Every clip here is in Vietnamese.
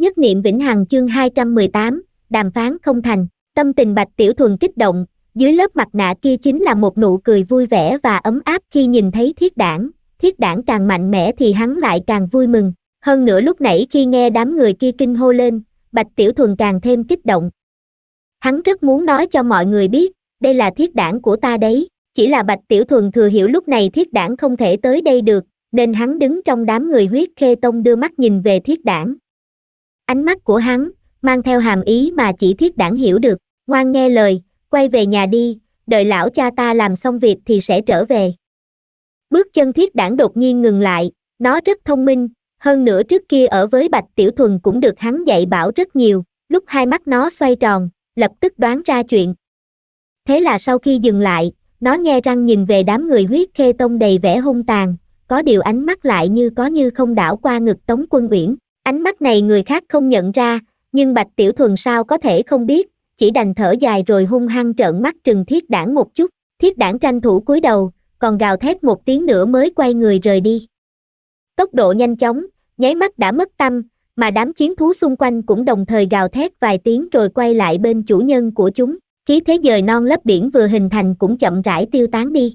Nhất niệm vĩnh hằng chương 218, đàm phán không thành, tâm tình Bạch Tiểu Thuần kích động, dưới lớp mặt nạ kia chính là một nụ cười vui vẻ và ấm áp khi nhìn thấy thiết đảng, thiết đảng càng mạnh mẽ thì hắn lại càng vui mừng, hơn nữa lúc nãy khi nghe đám người kia kinh hô lên, Bạch Tiểu Thuần càng thêm kích động. Hắn rất muốn nói cho mọi người biết, đây là thiết đảng của ta đấy, chỉ là Bạch Tiểu Thuần thừa hiểu lúc này thiết đảng không thể tới đây được, nên hắn đứng trong đám người huyết khê tông đưa mắt nhìn về thiết đảng, ánh mắt của hắn mang theo hàm ý mà chỉ thiết đảng hiểu được ngoan nghe lời quay về nhà đi đợi lão cha ta làm xong việc thì sẽ trở về bước chân thiết đảng đột nhiên ngừng lại nó rất thông minh hơn nữa trước kia ở với bạch tiểu thuần cũng được hắn dạy bảo rất nhiều lúc hai mắt nó xoay tròn lập tức đoán ra chuyện thế là sau khi dừng lại nó nghe răng nhìn về đám người huyết khê tông đầy vẻ hung tàn có điều ánh mắt lại như có như không đảo qua ngực tống quân uyển ánh mắt này người khác không nhận ra nhưng bạch tiểu thuần sao có thể không biết chỉ đành thở dài rồi hung hăng trợn mắt trừng thiết đảng một chút thiết đảng tranh thủ cúi đầu còn gào thét một tiếng nữa mới quay người rời đi tốc độ nhanh chóng nháy mắt đã mất tâm mà đám chiến thú xung quanh cũng đồng thời gào thét vài tiếng rồi quay lại bên chủ nhân của chúng khí thế dời non lấp biển vừa hình thành cũng chậm rãi tiêu tán đi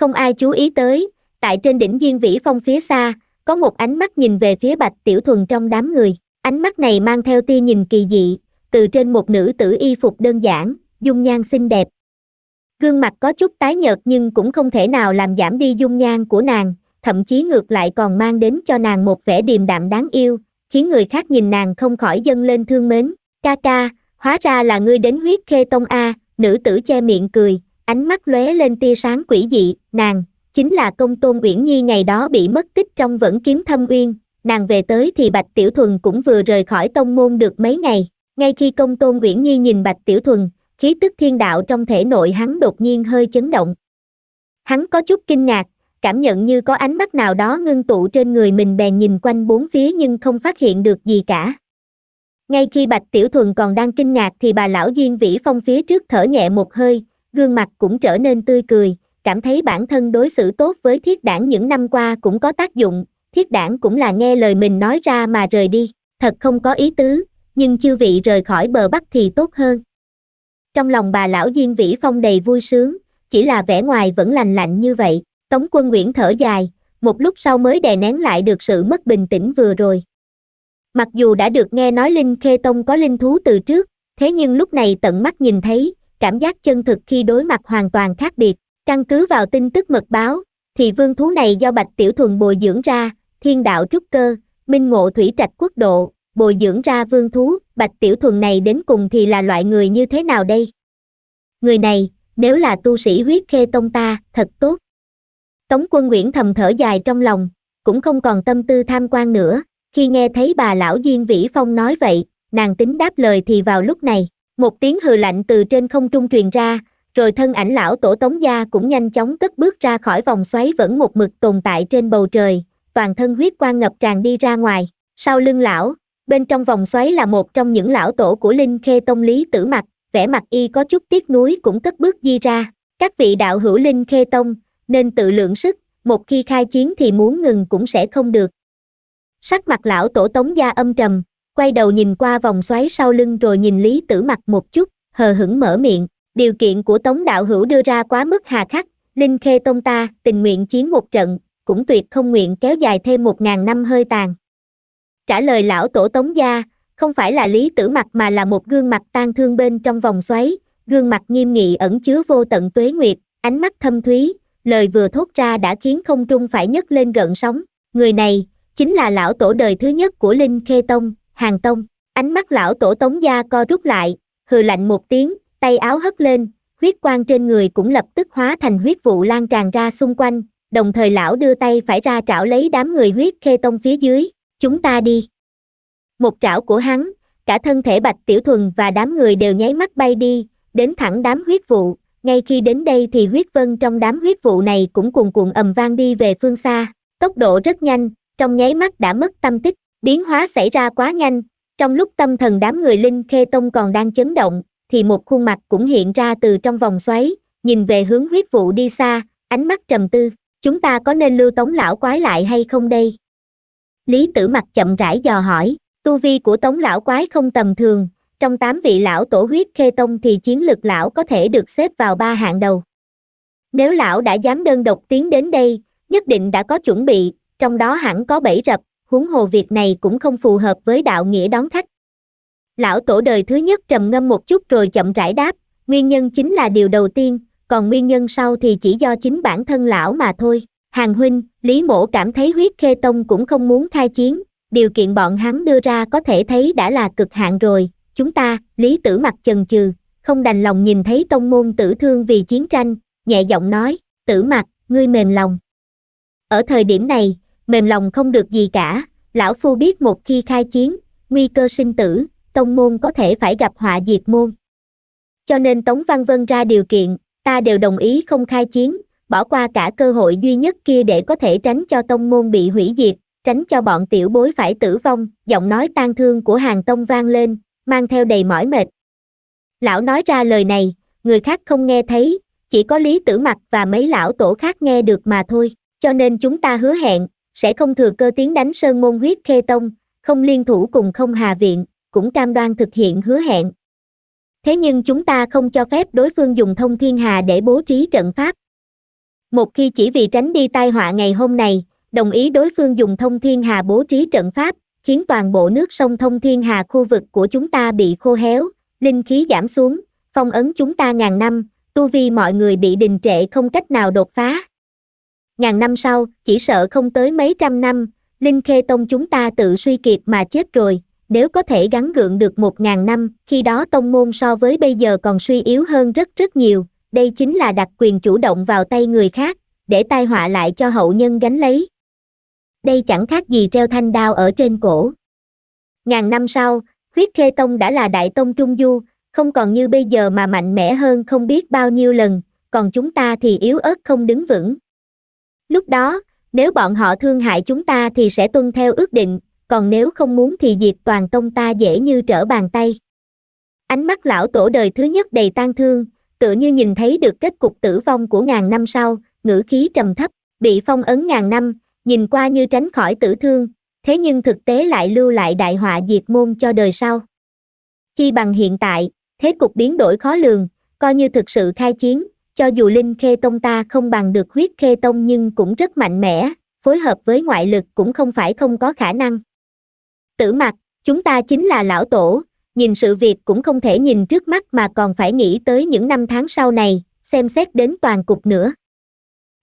không ai chú ý tới tại trên đỉnh diên vĩ phong phía xa có một ánh mắt nhìn về phía bạch tiểu thuần trong đám người ánh mắt này mang theo tia nhìn kỳ dị từ trên một nữ tử y phục đơn giản dung nhan xinh đẹp gương mặt có chút tái nhợt nhưng cũng không thể nào làm giảm đi dung nhan của nàng thậm chí ngược lại còn mang đến cho nàng một vẻ điềm đạm đáng yêu khiến người khác nhìn nàng không khỏi dâng lên thương mến ca ca hóa ra là ngươi đến huyết khê tông a nữ tử che miệng cười ánh mắt lóe lên tia sáng quỷ dị nàng chính là công tôn uyển nhi ngày đó bị mất tích trong vẫn kiếm thâm uyên nàng về tới thì bạch tiểu thuần cũng vừa rời khỏi tông môn được mấy ngày ngay khi công tôn uyển nhi nhìn bạch tiểu thuần khí tức thiên đạo trong thể nội hắn đột nhiên hơi chấn động hắn có chút kinh ngạc cảm nhận như có ánh mắt nào đó ngưng tụ trên người mình bèn nhìn quanh bốn phía nhưng không phát hiện được gì cả ngay khi bạch tiểu thuần còn đang kinh ngạc thì bà lão diên vĩ phong phía trước thở nhẹ một hơi gương mặt cũng trở nên tươi cười cảm thấy bản thân đối xử tốt với thiết đảng những năm qua cũng có tác dụng, thiết đảng cũng là nghe lời mình nói ra mà rời đi, thật không có ý tứ, nhưng chư vị rời khỏi bờ bắc thì tốt hơn. Trong lòng bà lão Diên Vĩ Phong đầy vui sướng, chỉ là vẻ ngoài vẫn lành lạnh như vậy, Tống quân Nguyễn thở dài, một lúc sau mới đè nén lại được sự mất bình tĩnh vừa rồi. Mặc dù đã được nghe nói Linh Khê Tông có linh thú từ trước, thế nhưng lúc này tận mắt nhìn thấy, cảm giác chân thực khi đối mặt hoàn toàn khác biệt căn cứ vào tin tức mật báo thì vương thú này do bạch tiểu thuần bồi dưỡng ra thiên đạo trúc cơ minh ngộ thủy trạch quốc độ bồi dưỡng ra vương thú bạch tiểu thuần này đến cùng thì là loại người như thế nào đây người này nếu là tu sĩ huyết khê tông ta thật tốt tống quân nguyễn thầm thở dài trong lòng cũng không còn tâm tư tham quan nữa khi nghe thấy bà lão diên vĩ phong nói vậy nàng tính đáp lời thì vào lúc này một tiếng hừ lạnh từ trên không trung truyền ra rồi thân ảnh lão tổ tống gia cũng nhanh chóng cất bước ra khỏi vòng xoáy vẫn một mực tồn tại trên bầu trời, toàn thân huyết quang ngập tràn đi ra ngoài, sau lưng lão, bên trong vòng xoáy là một trong những lão tổ của Linh Khê Tông Lý Tử Mặc, vẻ mặt y có chút tiếc nuối cũng cất bước di ra, các vị đạo hữu Linh Khê Tông, nên tự lượng sức, một khi khai chiến thì muốn ngừng cũng sẽ không được. Sắc mặt lão tổ tống gia âm trầm, quay đầu nhìn qua vòng xoáy sau lưng rồi nhìn Lý Tử Mặc một chút, hờ hững mở miệng, điều kiện của tống đạo hữu đưa ra quá mức hà khắc linh khê tông ta tình nguyện chiến một trận cũng tuyệt không nguyện kéo dài thêm một ngàn năm hơi tàn trả lời lão tổ tống gia không phải là lý tử mặt mà là một gương mặt tan thương bên trong vòng xoáy gương mặt nghiêm nghị ẩn chứa vô tận tuế nguyệt ánh mắt thâm thúy lời vừa thốt ra đã khiến không trung phải nhấc lên gợn sóng người này chính là lão tổ đời thứ nhất của linh khê tông hàng tông ánh mắt lão tổ tống gia co rút lại hừ lạnh một tiếng tay áo hất lên, huyết quang trên người cũng lập tức hóa thành huyết vụ lan tràn ra xung quanh, đồng thời lão đưa tay phải ra trảo lấy đám người huyết khê tông phía dưới, chúng ta đi. Một trảo của hắn, cả thân thể bạch tiểu thuần và đám người đều nháy mắt bay đi, đến thẳng đám huyết vụ, ngay khi đến đây thì huyết vân trong đám huyết vụ này cũng cuồn cuộn ầm vang đi về phương xa, tốc độ rất nhanh, trong nháy mắt đã mất tâm tích, biến hóa xảy ra quá nhanh, trong lúc tâm thần đám người linh khê tông còn đang chấn động, thì một khuôn mặt cũng hiện ra từ trong vòng xoáy nhìn về hướng huyết vụ đi xa ánh mắt trầm tư chúng ta có nên lưu tống lão quái lại hay không đây lý tử mặt chậm rãi dò hỏi tu vi của tống lão quái không tầm thường trong tám vị lão tổ huyết khê tông thì chiến lực lão có thể được xếp vào ba hạng đầu nếu lão đã dám đơn độc tiến đến đây nhất định đã có chuẩn bị trong đó hẳn có bảy rập huống hồ việc này cũng không phù hợp với đạo nghĩa đón khách Lão tổ đời thứ nhất trầm ngâm một chút rồi chậm rãi đáp, nguyên nhân chính là điều đầu tiên, còn nguyên nhân sau thì chỉ do chính bản thân lão mà thôi. Hàng huynh, Lý Mổ cảm thấy huyết khê tông cũng không muốn khai chiến, điều kiện bọn hắn đưa ra có thể thấy đã là cực hạn rồi, chúng ta, Lý Tử mặt chần chừ, không đành lòng nhìn thấy tông môn tử thương vì chiến tranh, nhẹ giọng nói, tử mặt, ngươi mềm lòng. Ở thời điểm này, mềm lòng không được gì cả, lão phu biết một khi khai chiến, nguy cơ sinh tử, tông môn có thể phải gặp họa diệt môn cho nên tống văn vân ra điều kiện ta đều đồng ý không khai chiến bỏ qua cả cơ hội duy nhất kia để có thể tránh cho tông môn bị hủy diệt tránh cho bọn tiểu bối phải tử vong giọng nói tan thương của hàng tông vang lên mang theo đầy mỏi mệt lão nói ra lời này người khác không nghe thấy chỉ có lý tử mặc và mấy lão tổ khác nghe được mà thôi cho nên chúng ta hứa hẹn sẽ không thừa cơ tiến đánh sơn môn huyết khê tông không liên thủ cùng không hà viện cũng cam đoan thực hiện hứa hẹn thế nhưng chúng ta không cho phép đối phương dùng thông thiên hà để bố trí trận pháp một khi chỉ vì tránh đi tai họa ngày hôm này đồng ý đối phương dùng thông thiên hà bố trí trận pháp khiến toàn bộ nước sông thông thiên hà khu vực của chúng ta bị khô héo linh khí giảm xuống phong ấn chúng ta ngàn năm tu vi mọi người bị đình trệ không cách nào đột phá ngàn năm sau chỉ sợ không tới mấy trăm năm linh khê tông chúng ta tự suy kiệt mà chết rồi nếu có thể gắn gượng được một ngàn năm, khi đó tông môn so với bây giờ còn suy yếu hơn rất rất nhiều, đây chính là đặt quyền chủ động vào tay người khác, để tai họa lại cho hậu nhân gánh lấy. Đây chẳng khác gì treo thanh đao ở trên cổ. Ngàn năm sau, huyết khê tông đã là đại tông trung du, không còn như bây giờ mà mạnh mẽ hơn không biết bao nhiêu lần, còn chúng ta thì yếu ớt không đứng vững. Lúc đó, nếu bọn họ thương hại chúng ta thì sẽ tuân theo ước định, còn nếu không muốn thì diệt toàn tông ta dễ như trở bàn tay ánh mắt lão tổ đời thứ nhất đầy tang thương tựa như nhìn thấy được kết cục tử vong của ngàn năm sau ngữ khí trầm thấp bị phong ấn ngàn năm nhìn qua như tránh khỏi tử thương thế nhưng thực tế lại lưu lại đại họa diệt môn cho đời sau chi bằng hiện tại thế cục biến đổi khó lường coi như thực sự khai chiến cho dù linh khê tông ta không bằng được huyết khê tông nhưng cũng rất mạnh mẽ phối hợp với ngoại lực cũng không phải không có khả năng Tử mặt, chúng ta chính là lão tổ, nhìn sự việc cũng không thể nhìn trước mắt mà còn phải nghĩ tới những năm tháng sau này, xem xét đến toàn cục nữa.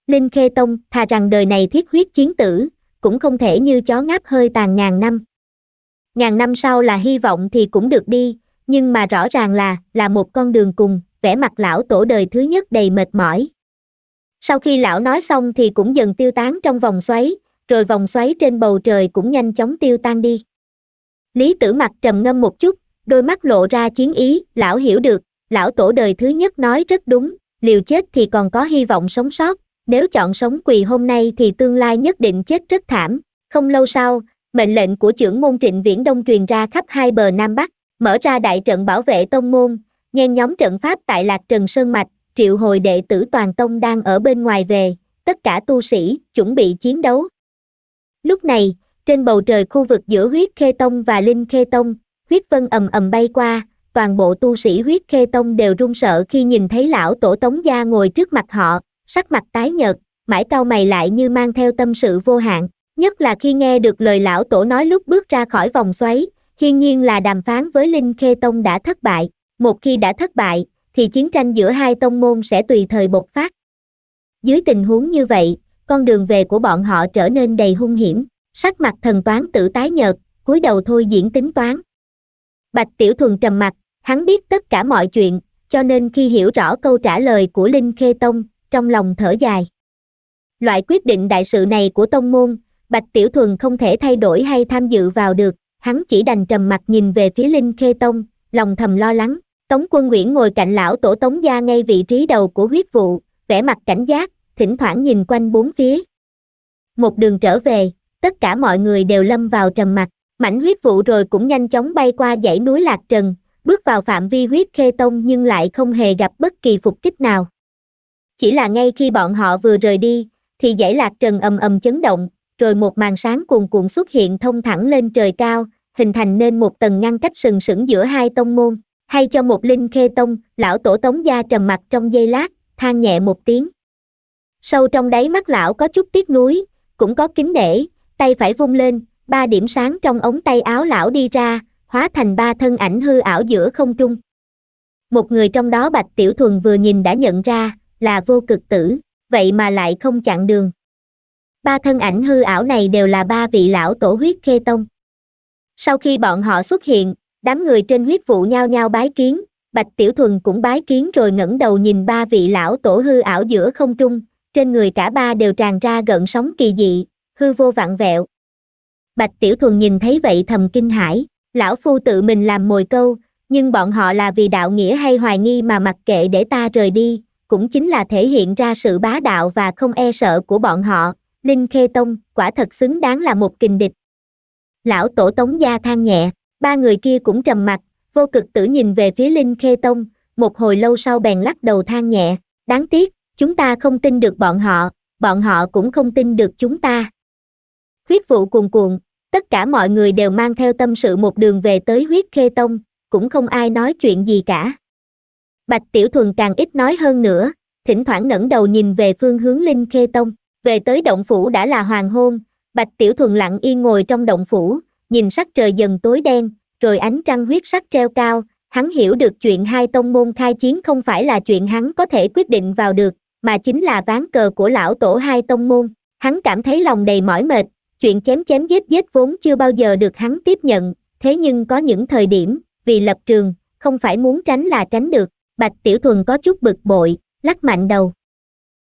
Linh Khê Tông thà rằng đời này thiết huyết chiến tử, cũng không thể như chó ngáp hơi tàn ngàn năm. Ngàn năm sau là hy vọng thì cũng được đi, nhưng mà rõ ràng là, là một con đường cùng, vẻ mặt lão tổ đời thứ nhất đầy mệt mỏi. Sau khi lão nói xong thì cũng dần tiêu tán trong vòng xoáy, rồi vòng xoáy trên bầu trời cũng nhanh chóng tiêu tan đi. Lý tử mặt trầm ngâm một chút, đôi mắt lộ ra chiến ý, lão hiểu được, lão tổ đời thứ nhất nói rất đúng, liều chết thì còn có hy vọng sống sót, nếu chọn sống quỳ hôm nay thì tương lai nhất định chết rất thảm. Không lâu sau, mệnh lệnh của trưởng môn trịnh viễn đông truyền ra khắp hai bờ Nam Bắc, mở ra đại trận bảo vệ tông môn, nhen nhóm trận pháp tại Lạc Trần Sơn Mạch, triệu hồi đệ tử toàn tông đang ở bên ngoài về, tất cả tu sĩ, chuẩn bị chiến đấu. Lúc này, trên bầu trời khu vực giữa huyết khê tông và linh khê tông huyết vân ầm ầm bay qua toàn bộ tu sĩ huyết khê tông đều run sợ khi nhìn thấy lão tổ tống gia ngồi trước mặt họ sắc mặt tái nhợt mãi cau mày lại như mang theo tâm sự vô hạn nhất là khi nghe được lời lão tổ nói lúc bước ra khỏi vòng xoáy hiên nhiên là đàm phán với linh khê tông đã thất bại một khi đã thất bại thì chiến tranh giữa hai tông môn sẽ tùy thời bộc phát dưới tình huống như vậy con đường về của bọn họ trở nên đầy hung hiểm sắc mặt thần toán tử tái nhợt cúi đầu thôi diễn tính toán bạch tiểu thuần trầm mặt hắn biết tất cả mọi chuyện cho nên khi hiểu rõ câu trả lời của linh khê tông trong lòng thở dài loại quyết định đại sự này của tông môn bạch tiểu thuần không thể thay đổi hay tham dự vào được hắn chỉ đành trầm mặt nhìn về phía linh khê tông lòng thầm lo lắng tống quân nguyễn ngồi cạnh lão tổ tống gia ngay vị trí đầu của huyết vụ vẻ mặt cảnh giác thỉnh thoảng nhìn quanh bốn phía một đường trở về tất cả mọi người đều lâm vào trầm mặc mảnh huyết vụ rồi cũng nhanh chóng bay qua dãy núi lạc trần bước vào phạm vi huyết khê tông nhưng lại không hề gặp bất kỳ phục kích nào chỉ là ngay khi bọn họ vừa rời đi thì dãy lạc trần ầm ầm chấn động rồi một màn sáng cuồn cuộn xuất hiện thông thẳng lên trời cao hình thành nên một tầng ngăn cách sừng sững giữa hai tông môn hay cho một linh khê tông lão tổ tống gia trầm mặt trong giây lát than nhẹ một tiếng sâu trong đáy mắt lão có chút tiếc nuối cũng có kính nể tay phải vung lên, ba điểm sáng trong ống tay áo lão đi ra, hóa thành ba thân ảnh hư ảo giữa không trung. Một người trong đó Bạch Tiểu Thuần vừa nhìn đã nhận ra, là vô cực tử, vậy mà lại không chặn đường. Ba thân ảnh hư ảo này đều là ba vị lão tổ huyết khê tông. Sau khi bọn họ xuất hiện, đám người trên huyết vụ nhao nhau bái kiến, Bạch Tiểu Thuần cũng bái kiến rồi ngẩng đầu nhìn ba vị lão tổ hư ảo giữa không trung, trên người cả ba đều tràn ra gợn sóng kỳ dị, hư vô vặn vẹo bạch tiểu thuần nhìn thấy vậy thầm kinh hãi lão phu tự mình làm mồi câu nhưng bọn họ là vì đạo nghĩa hay hoài nghi mà mặc kệ để ta rời đi cũng chính là thể hiện ra sự bá đạo và không e sợ của bọn họ linh khê tông quả thật xứng đáng là một kình địch lão tổ tống gia than nhẹ ba người kia cũng trầm mặt vô cực tử nhìn về phía linh khê tông một hồi lâu sau bèn lắc đầu than nhẹ đáng tiếc chúng ta không tin được bọn họ bọn họ cũng không tin được chúng ta huyết vụ cuồn cuộn, tất cả mọi người đều mang theo tâm sự một đường về tới huyết khê tông, cũng không ai nói chuyện gì cả. Bạch Tiểu Thuần càng ít nói hơn nữa, thỉnh thoảng ngẩng đầu nhìn về phương hướng Linh Khê Tông, về tới động phủ đã là hoàng hôn, Bạch Tiểu Thuần lặng yên ngồi trong động phủ, nhìn sắc trời dần tối đen, rồi ánh trăng huyết sắc treo cao, hắn hiểu được chuyện hai tông môn khai chiến không phải là chuyện hắn có thể quyết định vào được, mà chính là ván cờ của lão tổ hai tông môn, hắn cảm thấy lòng đầy mỏi mệt, chuyện chém chém giết giết vốn chưa bao giờ được hắn tiếp nhận thế nhưng có những thời điểm vì lập trường không phải muốn tránh là tránh được bạch tiểu thuần có chút bực bội lắc mạnh đầu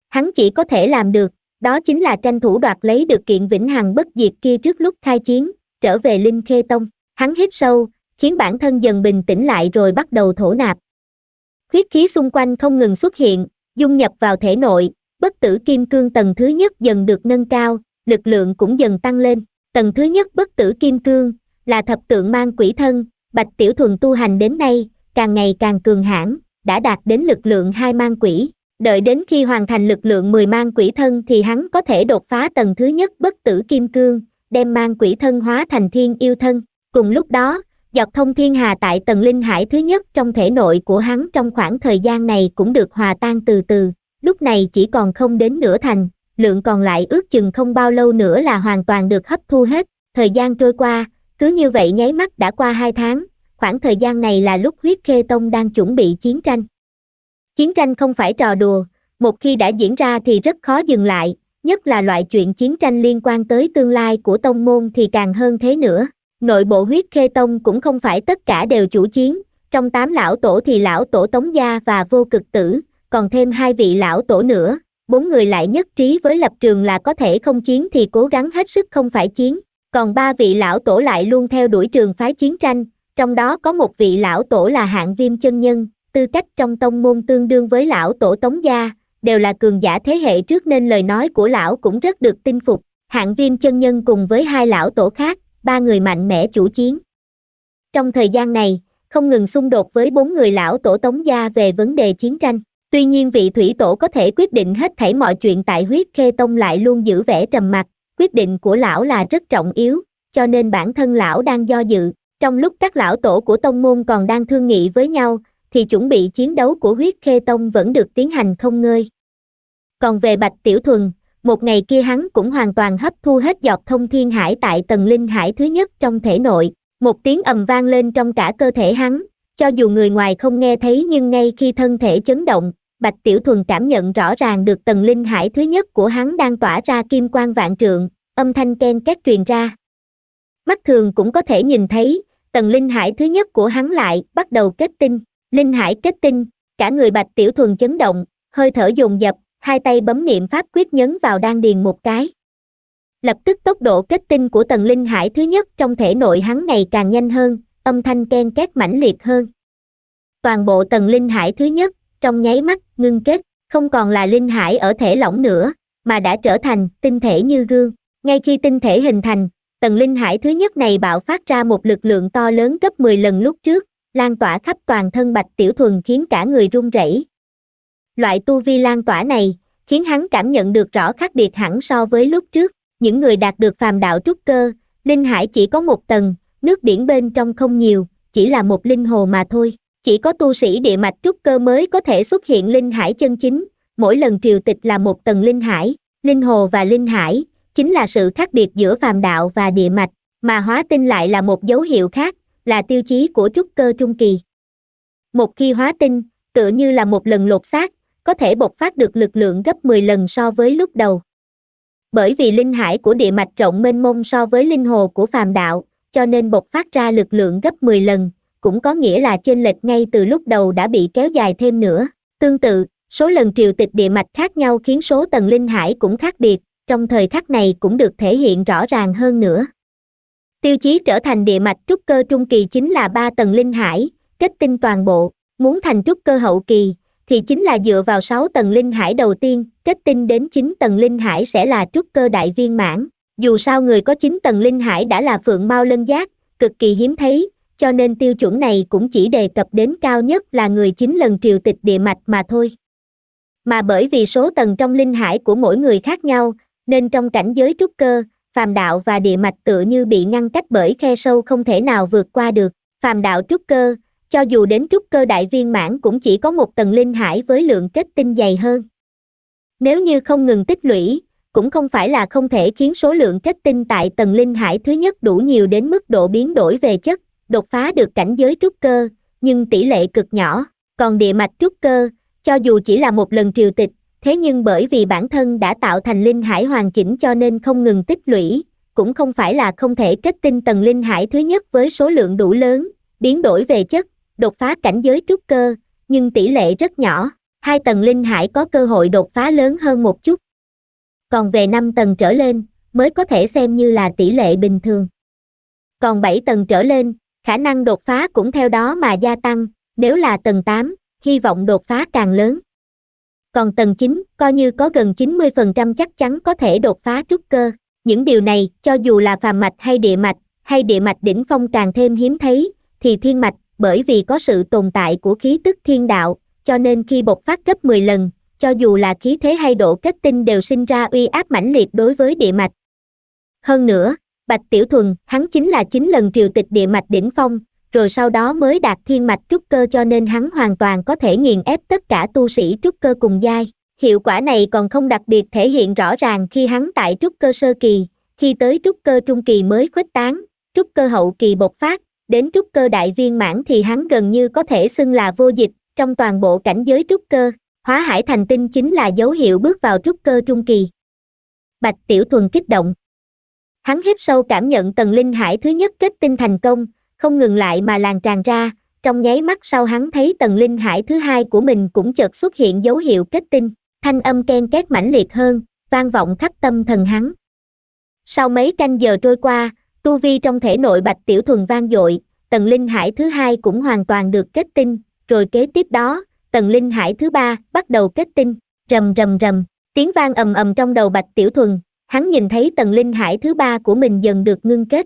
hắn chỉ có thể làm được đó chính là tranh thủ đoạt lấy được kiện vĩnh hằng bất diệt kia trước lúc khai chiến trở về linh khê tông hắn hít sâu khiến bản thân dần bình tĩnh lại rồi bắt đầu thổ nạp huyết khí xung quanh không ngừng xuất hiện dung nhập vào thể nội bất tử kim cương tầng thứ nhất dần được nâng cao lực lượng cũng dần tăng lên tầng thứ nhất bất tử kim cương là thập tượng mang quỷ thân bạch tiểu thuần tu hành đến nay càng ngày càng cường hãn đã đạt đến lực lượng hai mang quỷ đợi đến khi hoàn thành lực lượng mười mang quỷ thân thì hắn có thể đột phá tầng thứ nhất bất tử kim cương đem mang quỷ thân hóa thành thiên yêu thân cùng lúc đó dọc thông thiên hà tại tầng linh hải thứ nhất trong thể nội của hắn trong khoảng thời gian này cũng được hòa tan từ từ lúc này chỉ còn không đến nửa thành lượng còn lại ước chừng không bao lâu nữa là hoàn toàn được hấp thu hết, thời gian trôi qua, cứ như vậy nháy mắt đã qua 2 tháng, khoảng thời gian này là lúc huyết khê tông đang chuẩn bị chiến tranh. Chiến tranh không phải trò đùa, một khi đã diễn ra thì rất khó dừng lại, nhất là loại chuyện chiến tranh liên quan tới tương lai của tông môn thì càng hơn thế nữa. Nội bộ huyết khê tông cũng không phải tất cả đều chủ chiến, trong tám lão tổ thì lão tổ tống gia và vô cực tử, còn thêm hai vị lão tổ nữa, bốn người lại nhất trí với lập trường là có thể không chiến thì cố gắng hết sức không phải chiến còn ba vị lão tổ lại luôn theo đuổi trường phái chiến tranh trong đó có một vị lão tổ là hạng viêm chân nhân tư cách trong tông môn tương đương với lão tổ tống gia đều là cường giả thế hệ trước nên lời nói của lão cũng rất được tin phục hạng viêm chân nhân cùng với hai lão tổ khác ba người mạnh mẽ chủ chiến trong thời gian này không ngừng xung đột với bốn người lão tổ tống gia về vấn đề chiến tranh tuy nhiên vị thủy tổ có thể quyết định hết thảy mọi chuyện tại huyết khê tông lại luôn giữ vẻ trầm mặc quyết định của lão là rất trọng yếu cho nên bản thân lão đang do dự trong lúc các lão tổ của tông môn còn đang thương nghị với nhau thì chuẩn bị chiến đấu của huyết khê tông vẫn được tiến hành không ngơi còn về bạch tiểu thuần một ngày kia hắn cũng hoàn toàn hấp thu hết giọt thông thiên hải tại tầng linh hải thứ nhất trong thể nội một tiếng ầm vang lên trong cả cơ thể hắn cho dù người ngoài không nghe thấy nhưng ngay khi thân thể chấn động bạch tiểu thuần cảm nhận rõ ràng được tầng linh hải thứ nhất của hắn đang tỏa ra kim quang vạn trượng âm thanh ken két truyền ra mắt thường cũng có thể nhìn thấy tầng linh hải thứ nhất của hắn lại bắt đầu kết tinh linh hải kết tinh cả người bạch tiểu thuần chấn động hơi thở dồn dập hai tay bấm niệm pháp quyết nhấn vào đan điền một cái lập tức tốc độ kết tinh của tầng linh hải thứ nhất trong thể nội hắn ngày càng nhanh hơn âm thanh ken két mãnh liệt hơn toàn bộ tầng linh hải thứ nhất trong nháy mắt ngưng kết không còn là linh hải ở thể lỏng nữa mà đã trở thành tinh thể như gương ngay khi tinh thể hình thành tầng linh hải thứ nhất này bạo phát ra một lực lượng to lớn gấp 10 lần lúc trước lan tỏa khắp toàn thân bạch tiểu thuần khiến cả người run rẩy loại tu vi lan tỏa này khiến hắn cảm nhận được rõ khác biệt hẳn so với lúc trước những người đạt được phàm đạo trúc cơ linh hải chỉ có một tầng nước biển bên trong không nhiều, chỉ là một linh hồ mà thôi. Chỉ có tu sĩ địa mạch trúc cơ mới có thể xuất hiện linh hải chân chính, mỗi lần triều tịch là một tầng linh hải, linh hồ và linh hải, chính là sự khác biệt giữa phàm đạo và địa mạch, mà hóa tinh lại là một dấu hiệu khác, là tiêu chí của trúc cơ trung kỳ. Một khi hóa tinh, tựa như là một lần lột xác, có thể bộc phát được lực lượng gấp 10 lần so với lúc đầu. Bởi vì linh hải của địa mạch rộng mênh mông so với linh hồ của phàm đạo, cho nên bộc phát ra lực lượng gấp 10 lần, cũng có nghĩa là chênh lệch ngay từ lúc đầu đã bị kéo dài thêm nữa. Tương tự, số lần triều tịch địa mạch khác nhau khiến số tầng linh hải cũng khác biệt, trong thời khắc này cũng được thể hiện rõ ràng hơn nữa. Tiêu chí trở thành địa mạch trúc cơ trung kỳ chính là ba tầng linh hải, kết tinh toàn bộ, muốn thành trúc cơ hậu kỳ, thì chính là dựa vào 6 tầng linh hải đầu tiên, kết tinh đến 9 tầng linh hải sẽ là trúc cơ đại viên mãn dù sao người có chín tầng linh hải đã là phượng mau lân giác cực kỳ hiếm thấy cho nên tiêu chuẩn này cũng chỉ đề cập đến cao nhất là người chín lần triều tịch địa mạch mà thôi mà bởi vì số tầng trong linh hải của mỗi người khác nhau nên trong cảnh giới trúc cơ phàm đạo và địa mạch tự như bị ngăn cách bởi khe sâu không thể nào vượt qua được phàm đạo trúc cơ cho dù đến trúc cơ đại viên mãn cũng chỉ có một tầng linh hải với lượng kết tinh dày hơn nếu như không ngừng tích lũy cũng không phải là không thể khiến số lượng kết tinh tại tầng linh hải thứ nhất đủ nhiều đến mức độ biến đổi về chất, đột phá được cảnh giới trúc cơ, nhưng tỷ lệ cực nhỏ, còn địa mạch trúc cơ, cho dù chỉ là một lần triều tịch, thế nhưng bởi vì bản thân đã tạo thành linh hải hoàn chỉnh cho nên không ngừng tích lũy, cũng không phải là không thể kết tinh tầng linh hải thứ nhất với số lượng đủ lớn, biến đổi về chất, đột phá cảnh giới trúc cơ, nhưng tỷ lệ rất nhỏ, hai tầng linh hải có cơ hội đột phá lớn hơn một chút còn về 5 tầng trở lên, mới có thể xem như là tỷ lệ bình thường. Còn 7 tầng trở lên, khả năng đột phá cũng theo đó mà gia tăng, nếu là tầng 8, hy vọng đột phá càng lớn. Còn tầng 9, coi như có gần 90% chắc chắn có thể đột phá trúc cơ. Những điều này, cho dù là phàm mạch hay địa mạch, hay địa mạch đỉnh phong càng thêm hiếm thấy, thì thiên mạch, bởi vì có sự tồn tại của khí tức thiên đạo, cho nên khi bộc phát gấp 10 lần, cho dù là khí thế hay độ kết tinh đều sinh ra uy áp mãnh liệt đối với địa mạch. Hơn nữa, Bạch Tiểu Thuần, hắn chính là chín lần triều tịch địa mạch đỉnh phong, rồi sau đó mới đạt thiên mạch trúc cơ cho nên hắn hoàn toàn có thể nghiền ép tất cả tu sĩ trúc cơ cùng giai. Hiệu quả này còn không đặc biệt thể hiện rõ ràng khi hắn tại trúc cơ sơ kỳ, khi tới trúc cơ trung kỳ mới khuếch tán, trúc cơ hậu kỳ bộc phát, đến trúc cơ đại viên mãn thì hắn gần như có thể xưng là vô dịch trong toàn bộ cảnh giới trúc cơ hóa hải thành tinh chính là dấu hiệu bước vào trúc cơ trung kỳ bạch tiểu thuần kích động hắn hít sâu cảm nhận tầng linh hải thứ nhất kết tinh thành công không ngừng lại mà làn tràn ra trong nháy mắt sau hắn thấy tầng linh hải thứ hai của mình cũng chợt xuất hiện dấu hiệu kết tinh thanh âm ken két mãnh liệt hơn vang vọng khắp tâm thần hắn sau mấy canh giờ trôi qua tu vi trong thể nội bạch tiểu thuần vang dội tầng linh hải thứ hai cũng hoàn toàn được kết tinh rồi kế tiếp đó tầng linh hải thứ ba bắt đầu kết tinh rầm rầm rầm tiếng vang ầm ầm trong đầu bạch tiểu thuần hắn nhìn thấy tầng linh hải thứ ba của mình dần được ngưng kết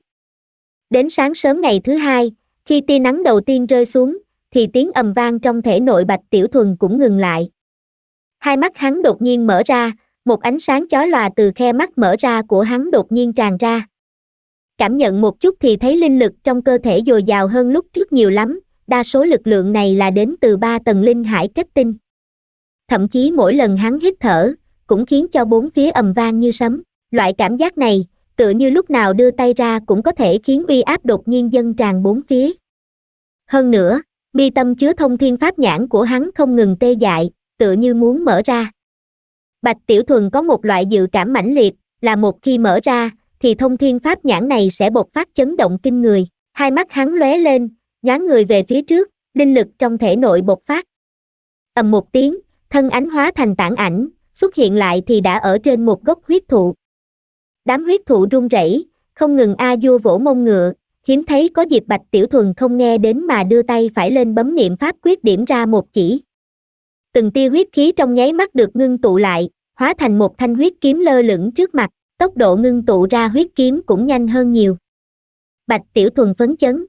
đến sáng sớm ngày thứ hai khi tia nắng đầu tiên rơi xuống thì tiếng ầm vang trong thể nội bạch tiểu thuần cũng ngừng lại hai mắt hắn đột nhiên mở ra một ánh sáng chói lòa từ khe mắt mở ra của hắn đột nhiên tràn ra cảm nhận một chút thì thấy linh lực trong cơ thể dồi dào hơn lúc trước nhiều lắm đa số lực lượng này là đến từ ba tầng linh hải kết tinh. Thậm chí mỗi lần hắn hít thở, cũng khiến cho bốn phía ầm vang như sấm. Loại cảm giác này, tựa như lúc nào đưa tay ra cũng có thể khiến uy áp đột nhiên dân tràn bốn phía. Hơn nữa, mi tâm chứa thông thiên pháp nhãn của hắn không ngừng tê dại, tựa như muốn mở ra. Bạch Tiểu Thuần có một loại dự cảm mãnh liệt, là một khi mở ra, thì thông thiên pháp nhãn này sẽ bộc phát chấn động kinh người. Hai mắt hắn lóe lên, nhoáng người về phía trước linh lực trong thể nội bộc phát ầm một tiếng thân ánh hóa thành tảng ảnh xuất hiện lại thì đã ở trên một gốc huyết thụ đám huyết thụ run rẩy không ngừng a vua vỗ mông ngựa hiếm thấy có dịp bạch tiểu thuần không nghe đến mà đưa tay phải lên bấm niệm pháp quyết điểm ra một chỉ từng tia huyết khí trong nháy mắt được ngưng tụ lại hóa thành một thanh huyết kiếm lơ lửng trước mặt tốc độ ngưng tụ ra huyết kiếm cũng nhanh hơn nhiều bạch tiểu thuần phấn chấn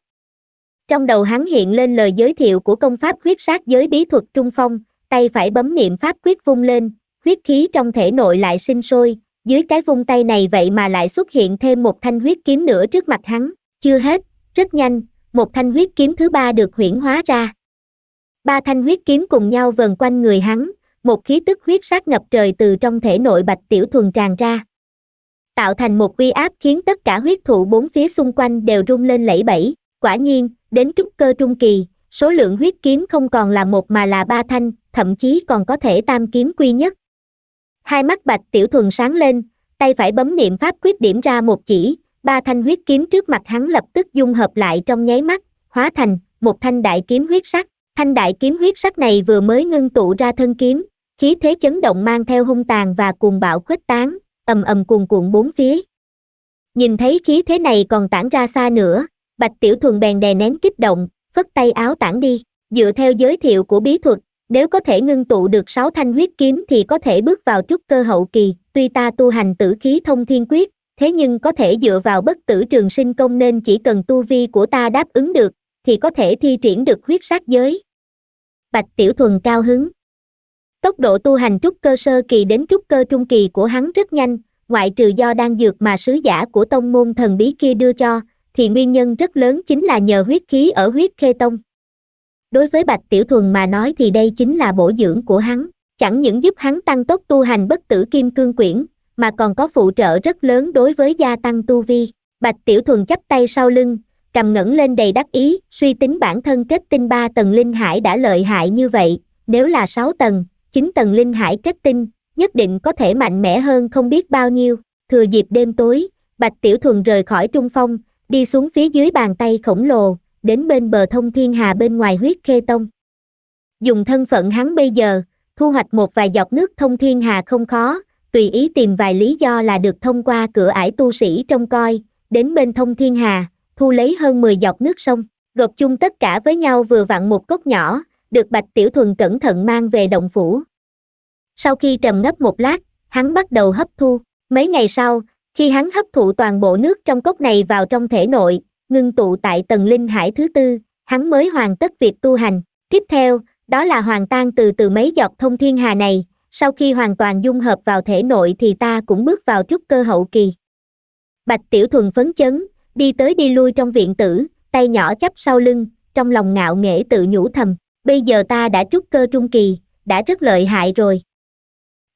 trong đầu hắn hiện lên lời giới thiệu của công pháp huyết sát giới bí thuật trung phong, tay phải bấm niệm pháp quyết vung lên, huyết khí trong thể nội lại sinh sôi, dưới cái vung tay này vậy mà lại xuất hiện thêm một thanh huyết kiếm nữa trước mặt hắn, chưa hết, rất nhanh, một thanh huyết kiếm thứ ba được huyển hóa ra. Ba thanh huyết kiếm cùng nhau vần quanh người hắn, một khí tức huyết sát ngập trời từ trong thể nội bạch tiểu thuần tràn ra. Tạo thành một uy áp khiến tất cả huyết thụ bốn phía xung quanh đều rung lên lẫy bẫy, quả nhiên, đến trúc cơ trung kỳ số lượng huyết kiếm không còn là một mà là ba thanh thậm chí còn có thể tam kiếm quy nhất hai mắt bạch tiểu thuần sáng lên tay phải bấm niệm pháp quyết điểm ra một chỉ ba thanh huyết kiếm trước mặt hắn lập tức dung hợp lại trong nháy mắt hóa thành một thanh đại kiếm huyết sắc thanh đại kiếm huyết sắc này vừa mới ngưng tụ ra thân kiếm khí thế chấn động mang theo hung tàn và cuồng bạo khuếch tán ầm ầm cuồn cuộn bốn phía nhìn thấy khí thế này còn tản ra xa nữa bạch tiểu thuần bèn đè nén kích động phất tay áo tản đi dựa theo giới thiệu của bí thuật nếu có thể ngưng tụ được sáu thanh huyết kiếm thì có thể bước vào trúc cơ hậu kỳ tuy ta tu hành tử khí thông thiên quyết thế nhưng có thể dựa vào bất tử trường sinh công nên chỉ cần tu vi của ta đáp ứng được thì có thể thi triển được huyết sát giới bạch tiểu thuần cao hứng tốc độ tu hành trúc cơ sơ kỳ đến trúc cơ trung kỳ của hắn rất nhanh ngoại trừ do đang dược mà sứ giả của tông môn thần bí kia đưa cho thì nguyên nhân rất lớn chính là nhờ huyết khí ở huyết khê tông. Đối với Bạch Tiểu Thuần mà nói thì đây chính là bổ dưỡng của hắn, chẳng những giúp hắn tăng tốc tu hành bất tử kim cương quyển, mà còn có phụ trợ rất lớn đối với gia tăng tu vi. Bạch Tiểu Thuần chắp tay sau lưng, cầm ngẩng lên đầy đắc ý, suy tính bản thân kết tinh 3 tầng linh hải đã lợi hại như vậy, nếu là 6 tầng, 9 tầng linh hải kết tinh, nhất định có thể mạnh mẽ hơn không biết bao nhiêu. Thừa dịp đêm tối, Bạch Tiểu Thuần rời khỏi Trung Phong, đi xuống phía dưới bàn tay khổng lồ, đến bên bờ thông thiên hà bên ngoài huyết khê tông. Dùng thân phận hắn bây giờ, thu hoạch một vài giọt nước thông thiên hà không khó, tùy ý tìm vài lý do là được thông qua cửa ải tu sĩ trông coi, đến bên thông thiên hà, thu lấy hơn 10 giọt nước sông, gộp chung tất cả với nhau vừa vặn một cốc nhỏ, được Bạch Tiểu Thuần cẩn thận mang về động phủ. Sau khi trầm ngấp một lát, hắn bắt đầu hấp thu, mấy ngày sau, khi hắn hấp thụ toàn bộ nước trong cốc này vào trong thể nội ngưng tụ tại tầng linh hải thứ tư hắn mới hoàn tất việc tu hành tiếp theo đó là hoàn tan từ từ mấy giọt thông thiên hà này sau khi hoàn toàn dung hợp vào thể nội thì ta cũng bước vào trúc cơ hậu kỳ bạch tiểu thuần phấn chấn đi tới đi lui trong viện tử tay nhỏ chắp sau lưng trong lòng ngạo nghễ tự nhủ thầm bây giờ ta đã trúc cơ trung kỳ đã rất lợi hại rồi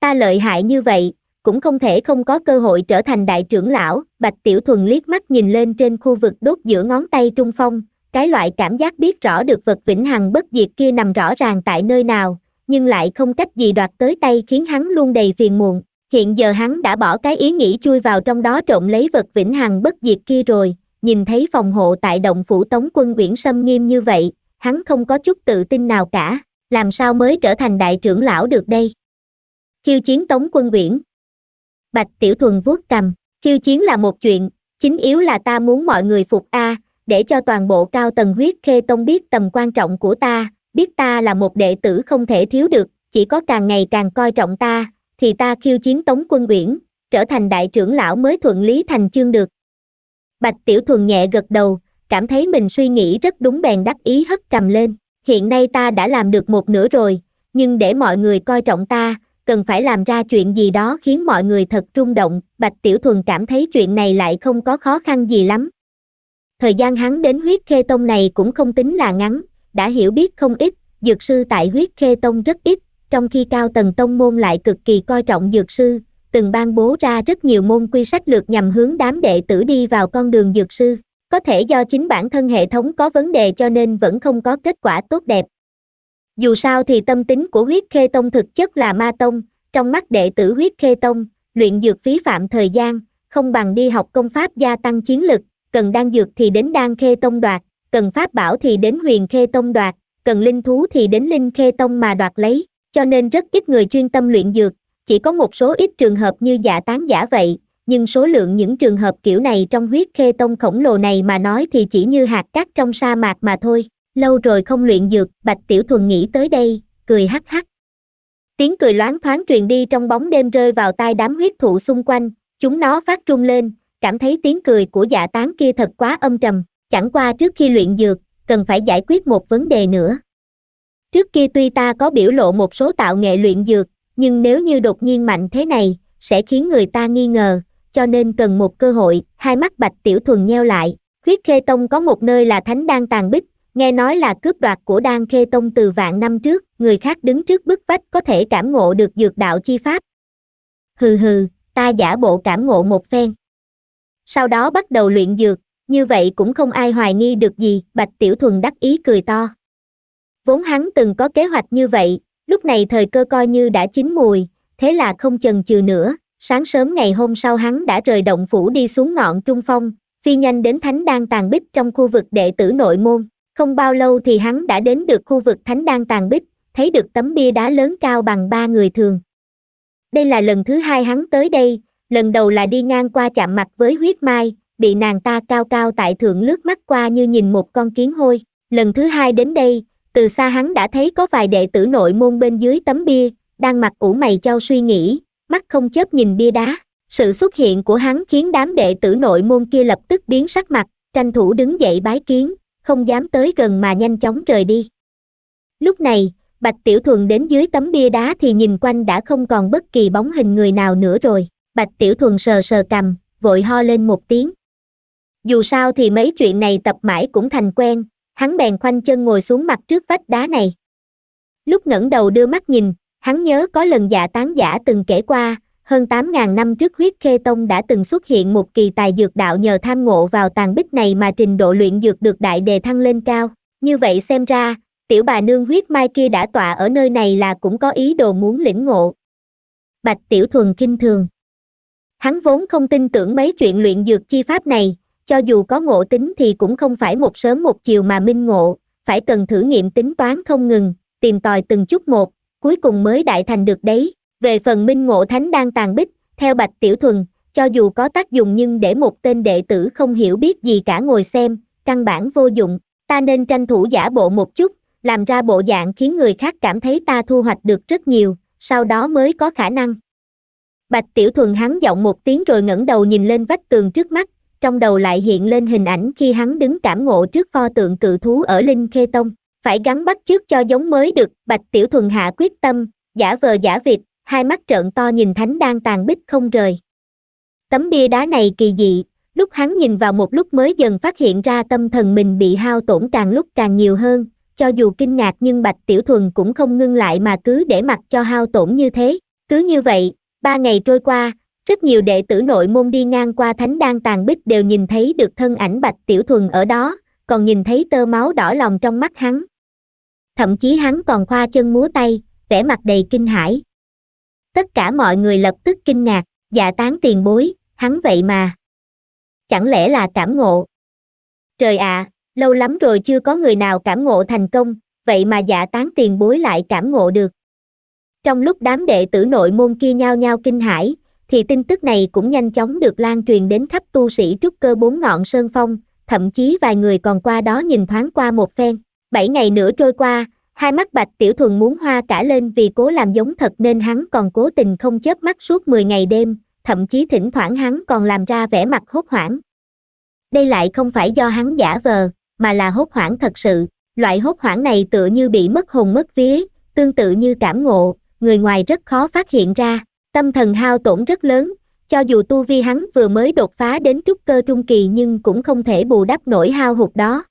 ta lợi hại như vậy cũng không thể không có cơ hội trở thành đại trưởng lão, Bạch Tiểu Thuần liếc mắt nhìn lên trên khu vực đốt giữa ngón tay Trung Phong, cái loại cảm giác biết rõ được vật vĩnh hằng bất diệt kia nằm rõ ràng tại nơi nào, nhưng lại không cách gì đoạt tới tay khiến hắn luôn đầy phiền muộn. Hiện giờ hắn đã bỏ cái ý nghĩ chui vào trong đó trộm lấy vật vĩnh hằng bất diệt kia rồi, nhìn thấy phòng hộ tại động phủ tống quân Uyển Sâm nghiêm như vậy, hắn không có chút tự tin nào cả, làm sao mới trở thành đại trưởng lão được đây. Khiêu chiến tống quân Uyển, bạch tiểu thuần vuốt cầm khiêu chiến là một chuyện chính yếu là ta muốn mọi người phục a để cho toàn bộ cao tầng huyết khê tông biết tầm quan trọng của ta biết ta là một đệ tử không thể thiếu được chỉ có càng ngày càng coi trọng ta thì ta khiêu chiến tống quân uyển trở thành đại trưởng lão mới thuận lý thành chương được bạch tiểu thuần nhẹ gật đầu cảm thấy mình suy nghĩ rất đúng bèn đắc ý hất cầm lên hiện nay ta đã làm được một nửa rồi nhưng để mọi người coi trọng ta cần phải làm ra chuyện gì đó khiến mọi người thật rung động bạch tiểu thuần cảm thấy chuyện này lại không có khó khăn gì lắm thời gian hắn đến huyết khê tông này cũng không tính là ngắn đã hiểu biết không ít dược sư tại huyết khê tông rất ít trong khi cao tầng tông môn lại cực kỳ coi trọng dược sư từng ban bố ra rất nhiều môn quy sách lược nhằm hướng đám đệ tử đi vào con đường dược sư có thể do chính bản thân hệ thống có vấn đề cho nên vẫn không có kết quả tốt đẹp dù sao thì tâm tính của huyết khê tông thực chất là ma tông trong mắt đệ tử huyết khê tông luyện dược phí phạm thời gian không bằng đi học công pháp gia tăng chiến lực cần đan dược thì đến đan khê tông đoạt cần pháp bảo thì đến huyền khê tông đoạt cần linh thú thì đến linh khê tông mà đoạt lấy cho nên rất ít người chuyên tâm luyện dược chỉ có một số ít trường hợp như giả tán giả vậy nhưng số lượng những trường hợp kiểu này trong huyết khê tông khổng lồ này mà nói thì chỉ như hạt cát trong sa mạc mà thôi lâu rồi không luyện dược bạch tiểu thuần nghĩ tới đây cười hắc hắc tiếng cười loáng thoáng truyền đi trong bóng đêm rơi vào tai đám huyết thụ xung quanh chúng nó phát trung lên cảm thấy tiếng cười của dạ tán kia thật quá âm trầm chẳng qua trước khi luyện dược cần phải giải quyết một vấn đề nữa trước kia tuy ta có biểu lộ một số tạo nghệ luyện dược nhưng nếu như đột nhiên mạnh thế này sẽ khiến người ta nghi ngờ cho nên cần một cơ hội hai mắt bạch tiểu thuần nheo lại huyết khê tông có một nơi là thánh đan tàn bích nghe nói là cướp đoạt của đan khê tông từ vạn năm trước người khác đứng trước bức vách có thể cảm ngộ được dược đạo chi pháp hừ hừ ta giả bộ cảm ngộ một phen sau đó bắt đầu luyện dược như vậy cũng không ai hoài nghi được gì bạch tiểu thuần đắc ý cười to vốn hắn từng có kế hoạch như vậy lúc này thời cơ coi như đã chín mùi thế là không chần chừ nữa sáng sớm ngày hôm sau hắn đã rời động phủ đi xuống ngọn trung phong phi nhanh đến thánh đan tàn bích trong khu vực đệ tử nội môn không bao lâu thì hắn đã đến được khu vực thánh đan tàn bích thấy được tấm bia đá lớn cao bằng ba người thường đây là lần thứ hai hắn tới đây lần đầu là đi ngang qua chạm mặt với huyết mai bị nàng ta cao cao tại thượng lướt mắt qua như nhìn một con kiến hôi lần thứ hai đến đây từ xa hắn đã thấy có vài đệ tử nội môn bên dưới tấm bia đang mặc ủ mày trao suy nghĩ mắt không chớp nhìn bia đá sự xuất hiện của hắn khiến đám đệ tử nội môn kia lập tức biến sắc mặt tranh thủ đứng dậy bái kiến không dám tới gần mà nhanh chóng rời đi. Lúc này, Bạch Tiểu Thuần đến dưới tấm bia đá thì nhìn quanh đã không còn bất kỳ bóng hình người nào nữa rồi. Bạch Tiểu Thuần sờ sờ cầm, vội ho lên một tiếng. Dù sao thì mấy chuyện này tập mãi cũng thành quen, hắn bèn khoanh chân ngồi xuống mặt trước vách đá này. Lúc ngẩng đầu đưa mắt nhìn, hắn nhớ có lần giả dạ tán giả từng kể qua, hơn 8.000 năm trước huyết khê tông đã từng xuất hiện một kỳ tài dược đạo nhờ tham ngộ vào tàn bích này mà trình độ luyện dược được đại đề thăng lên cao. Như vậy xem ra, tiểu bà nương huyết mai kia đã tọa ở nơi này là cũng có ý đồ muốn lĩnh ngộ. Bạch tiểu thuần kinh thường. Hắn vốn không tin tưởng mấy chuyện luyện dược chi pháp này, cho dù có ngộ tính thì cũng không phải một sớm một chiều mà minh ngộ, phải cần thử nghiệm tính toán không ngừng, tìm tòi từng chút một, cuối cùng mới đại thành được đấy về phần minh ngộ thánh đang tàn bích theo bạch tiểu thuần cho dù có tác dụng nhưng để một tên đệ tử không hiểu biết gì cả ngồi xem căn bản vô dụng ta nên tranh thủ giả bộ một chút làm ra bộ dạng khiến người khác cảm thấy ta thu hoạch được rất nhiều sau đó mới có khả năng bạch tiểu thuần hắn giọng một tiếng rồi ngẩng đầu nhìn lên vách tường trước mắt trong đầu lại hiện lên hình ảnh khi hắn đứng cảm ngộ trước pho tượng cự thú ở linh khê tông phải gắn bắt trước cho giống mới được bạch tiểu thuần hạ quyết tâm giả vờ giả vịt hai mắt trợn to nhìn thánh đang tàn bích không rời. Tấm bia đá này kỳ dị, lúc hắn nhìn vào một lúc mới dần phát hiện ra tâm thần mình bị hao tổn càng lúc càng nhiều hơn, cho dù kinh ngạc nhưng Bạch Tiểu Thuần cũng không ngưng lại mà cứ để mặc cho hao tổn như thế. Cứ như vậy, ba ngày trôi qua, rất nhiều đệ tử nội môn đi ngang qua thánh đan tàn bích đều nhìn thấy được thân ảnh Bạch Tiểu Thuần ở đó, còn nhìn thấy tơ máu đỏ lòng trong mắt hắn. Thậm chí hắn còn khoa chân múa tay, vẻ mặt đầy kinh hãi tất cả mọi người lập tức kinh ngạc dạ tán tiền bối hắn vậy mà chẳng lẽ là cảm ngộ trời ạ à, lâu lắm rồi chưa có người nào cảm ngộ thành công vậy mà dạ tán tiền bối lại cảm ngộ được trong lúc đám đệ tử nội môn kia nhao nhao kinh hãi thì tin tức này cũng nhanh chóng được lan truyền đến khắp tu sĩ trúc cơ bốn ngọn sơn phong thậm chí vài người còn qua đó nhìn thoáng qua một phen bảy ngày nữa trôi qua Hai mắt bạch tiểu thuần muốn hoa cả lên vì cố làm giống thật nên hắn còn cố tình không chớp mắt suốt 10 ngày đêm, thậm chí thỉnh thoảng hắn còn làm ra vẻ mặt hốt hoảng. Đây lại không phải do hắn giả vờ, mà là hốt hoảng thật sự, loại hốt hoảng này tựa như bị mất hồn mất vía, tương tự như cảm ngộ, người ngoài rất khó phát hiện ra, tâm thần hao tổn rất lớn, cho dù tu vi hắn vừa mới đột phá đến trúc cơ trung kỳ nhưng cũng không thể bù đắp nổi hao hụt đó.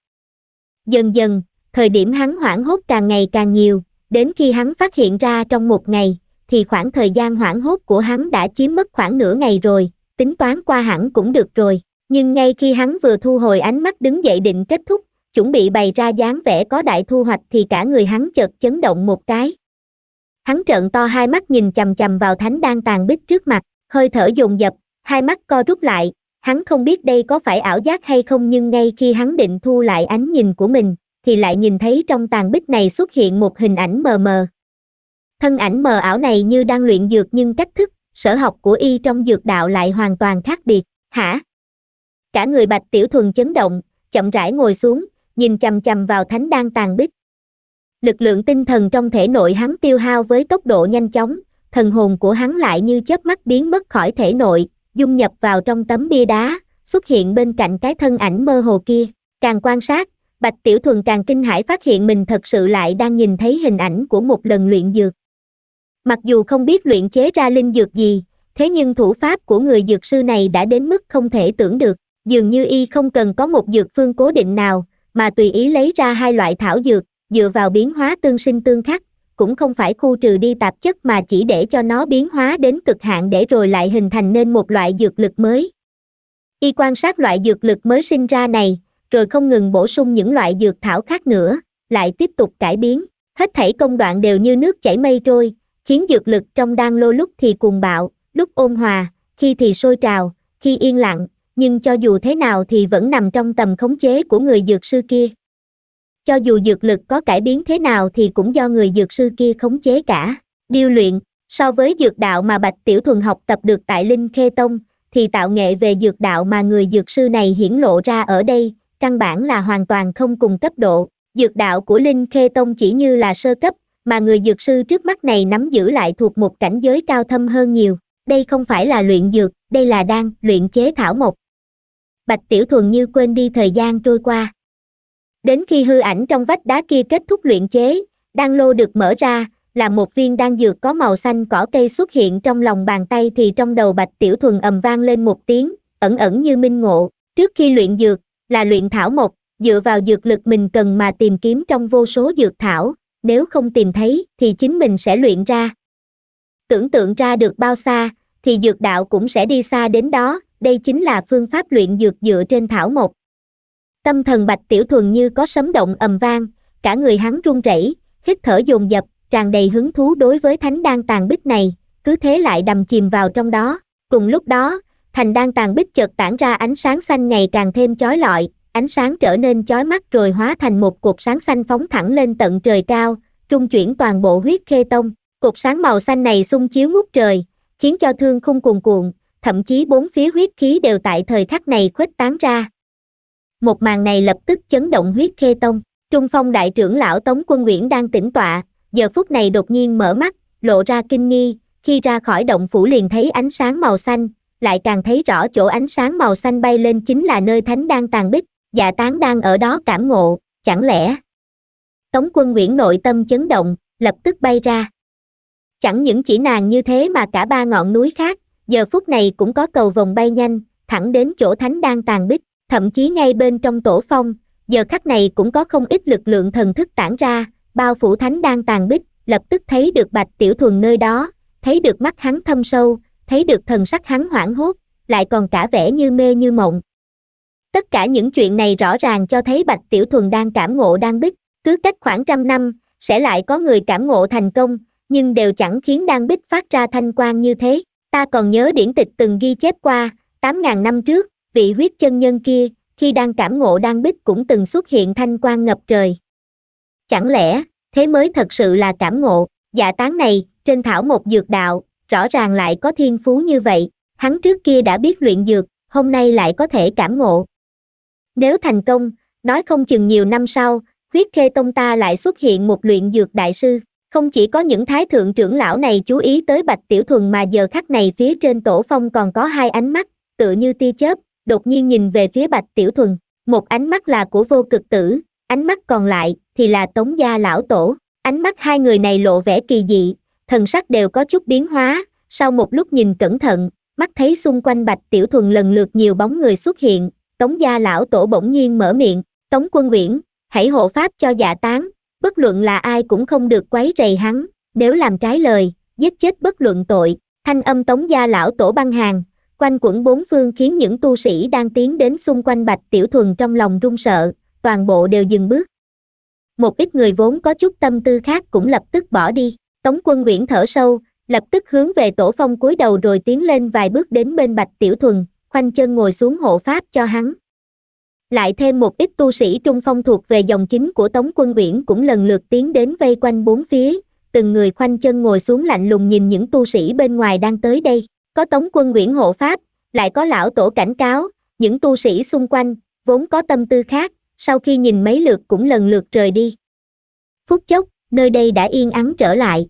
Dần dần, thời điểm hắn hoảng hốt càng ngày càng nhiều, đến khi hắn phát hiện ra trong một ngày, thì khoảng thời gian hoảng hốt của hắn đã chiếm mất khoảng nửa ngày rồi, tính toán qua hẳn cũng được rồi. Nhưng ngay khi hắn vừa thu hồi ánh mắt đứng dậy định kết thúc, chuẩn bị bày ra dáng vẻ có đại thu hoạch thì cả người hắn chợt chấn động một cái. Hắn trợn to hai mắt nhìn chầm chầm vào thánh đang tàn bích trước mặt, hơi thở dồn dập, hai mắt co rút lại, hắn không biết đây có phải ảo giác hay không nhưng ngay khi hắn định thu lại ánh nhìn của mình, thì lại nhìn thấy trong tàn bích này xuất hiện một hình ảnh mờ mờ thân ảnh mờ ảo này như đang luyện dược nhưng cách thức sở học của y trong dược đạo lại hoàn toàn khác biệt hả cả người bạch tiểu thuần chấn động chậm rãi ngồi xuống nhìn chằm chằm vào thánh đan tàn bích lực lượng tinh thần trong thể nội hắn tiêu hao với tốc độ nhanh chóng thần hồn của hắn lại như chớp mắt biến mất khỏi thể nội dung nhập vào trong tấm bia đá xuất hiện bên cạnh cái thân ảnh mơ hồ kia càng quan sát Bạch Tiểu Thuần càng kinh hãi phát hiện mình thật sự lại đang nhìn thấy hình ảnh của một lần luyện dược. Mặc dù không biết luyện chế ra linh dược gì, thế nhưng thủ pháp của người dược sư này đã đến mức không thể tưởng được, dường như y không cần có một dược phương cố định nào, mà tùy ý lấy ra hai loại thảo dược, dựa vào biến hóa tương sinh tương khắc, cũng không phải khu trừ đi tạp chất mà chỉ để cho nó biến hóa đến cực hạn để rồi lại hình thành nên một loại dược lực mới. Y quan sát loại dược lực mới sinh ra này, rồi không ngừng bổ sung những loại dược thảo khác nữa, lại tiếp tục cải biến. Hết thảy công đoạn đều như nước chảy mây trôi, khiến dược lực trong đan lô lúc thì cuồng bạo, lúc ôn hòa, khi thì sôi trào, khi yên lặng, nhưng cho dù thế nào thì vẫn nằm trong tầm khống chế của người dược sư kia. Cho dù dược lực có cải biến thế nào thì cũng do người dược sư kia khống chế cả. Điêu luyện, so với dược đạo mà Bạch Tiểu Thuần học tập được tại Linh Khê Tông, thì tạo nghệ về dược đạo mà người dược sư này hiển lộ ra ở đây, căn bản là hoàn toàn không cùng cấp độ, dược đạo của Linh Khê Tông chỉ như là sơ cấp, mà người dược sư trước mắt này nắm giữ lại thuộc một cảnh giới cao thâm hơn nhiều, đây không phải là luyện dược, đây là đan luyện chế thảo mộc. Bạch Tiểu Thuần như quên đi thời gian trôi qua. Đến khi hư ảnh trong vách đá kia kết thúc luyện chế, đan lô được mở ra, là một viên đan dược có màu xanh cỏ cây xuất hiện trong lòng bàn tay thì trong đầu Bạch Tiểu Thuần ầm vang lên một tiếng, ẩn ẩn như minh ngộ, trước khi luyện dược, là luyện thảo mộc dựa vào dược lực mình cần mà tìm kiếm trong vô số dược thảo nếu không tìm thấy thì chính mình sẽ luyện ra tưởng tượng ra được bao xa thì dược đạo cũng sẽ đi xa đến đó đây chính là phương pháp luyện dược dựa trên thảo mộc tâm thần bạch tiểu thuần như có sấm động ầm vang cả người hắn run rẩy hít thở dồn dập tràn đầy hứng thú đối với thánh đan tàn bích này cứ thế lại đầm chìm vào trong đó cùng lúc đó thành đan tàn bích chợt tản ra ánh sáng xanh ngày càng thêm chói lọi, ánh sáng trở nên chói mắt rồi hóa thành một cột sáng xanh phóng thẳng lên tận trời cao, trung chuyển toàn bộ huyết khê tông. Cột sáng màu xanh này xung chiếu ngút trời, khiến cho thương khung cuồn cuộn, thậm chí bốn phía huyết khí đều tại thời khắc này khuếch tán ra. Một màn này lập tức chấn động huyết khê tông, trung phong đại trưởng lão Tống Quân Nguyễn đang tĩnh tọa, giờ phút này đột nhiên mở mắt, lộ ra kinh nghi, khi ra khỏi động phủ liền thấy ánh sáng màu xanh, lại càng thấy rõ chỗ ánh sáng màu xanh bay lên chính là nơi thánh đang tàn bích, dạ tán đang ở đó cảm ngộ, chẳng lẽ. Tống quân Nguyễn nội tâm chấn động, lập tức bay ra. Chẳng những chỉ nàng như thế mà cả ba ngọn núi khác, giờ phút này cũng có cầu vòng bay nhanh, thẳng đến chỗ thánh đang tàn bích, thậm chí ngay bên trong tổ phong, giờ khắc này cũng có không ít lực lượng thần thức tản ra, bao phủ thánh đang tàn bích, lập tức thấy được bạch tiểu thuần nơi đó, thấy được mắt hắn thâm sâu, thấy được thần sắc hắn hoảng hốt, lại còn cả vẻ như mê như mộng. Tất cả những chuyện này rõ ràng cho thấy Bạch Tiểu Thuần đang cảm ngộ đang bích, cứ cách khoảng trăm năm, sẽ lại có người cảm ngộ thành công, nhưng đều chẳng khiến đang bích phát ra thanh quan như thế. Ta còn nhớ điển tịch từng ghi chép qua, 8.000 năm trước, vị huyết chân nhân kia, khi đang cảm ngộ đang bích cũng từng xuất hiện thanh quan ngập trời. Chẳng lẽ, thế mới thật sự là cảm ngộ, dạ tán này, trên thảo một dược đạo, rõ ràng lại có thiên phú như vậy, hắn trước kia đã biết luyện dược, hôm nay lại có thể cảm ngộ. Nếu thành công, nói không chừng nhiều năm sau, huyết khê tông ta lại xuất hiện một luyện dược đại sư. Không chỉ có những thái thượng trưởng lão này chú ý tới Bạch Tiểu Thuần mà giờ khắc này phía trên tổ phong còn có hai ánh mắt, tự như tia chớp, đột nhiên nhìn về phía Bạch Tiểu Thuần. Một ánh mắt là của vô cực tử, ánh mắt còn lại thì là tống gia lão tổ. Ánh mắt hai người này lộ vẻ kỳ dị, thần sắc đều có chút biến hóa sau một lúc nhìn cẩn thận mắt thấy xung quanh bạch tiểu thuần lần lượt nhiều bóng người xuất hiện tống gia lão tổ bỗng nhiên mở miệng tống quân uyển hãy hộ pháp cho dạ tán bất luận là ai cũng không được quấy rầy hắn nếu làm trái lời giết chết bất luận tội thanh âm tống gia lão tổ băng hàng quanh quẩn bốn phương khiến những tu sĩ đang tiến đến xung quanh bạch tiểu thuần trong lòng run sợ toàn bộ đều dừng bước một ít người vốn có chút tâm tư khác cũng lập tức bỏ đi Tống quân Nguyễn thở sâu, lập tức hướng về tổ phong cúi đầu rồi tiến lên vài bước đến bên Bạch Tiểu Thuần, khoanh chân ngồi xuống hộ pháp cho hắn. Lại thêm một ít tu sĩ trung phong thuộc về dòng chính của Tống quân Nguyễn cũng lần lượt tiến đến vây quanh bốn phía, từng người khoanh chân ngồi xuống lạnh lùng nhìn những tu sĩ bên ngoài đang tới đây. Có Tống quân Nguyễn hộ pháp, lại có lão tổ cảnh cáo, những tu sĩ xung quanh, vốn có tâm tư khác, sau khi nhìn mấy lượt cũng lần lượt rời đi. Phút chốc, nơi đây đã yên ắng trở lại.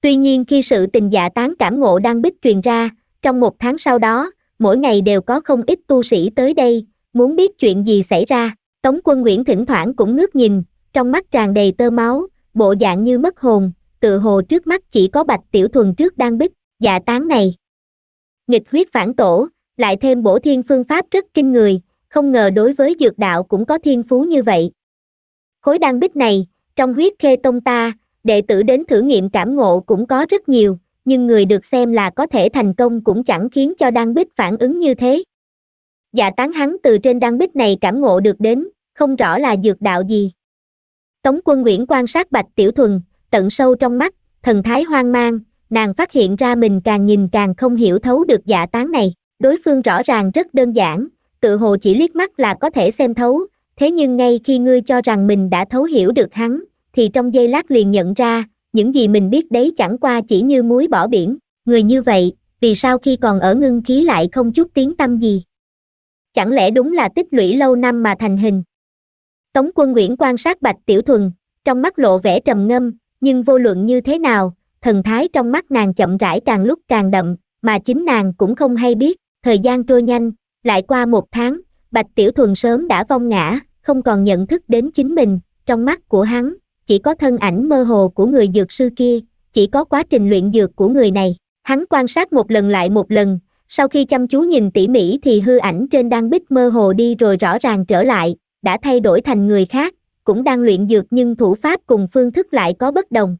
Tuy nhiên khi sự tình dạ tán cảm ngộ đang bích truyền ra, trong một tháng sau đó, mỗi ngày đều có không ít tu sĩ tới đây, muốn biết chuyện gì xảy ra. Tống quân Nguyễn thỉnh thoảng cũng ngước nhìn, trong mắt tràn đầy tơ máu, bộ dạng như mất hồn, tự hồ trước mắt chỉ có bạch tiểu thuần trước đang bích, dạ tán này. Nghịch huyết phản tổ, lại thêm bổ thiên phương pháp rất kinh người, không ngờ đối với dược đạo cũng có thiên phú như vậy. Khối đan bích này, trong huyết khê tông ta, đệ tử đến thử nghiệm cảm ngộ cũng có rất nhiều, nhưng người được xem là có thể thành công cũng chẳng khiến cho đăng Bích phản ứng như thế. Dạ tán hắn từ trên đăng Bích này cảm ngộ được đến, không rõ là dược đạo gì. Tống quân Nguyễn quan sát Bạch Tiểu Thuần, tận sâu trong mắt, thần thái hoang mang, nàng phát hiện ra mình càng nhìn càng không hiểu thấu được dạ tán này. Đối phương rõ ràng rất đơn giản, tự hồ chỉ liếc mắt là có thể xem thấu, thế nhưng ngay khi ngươi cho rằng mình đã thấu hiểu được hắn, thì trong giây lát liền nhận ra những gì mình biết đấy chẳng qua chỉ như muối bỏ biển người như vậy vì sao khi còn ở ngưng khí lại không chút tiếng tâm gì chẳng lẽ đúng là tích lũy lâu năm mà thành hình tống quân nguyễn quan sát bạch tiểu thuần trong mắt lộ vẻ trầm ngâm nhưng vô luận như thế nào thần thái trong mắt nàng chậm rãi càng lúc càng đậm mà chính nàng cũng không hay biết thời gian trôi nhanh lại qua một tháng bạch tiểu thuần sớm đã vong ngã không còn nhận thức đến chính mình trong mắt của hắn chỉ có thân ảnh mơ hồ của người dược sư kia, chỉ có quá trình luyện dược của người này. Hắn quan sát một lần lại một lần, sau khi chăm chú nhìn tỉ mỉ thì hư ảnh trên đang bích mơ hồ đi rồi rõ ràng trở lại, đã thay đổi thành người khác, cũng đang luyện dược nhưng thủ pháp cùng phương thức lại có bất đồng.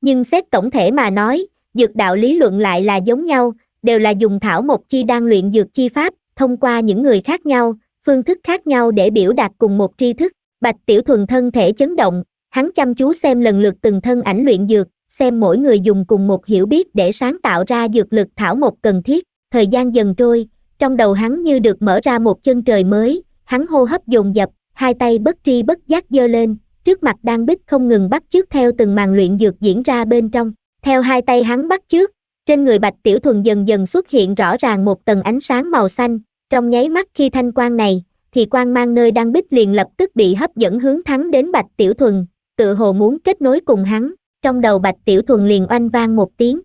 Nhưng xét tổng thể mà nói, dược đạo lý luận lại là giống nhau, đều là dùng thảo một chi đang luyện dược chi pháp, thông qua những người khác nhau, phương thức khác nhau để biểu đạt cùng một tri thức. Bạch Tiểu Thuần thân thể chấn động, hắn chăm chú xem lần lượt từng thân ảnh luyện dược xem mỗi người dùng cùng một hiểu biết để sáng tạo ra dược lực thảo một cần thiết thời gian dần trôi trong đầu hắn như được mở ra một chân trời mới hắn hô hấp dồn dập hai tay bất tri bất giác giơ lên trước mặt đang bích không ngừng bắt chước theo từng màn luyện dược diễn ra bên trong theo hai tay hắn bắt chước trên người bạch tiểu thuần dần dần xuất hiện rõ ràng một tầng ánh sáng màu xanh trong nháy mắt khi thanh quan này thì quan mang nơi đang bích liền lập tức bị hấp dẫn hướng thắng đến bạch tiểu thuần tự hồ muốn kết nối cùng hắn trong đầu bạch tiểu thuần liền oanh vang một tiếng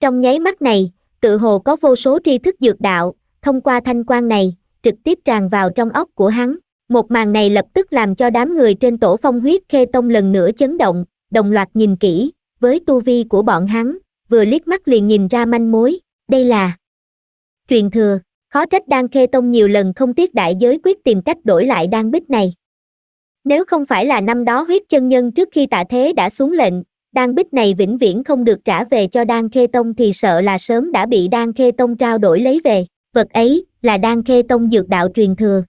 trong nháy mắt này tự hồ có vô số tri thức dược đạo thông qua thanh quan này trực tiếp tràn vào trong óc của hắn một màn này lập tức làm cho đám người trên tổ phong huyết khê tông lần nữa chấn động đồng loạt nhìn kỹ với tu vi của bọn hắn vừa liếc mắt liền nhìn ra manh mối đây là truyền thừa khó trách đang khê tông nhiều lần không tiếc đại giới quyết tìm cách đổi lại đan bích này nếu không phải là năm đó huyết chân nhân trước khi tạ thế đã xuống lệnh, đan bích này vĩnh viễn không được trả về cho đan khê tông thì sợ là sớm đã bị đan khê tông trao đổi lấy về. Vật ấy là đan khê tông dược đạo truyền thừa.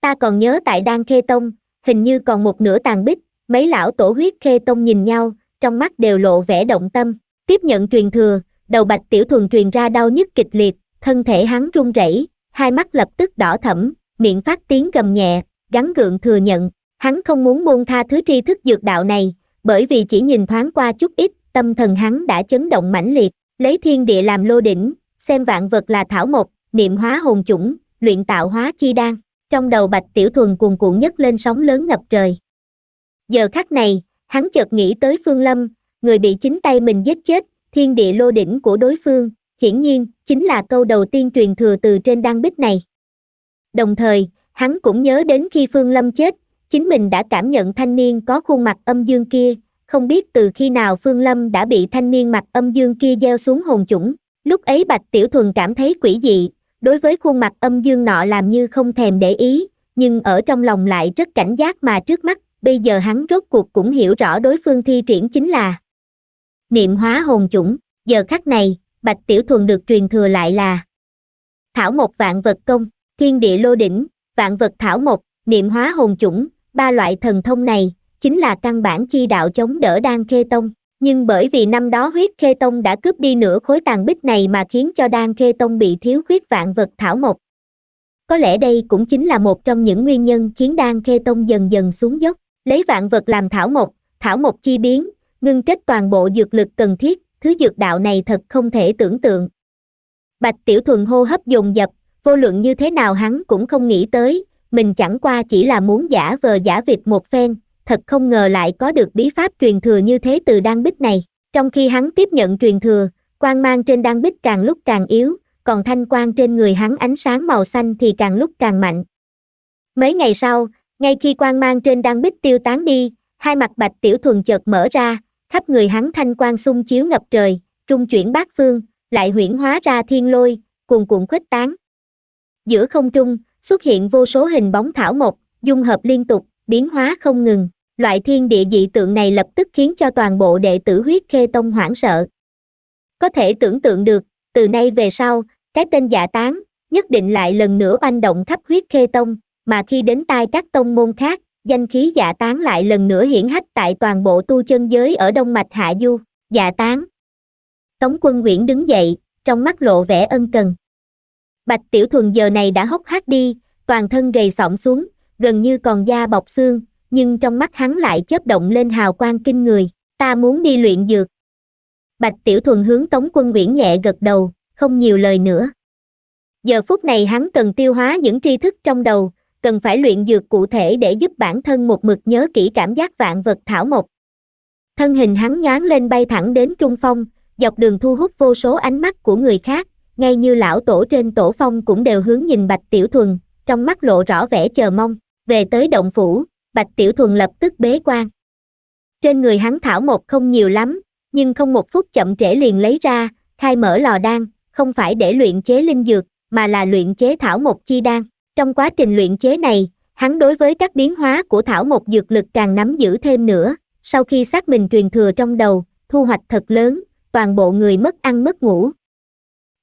Ta còn nhớ tại đan khê tông, hình như còn một nửa tàn bích, mấy lão tổ huyết khê tông nhìn nhau, trong mắt đều lộ vẻ động tâm. Tiếp nhận truyền thừa, đầu bạch tiểu thuần truyền ra đau nhức kịch liệt, thân thể hắn run rẩy, hai mắt lập tức đỏ thẫm, miệng phát tiếng gầm nhẹ, gắn gượng thừa nhận, hắn không muốn buông tha thứ tri thức dược đạo này, bởi vì chỉ nhìn thoáng qua chút ít, tâm thần hắn đã chấn động mãnh liệt, lấy thiên địa làm lô đỉnh, xem vạn vật là thảo mộc, niệm hóa hồn chủng, luyện tạo hóa chi đan. Trong đầu Bạch Tiểu Thuần cuồn cuộn nhất lên sóng lớn ngập trời. Giờ khắc này, hắn chợt nghĩ tới Phương Lâm, người bị chính tay mình giết chết, thiên địa lô đỉnh của đối phương, hiển nhiên, chính là câu đầu tiên truyền thừa từ trên đan bích này. Đồng thời, hắn cũng nhớ đến khi phương lâm chết chính mình đã cảm nhận thanh niên có khuôn mặt âm dương kia không biết từ khi nào phương lâm đã bị thanh niên mặt âm dương kia gieo xuống hồn chủng lúc ấy bạch tiểu thuần cảm thấy quỷ dị đối với khuôn mặt âm dương nọ làm như không thèm để ý nhưng ở trong lòng lại rất cảnh giác mà trước mắt bây giờ hắn rốt cuộc cũng hiểu rõ đối phương thi triển chính là niệm hóa hồn chủng giờ khắc này bạch tiểu thuần được truyền thừa lại là thảo một vạn vật công thiên địa lô đỉnh vạn vật thảo mộc, niệm hóa hồn chủng, ba loại thần thông này, chính là căn bản chi đạo chống đỡ Đan Khê Tông. Nhưng bởi vì năm đó huyết Khê Tông đã cướp đi nửa khối tàn bích này mà khiến cho Đan Khê Tông bị thiếu khuyết vạn vật thảo mộc. Có lẽ đây cũng chính là một trong những nguyên nhân khiến Đan Khê Tông dần dần xuống dốc, lấy vạn vật làm thảo mộc, thảo mộc chi biến, ngưng kết toàn bộ dược lực cần thiết, thứ dược đạo này thật không thể tưởng tượng. Bạch Tiểu Thuần hô hấp dồn dập, vô luận như thế nào hắn cũng không nghĩ tới mình chẳng qua chỉ là muốn giả vờ giả vịt một phen thật không ngờ lại có được bí pháp truyền thừa như thế từ đan bích này trong khi hắn tiếp nhận truyền thừa quang mang trên đan bích càng lúc càng yếu còn thanh quang trên người hắn ánh sáng màu xanh thì càng lúc càng mạnh mấy ngày sau ngay khi quang mang trên đan bích tiêu tán đi hai mặt bạch tiểu thuần chợt mở ra khắp người hắn thanh quang xung chiếu ngập trời trung chuyển bát phương lại huyển hóa ra thiên lôi cuồn cuộn khuếch tán giữa không trung xuất hiện vô số hình bóng thảo mộc dung hợp liên tục biến hóa không ngừng loại thiên địa dị tượng này lập tức khiến cho toàn bộ đệ tử huyết khê tông hoảng sợ có thể tưởng tượng được từ nay về sau cái tên giả tán nhất định lại lần nữa oanh động khắp huyết khê tông mà khi đến tai các tông môn khác danh khí giả tán lại lần nữa hiển hách tại toàn bộ tu chân giới ở đông mạch hạ du giả tán tống quân nguyễn đứng dậy trong mắt lộ vẻ ân cần bạch tiểu thuần giờ này đã hốc hác đi toàn thân gầy xõm xuống gần như còn da bọc xương nhưng trong mắt hắn lại chớp động lên hào quang kinh người ta muốn đi luyện dược bạch tiểu thuần hướng tống quân uyển nhẹ gật đầu không nhiều lời nữa giờ phút này hắn cần tiêu hóa những tri thức trong đầu cần phải luyện dược cụ thể để giúp bản thân một mực nhớ kỹ cảm giác vạn vật thảo mộc thân hình hắn nhoáng lên bay thẳng đến trung phong dọc đường thu hút vô số ánh mắt của người khác ngay như lão tổ trên tổ phong cũng đều hướng nhìn Bạch Tiểu Thuần, trong mắt lộ rõ vẻ chờ mong, về tới động phủ, Bạch Tiểu Thuần lập tức bế quan. Trên người hắn thảo một không nhiều lắm, nhưng không một phút chậm trễ liền lấy ra, khai mở lò đan, không phải để luyện chế linh dược, mà là luyện chế thảo một chi đan. Trong quá trình luyện chế này, hắn đối với các biến hóa của thảo một dược lực càng nắm giữ thêm nữa, sau khi xác mình truyền thừa trong đầu, thu hoạch thật lớn, toàn bộ người mất ăn mất ngủ,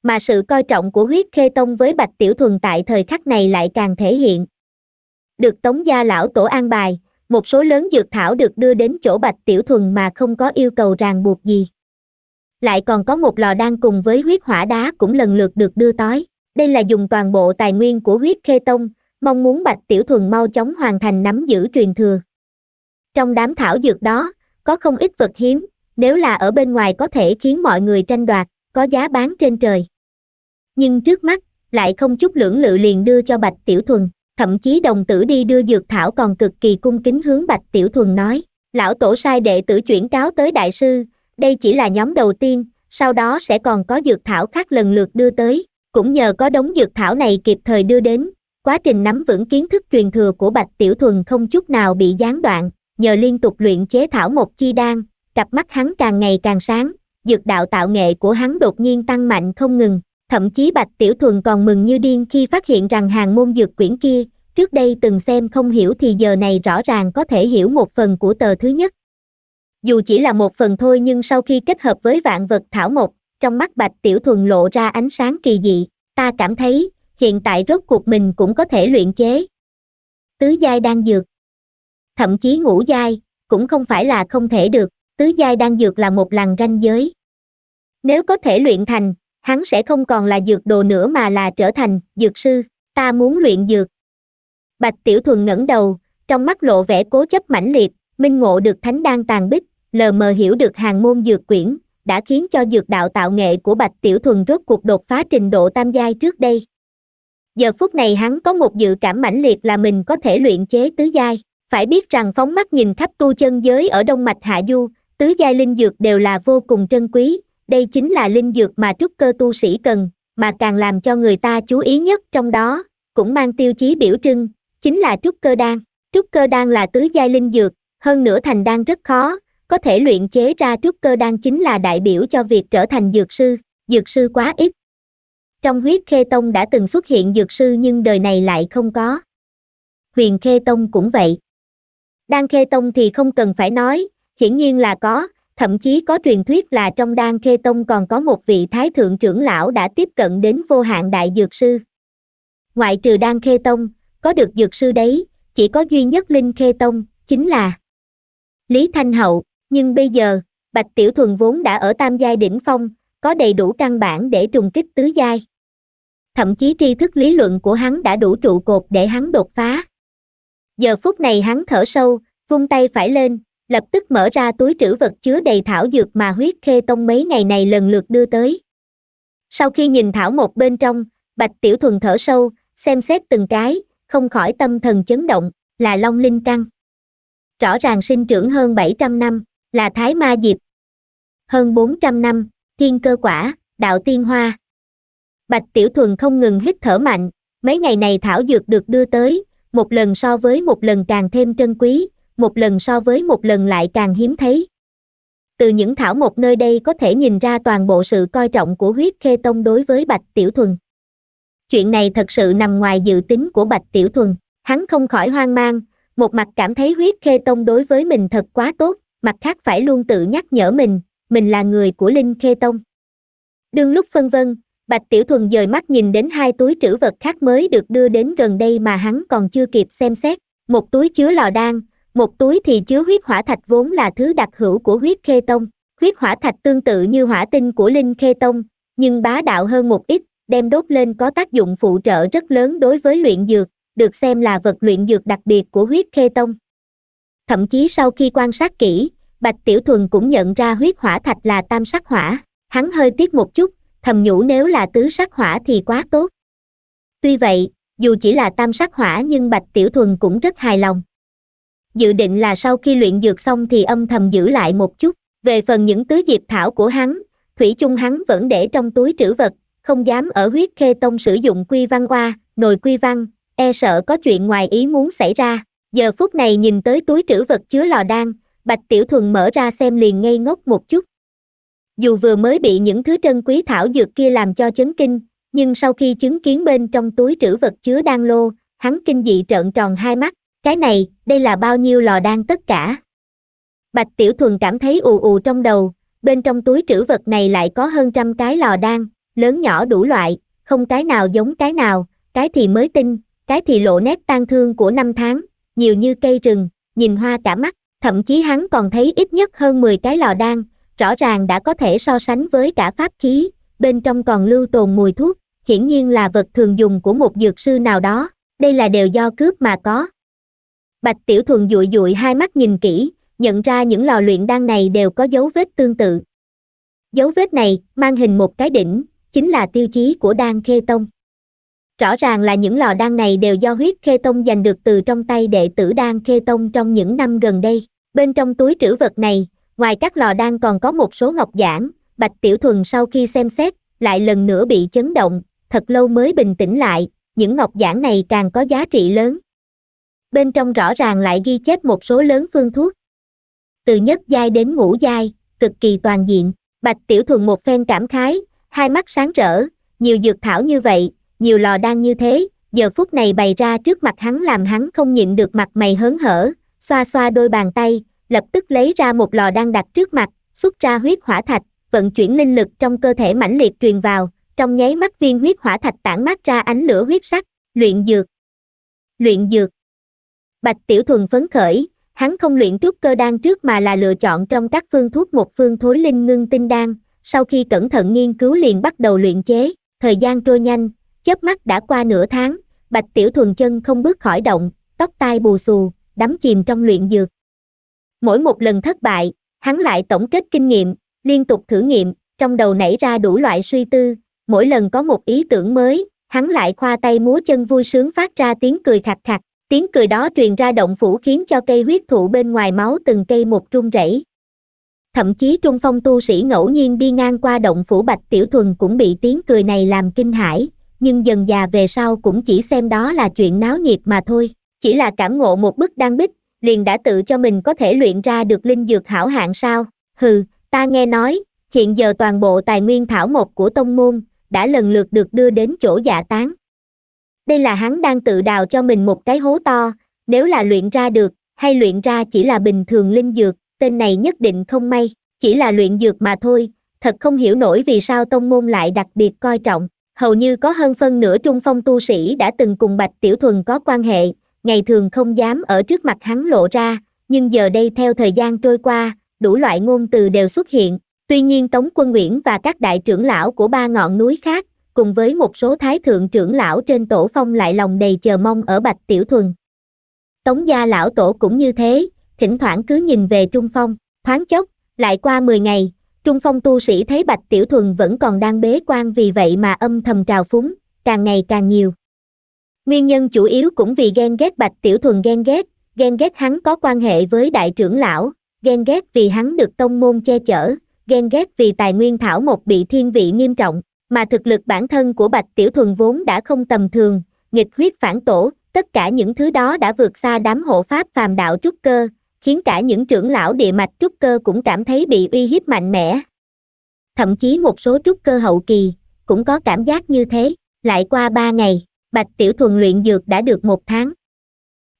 mà sự coi trọng của huyết khê tông với bạch tiểu thuần tại thời khắc này lại càng thể hiện được tống gia lão tổ an bài một số lớn dược thảo được đưa đến chỗ bạch tiểu thuần mà không có yêu cầu ràng buộc gì lại còn có một lò đan cùng với huyết hỏa đá cũng lần lượt được đưa tới đây là dùng toàn bộ tài nguyên của huyết khê tông mong muốn bạch tiểu thuần mau chóng hoàn thành nắm giữ truyền thừa trong đám thảo dược đó có không ít vật hiếm nếu là ở bên ngoài có thể khiến mọi người tranh đoạt có giá bán trên trời nhưng trước mắt lại không chút lưỡng lự liền đưa cho bạch tiểu thuần thậm chí đồng tử đi đưa dược thảo còn cực kỳ cung kính hướng bạch tiểu thuần nói lão tổ sai đệ tử chuyển cáo tới đại sư đây chỉ là nhóm đầu tiên sau đó sẽ còn có dược thảo khác lần lượt đưa tới cũng nhờ có đống dược thảo này kịp thời đưa đến quá trình nắm vững kiến thức truyền thừa của bạch tiểu thuần không chút nào bị gián đoạn nhờ liên tục luyện chế thảo một chi đan cặp mắt hắn càng ngày càng sáng dược đạo tạo nghệ của hắn đột nhiên tăng mạnh không ngừng thậm chí Bạch Tiểu Thuần còn mừng như điên khi phát hiện rằng hàng môn dược quyển kia, trước đây từng xem không hiểu thì giờ này rõ ràng có thể hiểu một phần của tờ thứ nhất. Dù chỉ là một phần thôi nhưng sau khi kết hợp với vạn vật thảo mộc, trong mắt Bạch Tiểu Thuần lộ ra ánh sáng kỳ dị, ta cảm thấy, hiện tại rốt cuộc mình cũng có thể luyện chế. Tứ giai đang dược, thậm chí ngũ giai, cũng không phải là không thể được, tứ giai đang dược là một làng ranh giới. Nếu có thể luyện thành, hắn sẽ không còn là dược đồ nữa mà là trở thành dược sư ta muốn luyện dược bạch tiểu thuần ngẩng đầu trong mắt lộ vẻ cố chấp mãnh liệt minh ngộ được thánh đan tàn bích lờ mờ hiểu được hàng môn dược quyển đã khiến cho dược đạo tạo nghệ của bạch tiểu thuần rốt cuộc đột phá trình độ tam giai trước đây giờ phút này hắn có một dự cảm mãnh liệt là mình có thể luyện chế tứ giai phải biết rằng phóng mắt nhìn khắp tu chân giới ở đông mạch hạ du tứ giai linh dược đều là vô cùng trân quý đây chính là linh dược mà trúc cơ tu sĩ cần mà càng làm cho người ta chú ý nhất trong đó cũng mang tiêu chí biểu trưng chính là trúc cơ đan trúc cơ đan là tứ giai linh dược hơn nữa thành đan rất khó có thể luyện chế ra trúc cơ đan chính là đại biểu cho việc trở thành dược sư dược sư quá ít trong huyết khê tông đã từng xuất hiện dược sư nhưng đời này lại không có huyền khê tông cũng vậy đan khê tông thì không cần phải nói hiển nhiên là có thậm chí có truyền thuyết là trong đan khê tông còn có một vị thái thượng trưởng lão đã tiếp cận đến vô hạn đại dược sư ngoại trừ đan khê tông có được dược sư đấy chỉ có duy nhất linh khê tông chính là lý thanh hậu nhưng bây giờ bạch tiểu thuần vốn đã ở tam giai đỉnh phong có đầy đủ căn bản để trùng kích tứ giai thậm chí tri thức lý luận của hắn đã đủ trụ cột để hắn đột phá giờ phút này hắn thở sâu vung tay phải lên lập tức mở ra túi trữ vật chứa đầy thảo dược mà huyết khê tông mấy ngày này lần lượt đưa tới sau khi nhìn thảo một bên trong bạch tiểu thuần thở sâu xem xét từng cái không khỏi tâm thần chấn động là long linh căn rõ ràng sinh trưởng hơn 700 năm là thái ma diệp hơn 400 năm thiên cơ quả đạo tiên hoa bạch tiểu thuần không ngừng hít thở mạnh mấy ngày này thảo dược được đưa tới một lần so với một lần càng thêm trân quý một lần so với một lần lại càng hiếm thấy từ những thảo một nơi đây có thể nhìn ra toàn bộ sự coi trọng của huyết khê tông đối với bạch tiểu thuần chuyện này thật sự nằm ngoài dự tính của bạch tiểu thuần hắn không khỏi hoang mang một mặt cảm thấy huyết khê tông đối với mình thật quá tốt mặt khác phải luôn tự nhắc nhở mình mình là người của linh khê tông đương lúc phân vân bạch tiểu thuần dời mắt nhìn đến hai túi trữ vật khác mới được đưa đến gần đây mà hắn còn chưa kịp xem xét một túi chứa lò đan một túi thì chứa huyết hỏa thạch vốn là thứ đặc hữu của huyết khê tông huyết hỏa thạch tương tự như hỏa tinh của linh khê tông nhưng bá đạo hơn một ít đem đốt lên có tác dụng phụ trợ rất lớn đối với luyện dược được xem là vật luyện dược đặc biệt của huyết khê tông thậm chí sau khi quan sát kỹ bạch tiểu thuần cũng nhận ra huyết hỏa thạch là tam sắc hỏa hắn hơi tiếc một chút thầm nhủ nếu là tứ sắc hỏa thì quá tốt tuy vậy dù chỉ là tam sắc hỏa nhưng bạch tiểu thuần cũng rất hài lòng dự định là sau khi luyện dược xong thì âm thầm giữ lại một chút về phần những tứ diệp thảo của hắn thủy chung hắn vẫn để trong túi trữ vật không dám ở huyết khê tông sử dụng quy văn qua nồi quy văn e sợ có chuyện ngoài ý muốn xảy ra giờ phút này nhìn tới túi trữ vật chứa lò đan bạch tiểu thuần mở ra xem liền ngây ngốc một chút dù vừa mới bị những thứ trân quý thảo dược kia làm cho chấn kinh nhưng sau khi chứng kiến bên trong túi trữ vật chứa đan lô hắn kinh dị trợn tròn hai mắt cái này đây là bao nhiêu lò đan tất cả bạch tiểu thuần cảm thấy ù ù trong đầu bên trong túi trữ vật này lại có hơn trăm cái lò đan lớn nhỏ đủ loại không cái nào giống cái nào cái thì mới tinh cái thì lộ nét tan thương của năm tháng nhiều như cây rừng nhìn hoa cả mắt thậm chí hắn còn thấy ít nhất hơn mười cái lò đan rõ ràng đã có thể so sánh với cả pháp khí bên trong còn lưu tồn mùi thuốc hiển nhiên là vật thường dùng của một dược sư nào đó đây là đều do cướp mà có bạch tiểu thuần dụi dụi hai mắt nhìn kỹ nhận ra những lò luyện đan này đều có dấu vết tương tự dấu vết này mang hình một cái đỉnh chính là tiêu chí của đan khê tông rõ ràng là những lò đan này đều do huyết khê tông giành được từ trong tay đệ tử đan khê tông trong những năm gần đây bên trong túi trữ vật này ngoài các lò đan còn có một số ngọc giản bạch tiểu thuần sau khi xem xét lại lần nữa bị chấn động thật lâu mới bình tĩnh lại những ngọc giản này càng có giá trị lớn bên trong rõ ràng lại ghi chép một số lớn phương thuốc từ nhất giai đến ngũ giai cực kỳ toàn diện bạch tiểu thuần một phen cảm khái hai mắt sáng rỡ nhiều dược thảo như vậy nhiều lò đan như thế giờ phút này bày ra trước mặt hắn làm hắn không nhịn được mặt mày hớn hở xoa xoa đôi bàn tay lập tức lấy ra một lò đan đặt trước mặt xuất ra huyết hỏa thạch vận chuyển linh lực trong cơ thể mãnh liệt truyền vào trong nháy mắt viên huyết hỏa thạch tản mát ra ánh lửa huyết sắc luyện dược luyện dược Bạch Tiểu Thuần phấn khởi, hắn không luyện trúc cơ đan trước mà là lựa chọn trong các phương thuốc một phương thối linh ngưng tinh đan, sau khi cẩn thận nghiên cứu liền bắt đầu luyện chế, thời gian trôi nhanh, chớp mắt đã qua nửa tháng, Bạch Tiểu Thuần chân không bước khỏi động, tóc tai bù xù, đắm chìm trong luyện dược. Mỗi một lần thất bại, hắn lại tổng kết kinh nghiệm, liên tục thử nghiệm, trong đầu nảy ra đủ loại suy tư, mỗi lần có một ý tưởng mới, hắn lại khoa tay múa chân vui sướng phát ra tiếng cười khạc khạc, tiếng cười đó truyền ra động phủ khiến cho cây huyết thụ bên ngoài máu từng cây một trung rẩy thậm chí trung phong tu sĩ ngẫu nhiên đi ngang qua động phủ bạch tiểu thuần cũng bị tiếng cười này làm kinh hãi nhưng dần già về sau cũng chỉ xem đó là chuyện náo nhiệt mà thôi chỉ là cảm ngộ một bức đan bích liền đã tự cho mình có thể luyện ra được linh dược hảo hạng sao hừ ta nghe nói hiện giờ toàn bộ tài nguyên thảo mộc của tông môn đã lần lượt được đưa đến chỗ giả dạ tán đây là hắn đang tự đào cho mình một cái hố to, nếu là luyện ra được, hay luyện ra chỉ là bình thường linh dược, tên này nhất định không may, chỉ là luyện dược mà thôi, thật không hiểu nổi vì sao tông môn lại đặc biệt coi trọng, hầu như có hơn phân nửa trung phong tu sĩ đã từng cùng Bạch Tiểu Thuần có quan hệ, ngày thường không dám ở trước mặt hắn lộ ra, nhưng giờ đây theo thời gian trôi qua, đủ loại ngôn từ đều xuất hiện, tuy nhiên Tống Quân Nguyễn và các đại trưởng lão của ba ngọn núi khác cùng với một số thái thượng trưởng lão trên tổ phong lại lòng đầy chờ mong ở Bạch Tiểu Thuần. Tống gia lão tổ cũng như thế, thỉnh thoảng cứ nhìn về Trung Phong, thoáng chốc, lại qua 10 ngày, Trung Phong tu sĩ thấy Bạch Tiểu Thuần vẫn còn đang bế quan vì vậy mà âm thầm trào phúng, càng ngày càng nhiều. Nguyên nhân chủ yếu cũng vì ghen ghét Bạch Tiểu Thuần ghen ghét, ghen ghét hắn có quan hệ với đại trưởng lão, ghen ghét vì hắn được tông môn che chở, ghen ghét vì tài nguyên thảo một bị thiên vị nghiêm trọng, mà thực lực bản thân của Bạch Tiểu Thuần vốn đã không tầm thường, nghịch huyết phản tổ, tất cả những thứ đó đã vượt xa đám hộ pháp phàm đạo trúc cơ, khiến cả những trưởng lão địa mạch trúc cơ cũng cảm thấy bị uy hiếp mạnh mẽ. Thậm chí một số trúc cơ hậu kỳ, cũng có cảm giác như thế, lại qua ba ngày, Bạch Tiểu Thuần luyện dược đã được một tháng.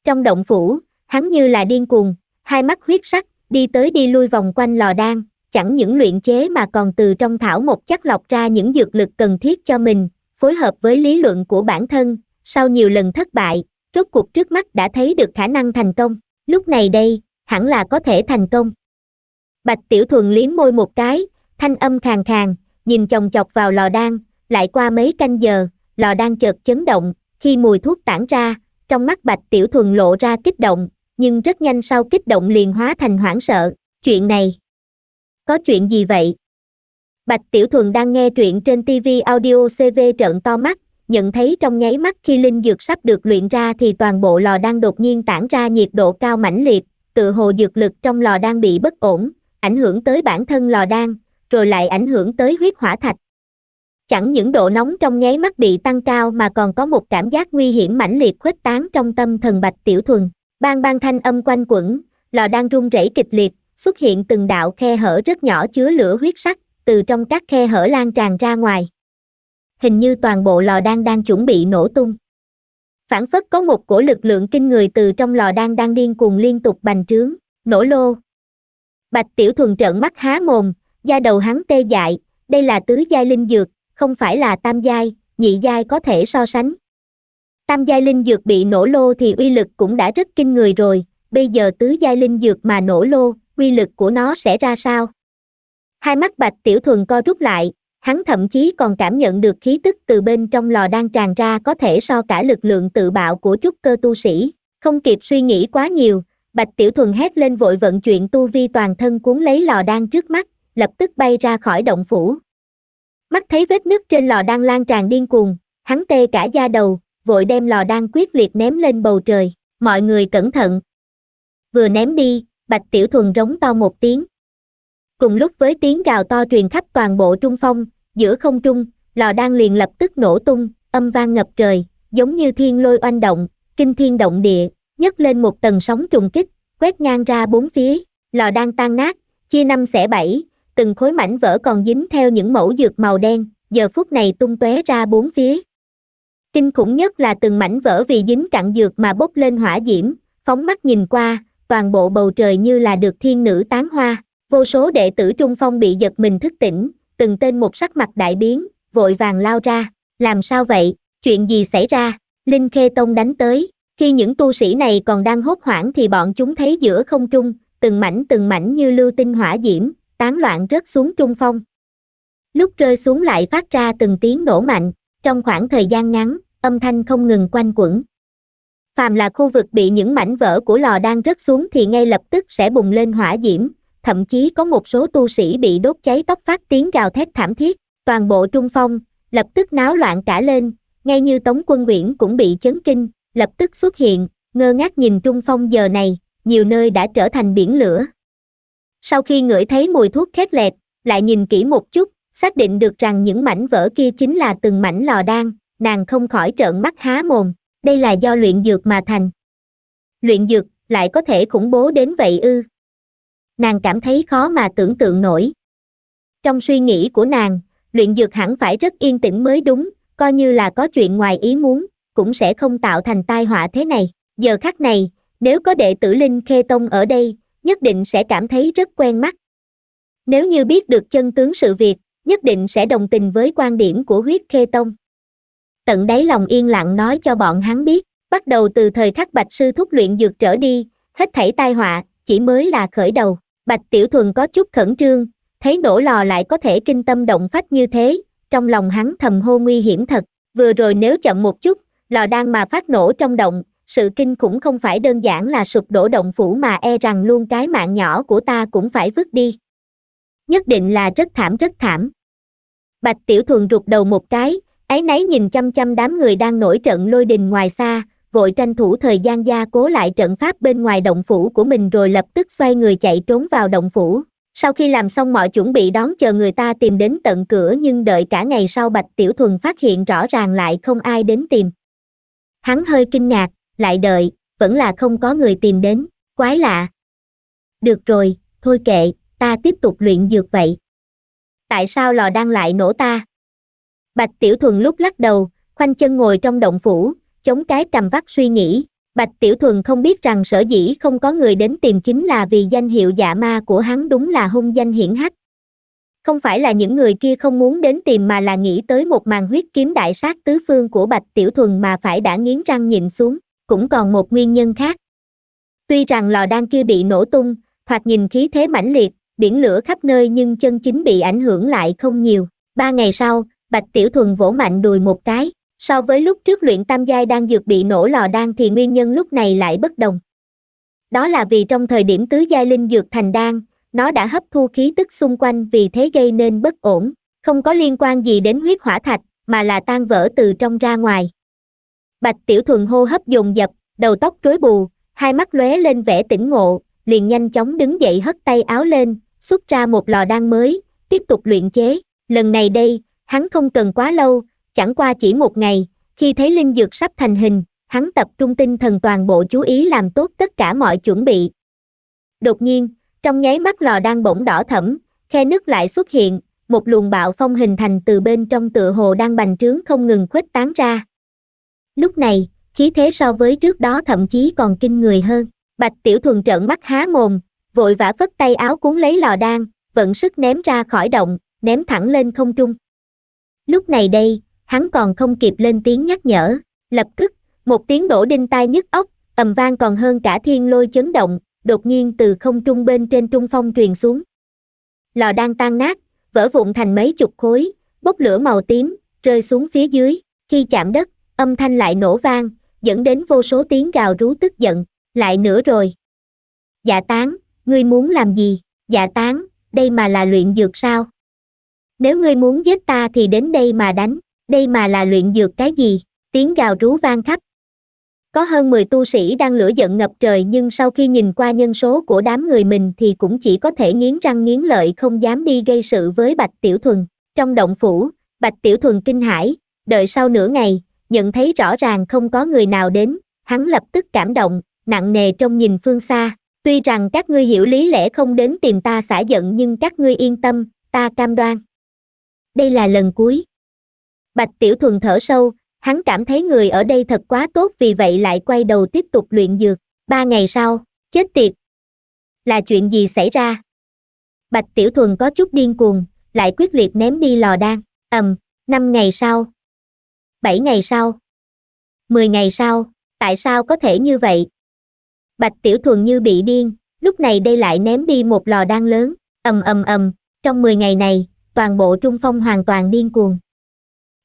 Trong động phủ, hắn như là điên cuồng, hai mắt huyết sắc, đi tới đi lui vòng quanh lò đan, chẳng những luyện chế mà còn từ trong thảo một chắc lọc ra những dược lực cần thiết cho mình phối hợp với lý luận của bản thân sau nhiều lần thất bại rốt cuộc trước mắt đã thấy được khả năng thành công lúc này đây hẳn là có thể thành công bạch tiểu thuần liếm môi một cái thanh âm khàn khàn nhìn chồng chọc vào lò đan lại qua mấy canh giờ lò đan chợt chấn động khi mùi thuốc tản ra trong mắt bạch tiểu thuần lộ ra kích động nhưng rất nhanh sau kích động liền hóa thành hoảng sợ chuyện này có chuyện gì vậy bạch tiểu thuần đang nghe truyện trên tv audio cv trợn to mắt nhận thấy trong nháy mắt khi linh dược sắp được luyện ra thì toàn bộ lò đang đột nhiên tản ra nhiệt độ cao mãnh liệt tự hồ dược lực trong lò đang bị bất ổn ảnh hưởng tới bản thân lò đang, rồi lại ảnh hưởng tới huyết hỏa thạch chẳng những độ nóng trong nháy mắt bị tăng cao mà còn có một cảm giác nguy hiểm mãnh liệt khuếch tán trong tâm thần bạch tiểu thuần bang bang thanh âm quanh quẩn lò đang run rẩy kịch liệt xuất hiện từng đạo khe hở rất nhỏ chứa lửa huyết sắc, từ trong các khe hở lan tràn ra ngoài. Hình như toàn bộ lò đan đang chuẩn bị nổ tung. Phản phất có một cổ lực lượng kinh người từ trong lò đan đang điên cuồng liên tục bành trướng, nổ lô. Bạch Tiểu Thuần trợn mắt há mồm, da đầu hắn tê dại, đây là tứ giai linh dược, không phải là tam giai, nhị giai có thể so sánh. Tam giai linh dược bị nổ lô thì uy lực cũng đã rất kinh người rồi, bây giờ tứ giai linh dược mà nổ lô, quy lực của nó sẽ ra sao hai mắt bạch tiểu thuần co rút lại hắn thậm chí còn cảm nhận được khí tức từ bên trong lò đang tràn ra có thể so cả lực lượng tự bạo của trúc cơ tu sĩ không kịp suy nghĩ quá nhiều bạch tiểu thuần hét lên vội vận chuyện tu vi toàn thân cuốn lấy lò đang trước mắt lập tức bay ra khỏi động phủ mắt thấy vết nứt trên lò đang lan tràn điên cuồng hắn tê cả da đầu vội đem lò đang quyết liệt ném lên bầu trời mọi người cẩn thận vừa ném đi bạch tiểu thuần rống to một tiếng cùng lúc với tiếng gào to truyền khắp toàn bộ trung phong giữa không trung lò đan liền lập tức nổ tung âm vang ngập trời giống như thiên lôi oanh động kinh thiên động địa nhấc lên một tầng sóng trùng kích quét ngang ra bốn phía lò đan tan nát chia năm xẻ bảy từng khối mảnh vỡ còn dính theo những mẫu dược màu đen giờ phút này tung tóe ra bốn phía kinh khủng nhất là từng mảnh vỡ vì dính cặn dược mà bốc lên hỏa diễm phóng mắt nhìn qua toàn bộ bầu trời như là được thiên nữ tán hoa, vô số đệ tử Trung Phong bị giật mình thức tỉnh, từng tên một sắc mặt đại biến, vội vàng lao ra, làm sao vậy, chuyện gì xảy ra, Linh Khê Tông đánh tới, khi những tu sĩ này còn đang hốt hoảng thì bọn chúng thấy giữa không trung, từng mảnh từng mảnh như lưu tinh hỏa diễm, tán loạn rớt xuống Trung Phong. Lúc rơi xuống lại phát ra từng tiếng nổ mạnh, trong khoảng thời gian ngắn, âm thanh không ngừng quanh quẩn phàm là khu vực bị những mảnh vỡ của lò đang rớt xuống thì ngay lập tức sẽ bùng lên hỏa diễm, thậm chí có một số tu sĩ bị đốt cháy tóc phát tiếng gào thét thảm thiết, toàn bộ trung phong, lập tức náo loạn cả lên, ngay như Tống Quân Nguyễn cũng bị chấn kinh, lập tức xuất hiện, ngơ ngác nhìn trung phong giờ này, nhiều nơi đã trở thành biển lửa. Sau khi ngửi thấy mùi thuốc khét lẹt, lại nhìn kỹ một chút, xác định được rằng những mảnh vỡ kia chính là từng mảnh lò đan, nàng không khỏi trợn mắt há mồm đây là do luyện dược mà thành luyện dược lại có thể khủng bố đến vậy ư nàng cảm thấy khó mà tưởng tượng nổi trong suy nghĩ của nàng luyện dược hẳn phải rất yên tĩnh mới đúng coi như là có chuyện ngoài ý muốn cũng sẽ không tạo thành tai họa thế này giờ khắc này nếu có đệ tử linh khê tông ở đây nhất định sẽ cảm thấy rất quen mắt nếu như biết được chân tướng sự việc nhất định sẽ đồng tình với quan điểm của huyết khê tông tận đáy lòng yên lặng nói cho bọn hắn biết bắt đầu từ thời khắc bạch sư thúc luyện dược trở đi hết thảy tai họa chỉ mới là khởi đầu bạch tiểu thuần có chút khẩn trương thấy nổ lò lại có thể kinh tâm động phách như thế trong lòng hắn thầm hô nguy hiểm thật vừa rồi nếu chậm một chút lò đang mà phát nổ trong động sự kinh cũng không phải đơn giản là sụp đổ động phủ mà e rằng luôn cái mạng nhỏ của ta cũng phải vứt đi nhất định là rất thảm rất thảm bạch tiểu thuần rụt đầu một cái ấy nấy nhìn chăm chăm đám người đang nổi trận lôi đình ngoài xa vội tranh thủ thời gian gia cố lại trận pháp bên ngoài động phủ của mình rồi lập tức xoay người chạy trốn vào động phủ sau khi làm xong mọi chuẩn bị đón chờ người ta tìm đến tận cửa nhưng đợi cả ngày sau bạch tiểu thuần phát hiện rõ ràng lại không ai đến tìm hắn hơi kinh ngạc lại đợi vẫn là không có người tìm đến quái lạ được rồi thôi kệ ta tiếp tục luyện dược vậy tại sao lò đang lại nổ ta Bạch Tiểu Thuần lúc lắc đầu, khoanh chân ngồi trong động phủ, chống cái cầm vắt suy nghĩ. Bạch Tiểu Thuần không biết rằng sở dĩ không có người đến tìm chính là vì danh hiệu dạ ma của hắn đúng là hung danh hiển hách. Không phải là những người kia không muốn đến tìm mà là nghĩ tới một màn huyết kiếm đại sát tứ phương của Bạch Tiểu Thuần mà phải đã nghiến răng nhìn xuống, cũng còn một nguyên nhân khác. Tuy rằng lò đan kia bị nổ tung, thoạt nhìn khí thế mãnh liệt, biển lửa khắp nơi nhưng chân chính bị ảnh hưởng lại không nhiều. Ba ngày sau, Bạch Tiểu Thuần vỗ mạnh đùi một cái, so với lúc trước luyện tam giai đang dược bị nổ lò đan thì nguyên nhân lúc này lại bất đồng. Đó là vì trong thời điểm tứ giai linh dược thành đan, nó đã hấp thu khí tức xung quanh vì thế gây nên bất ổn, không có liên quan gì đến huyết hỏa thạch, mà là tan vỡ từ trong ra ngoài. Bạch Tiểu Thuần hô hấp dồn dập, đầu tóc rối bù, hai mắt lóe lên vẻ tỉnh ngộ, liền nhanh chóng đứng dậy hất tay áo lên, xuất ra một lò đan mới, tiếp tục luyện chế. Lần này đây, hắn không cần quá lâu chẳng qua chỉ một ngày khi thấy linh dược sắp thành hình hắn tập trung tinh thần toàn bộ chú ý làm tốt tất cả mọi chuẩn bị đột nhiên trong nháy mắt lò đang bỗng đỏ thẫm khe nước lại xuất hiện một luồng bạo phong hình thành từ bên trong tựa hồ đang bành trướng không ngừng khuếch tán ra lúc này khí thế so với trước đó thậm chí còn kinh người hơn bạch tiểu thuần trợn mắt há mồm vội vã phất tay áo cuốn lấy lò đan vận sức ném ra khỏi động ném thẳng lên không trung lúc này đây hắn còn không kịp lên tiếng nhắc nhở lập tức một tiếng đổ đinh tai nhức óc ầm vang còn hơn cả thiên lôi chấn động đột nhiên từ không trung bên trên trung phong truyền xuống lò đang tan nát vỡ vụn thành mấy chục khối bốc lửa màu tím rơi xuống phía dưới khi chạm đất âm thanh lại nổ vang dẫn đến vô số tiếng gào rú tức giận lại nữa rồi dạ tán ngươi muốn làm gì dạ tán đây mà là luyện dược sao nếu ngươi muốn giết ta thì đến đây mà đánh đây mà là luyện dược cái gì tiếng gào rú vang khắp có hơn mười tu sĩ đang lửa giận ngập trời nhưng sau khi nhìn qua nhân số của đám người mình thì cũng chỉ có thể nghiến răng nghiến lợi không dám đi gây sự với bạch tiểu thuần trong động phủ bạch tiểu thuần kinh hãi đợi sau nửa ngày nhận thấy rõ ràng không có người nào đến hắn lập tức cảm động nặng nề trong nhìn phương xa tuy rằng các ngươi hiểu lý lẽ không đến tìm ta xả giận nhưng các ngươi yên tâm ta cam đoan đây là lần cuối bạch tiểu thuần thở sâu hắn cảm thấy người ở đây thật quá tốt vì vậy lại quay đầu tiếp tục luyện dược ba ngày sau chết tiệt là chuyện gì xảy ra bạch tiểu thuần có chút điên cuồng lại quyết liệt ném đi lò đan ầm năm ngày sau bảy ngày sau mười ngày sau tại sao có thể như vậy bạch tiểu thuần như bị điên lúc này đây lại ném đi một lò đan lớn ầm ầm ầm trong mười ngày này toàn bộ Trung Phong hoàn toàn điên cuồng.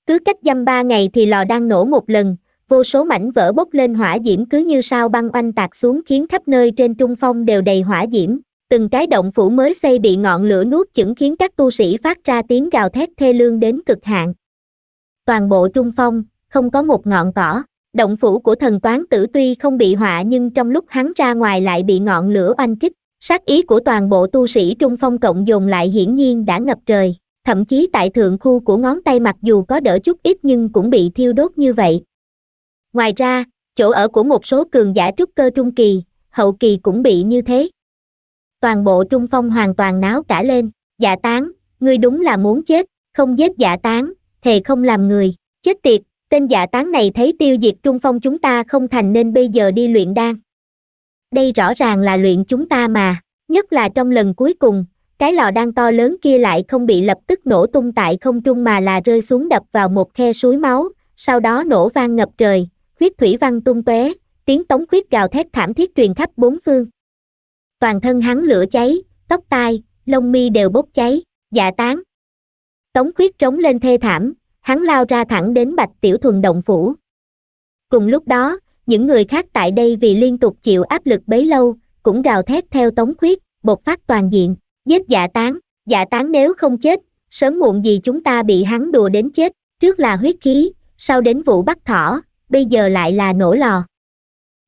Cứ cách dăm ba ngày thì lò đang nổ một lần, vô số mảnh vỡ bốc lên hỏa diễm cứ như sao băng oanh tạc xuống khiến khắp nơi trên Trung Phong đều đầy hỏa diễm. Từng cái động phủ mới xây bị ngọn lửa nuốt chửng khiến các tu sĩ phát ra tiếng gào thét thê lương đến cực hạn. Toàn bộ Trung Phong, không có một ngọn cỏ. Động phủ của thần toán tử tuy không bị họa nhưng trong lúc hắn ra ngoài lại bị ngọn lửa oanh kích, sát ý của toàn bộ tu sĩ trung phong cộng dồn lại hiển nhiên đã ngập trời thậm chí tại thượng khu của ngón tay mặc dù có đỡ chút ít nhưng cũng bị thiêu đốt như vậy ngoài ra chỗ ở của một số cường giả trúc cơ trung kỳ hậu kỳ cũng bị như thế toàn bộ trung phong hoàn toàn náo cả lên giả dạ tán ngươi đúng là muốn chết không giết giả dạ tán thề không làm người chết tiệt tên giả dạ tán này thấy tiêu diệt trung phong chúng ta không thành nên bây giờ đi luyện đan đây rõ ràng là luyện chúng ta mà, nhất là trong lần cuối cùng, cái lò đang to lớn kia lại không bị lập tức nổ tung tại không trung mà là rơi xuống đập vào một khe suối máu, sau đó nổ vang ngập trời, huyết thủy văng tung tóe, tiếng tống huyết gào thét thảm thiết truyền khắp bốn phương. Toàn thân hắn lửa cháy, tóc tai, lông mi đều bốc cháy, dạ tán. Tống huyết trống lên thê thảm, hắn lao ra thẳng đến bạch tiểu thuần động phủ. Cùng lúc đó, những người khác tại đây vì liên tục chịu áp lực bấy lâu cũng gào thét theo tống khuyết bộc phát toàn diện giết giả tán giả tán nếu không chết sớm muộn gì chúng ta bị hắn đùa đến chết trước là huyết khí sau đến vụ bắt thỏ bây giờ lại là nổ lò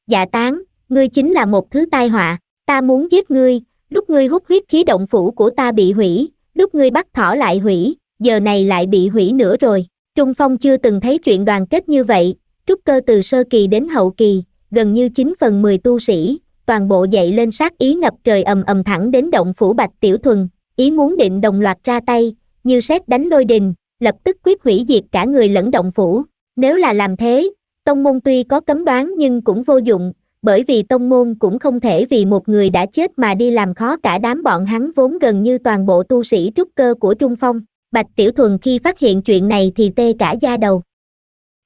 giả tán ngươi chính là một thứ tai họa ta muốn giết ngươi lúc ngươi hút huyết khí động phủ của ta bị hủy lúc ngươi bắt thỏ lại hủy giờ này lại bị hủy nữa rồi trung phong chưa từng thấy chuyện đoàn kết như vậy trúc cơ từ sơ kỳ đến hậu kỳ gần như 9 phần 10 tu sĩ toàn bộ dậy lên sát ý ngập trời ầm ầm thẳng đến động phủ bạch tiểu thuần ý muốn định đồng loạt ra tay như xét đánh lôi đình lập tức quyết hủy diệt cả người lẫn động phủ nếu là làm thế tông môn tuy có cấm đoán nhưng cũng vô dụng bởi vì tông môn cũng không thể vì một người đã chết mà đi làm khó cả đám bọn hắn vốn gần như toàn bộ tu sĩ trúc cơ của trung phong bạch tiểu thuần khi phát hiện chuyện này thì tê cả da đầu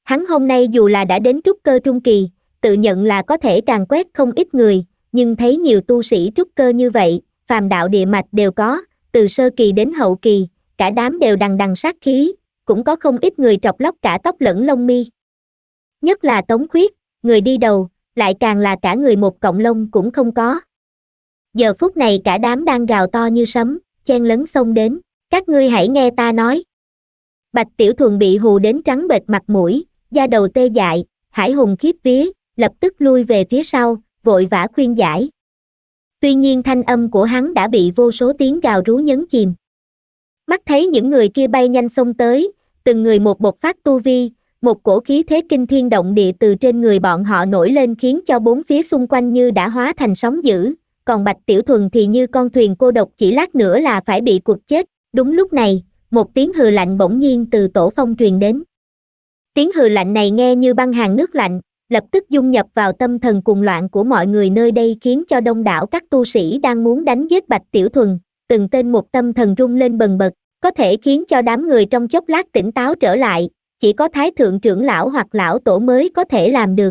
hắn hôm nay dù là đã đến trúc cơ trung kỳ tự nhận là có thể càng quét không ít người nhưng thấy nhiều tu sĩ trúc cơ như vậy phàm đạo địa mạch đều có từ sơ kỳ đến hậu kỳ cả đám đều đằng đằng sát khí cũng có không ít người trọc lóc cả tóc lẫn lông mi nhất là tống khuyết người đi đầu lại càng là cả người một cộng lông cũng không có giờ phút này cả đám đang gào to như sấm chen lấn xông đến các ngươi hãy nghe ta nói bạch tiểu thuần bị hù đến trắng bệt mặt mũi da đầu tê dại, Hải Hùng khiếp vía, lập tức lui về phía sau, vội vã khuyên giải. Tuy nhiên thanh âm của hắn đã bị vô số tiếng gào rú nhấn chìm. Mắt thấy những người kia bay nhanh xông tới, từng người một bột phát tu vi, một cổ khí thế kinh thiên động địa từ trên người bọn họ nổi lên khiến cho bốn phía xung quanh như đã hóa thành sóng dữ, còn Bạch Tiểu Thuần thì như con thuyền cô độc chỉ lát nữa là phải bị cuộc chết. Đúng lúc này, một tiếng hừ lạnh bỗng nhiên từ tổ phong truyền đến. Tiếng hừ lạnh này nghe như băng hàng nước lạnh, lập tức dung nhập vào tâm thần cùng loạn của mọi người nơi đây khiến cho đông đảo các tu sĩ đang muốn đánh giết Bạch Tiểu Thuần, từng tên một tâm thần rung lên bần bật, có thể khiến cho đám người trong chốc lát tỉnh táo trở lại, chỉ có Thái Thượng trưởng lão hoặc lão tổ mới có thể làm được.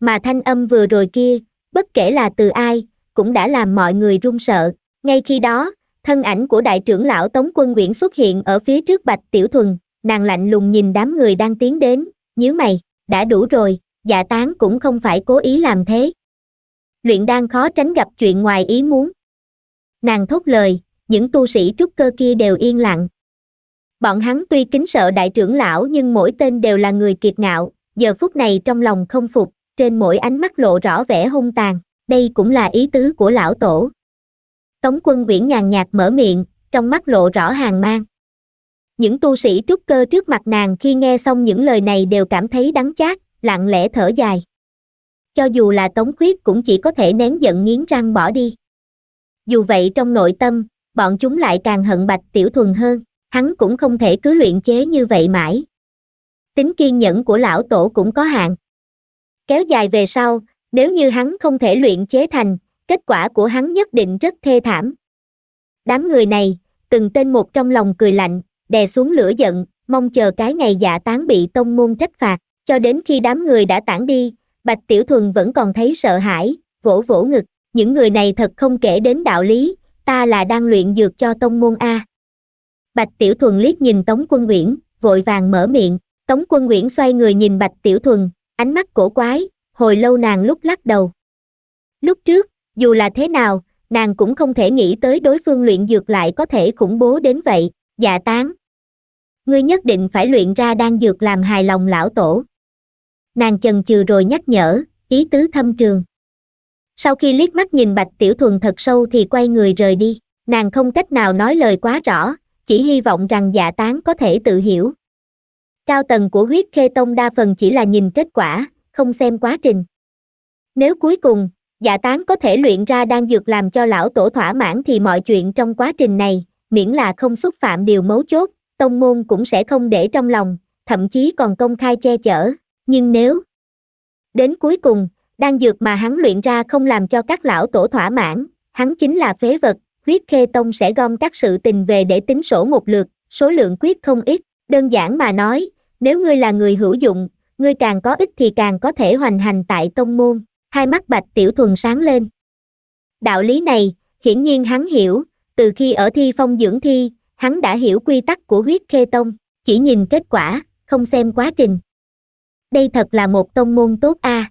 Mà thanh âm vừa rồi kia, bất kể là từ ai, cũng đã làm mọi người run sợ. Ngay khi đó, thân ảnh của đại trưởng lão Tống Quân Nguyễn xuất hiện ở phía trước Bạch Tiểu Thuần, nàng lạnh lùng nhìn đám người đang tiến đến nhớ mày đã đủ rồi dạ tán cũng không phải cố ý làm thế luyện đan khó tránh gặp chuyện ngoài ý muốn nàng thốt lời những tu sĩ trúc cơ kia đều yên lặng bọn hắn tuy kính sợ đại trưởng lão nhưng mỗi tên đều là người kiệt ngạo giờ phút này trong lòng không phục trên mỗi ánh mắt lộ rõ vẻ hung tàn đây cũng là ý tứ của lão tổ tống quân quyển nhàn nhạt mở miệng trong mắt lộ rõ hàng mang những tu sĩ trúc cơ trước mặt nàng khi nghe xong những lời này đều cảm thấy đắng chát lặng lẽ thở dài cho dù là tống khuyết cũng chỉ có thể nén giận nghiến răng bỏ đi dù vậy trong nội tâm bọn chúng lại càng hận bạch tiểu thuần hơn hắn cũng không thể cứ luyện chế như vậy mãi tính kiên nhẫn của lão tổ cũng có hạn kéo dài về sau nếu như hắn không thể luyện chế thành kết quả của hắn nhất định rất thê thảm đám người này từng tên một trong lòng cười lạnh đè xuống lửa giận mong chờ cái ngày dạ tán bị tông môn trách phạt cho đến khi đám người đã tản đi bạch tiểu thuần vẫn còn thấy sợ hãi vỗ vỗ ngực những người này thật không kể đến đạo lý ta là đang luyện dược cho tông môn a bạch tiểu thuần liếc nhìn tống quân nguyễn vội vàng mở miệng tống quân nguyễn xoay người nhìn bạch tiểu thuần ánh mắt cổ quái hồi lâu nàng lúc lắc đầu lúc trước dù là thế nào nàng cũng không thể nghĩ tới đối phương luyện dược lại có thể khủng bố đến vậy dạ tán ngươi nhất định phải luyện ra đan dược làm hài lòng lão tổ nàng chần chừ rồi nhắc nhở ý tứ thâm trường sau khi liếc mắt nhìn bạch tiểu thuần thật sâu thì quay người rời đi nàng không cách nào nói lời quá rõ chỉ hy vọng rằng dạ tán có thể tự hiểu cao tầng của huyết khê tông đa phần chỉ là nhìn kết quả không xem quá trình nếu cuối cùng dạ tán có thể luyện ra đan dược làm cho lão tổ thỏa mãn thì mọi chuyện trong quá trình này miễn là không xúc phạm điều mấu chốt tông môn cũng sẽ không để trong lòng thậm chí còn công khai che chở nhưng nếu đến cuối cùng đan dược mà hắn luyện ra không làm cho các lão tổ thỏa mãn hắn chính là phế vật huyết khê tông sẽ gom các sự tình về để tính sổ một lượt số lượng quyết không ít đơn giản mà nói nếu ngươi là người hữu dụng ngươi càng có ích thì càng có thể hoành hành tại tông môn hai mắt bạch tiểu thuần sáng lên đạo lý này hiển nhiên hắn hiểu từ khi ở thi phong dưỡng thi, hắn đã hiểu quy tắc của huyết khê tông, chỉ nhìn kết quả, không xem quá trình. Đây thật là một tông môn tốt a. À.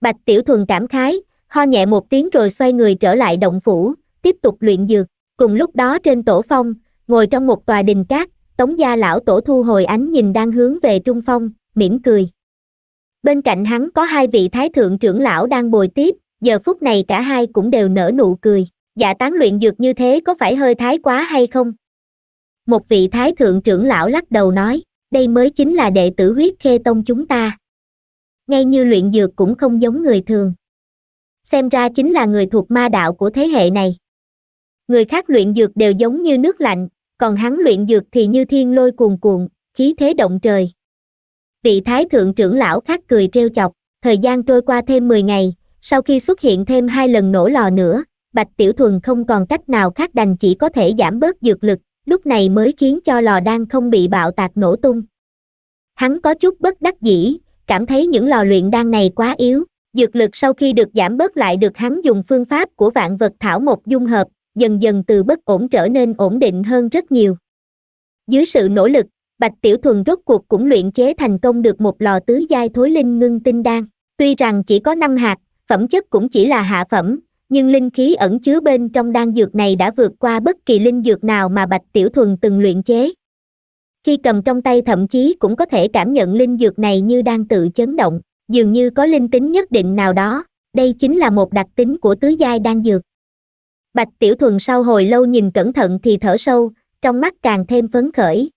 Bạch Tiểu Thuần cảm khái, ho nhẹ một tiếng rồi xoay người trở lại động phủ, tiếp tục luyện dược. Cùng lúc đó trên tổ phong, ngồi trong một tòa đình cát, tống gia lão tổ thu hồi ánh nhìn đang hướng về trung phong, mỉm cười. Bên cạnh hắn có hai vị thái thượng trưởng lão đang bồi tiếp, giờ phút này cả hai cũng đều nở nụ cười dạ tán luyện dược như thế có phải hơi thái quá hay không? Một vị thái thượng trưởng lão lắc đầu nói, đây mới chính là đệ tử huyết khê tông chúng ta. Ngay như luyện dược cũng không giống người thường. Xem ra chính là người thuộc ma đạo của thế hệ này. Người khác luyện dược đều giống như nước lạnh, còn hắn luyện dược thì như thiên lôi cuồn cuộn, khí thế động trời. Vị thái thượng trưởng lão khác cười trêu chọc, thời gian trôi qua thêm 10 ngày, sau khi xuất hiện thêm hai lần nổ lò nữa, bạch tiểu thuần không còn cách nào khác đành chỉ có thể giảm bớt dược lực lúc này mới khiến cho lò đan không bị bạo tạc nổ tung hắn có chút bất đắc dĩ cảm thấy những lò luyện đan này quá yếu dược lực sau khi được giảm bớt lại được hắn dùng phương pháp của vạn vật thảo một dung hợp dần dần từ bất ổn trở nên ổn định hơn rất nhiều dưới sự nỗ lực bạch tiểu thuần rốt cuộc cũng luyện chế thành công được một lò tứ giai thối linh ngưng tinh đan tuy rằng chỉ có năm hạt phẩm chất cũng chỉ là hạ phẩm nhưng linh khí ẩn chứa bên trong đan dược này đã vượt qua bất kỳ linh dược nào mà bạch tiểu thuần từng luyện chế khi cầm trong tay thậm chí cũng có thể cảm nhận linh dược này như đang tự chấn động dường như có linh tính nhất định nào đó đây chính là một đặc tính của tứ giai đan dược bạch tiểu thuần sau hồi lâu nhìn cẩn thận thì thở sâu trong mắt càng thêm phấn khởi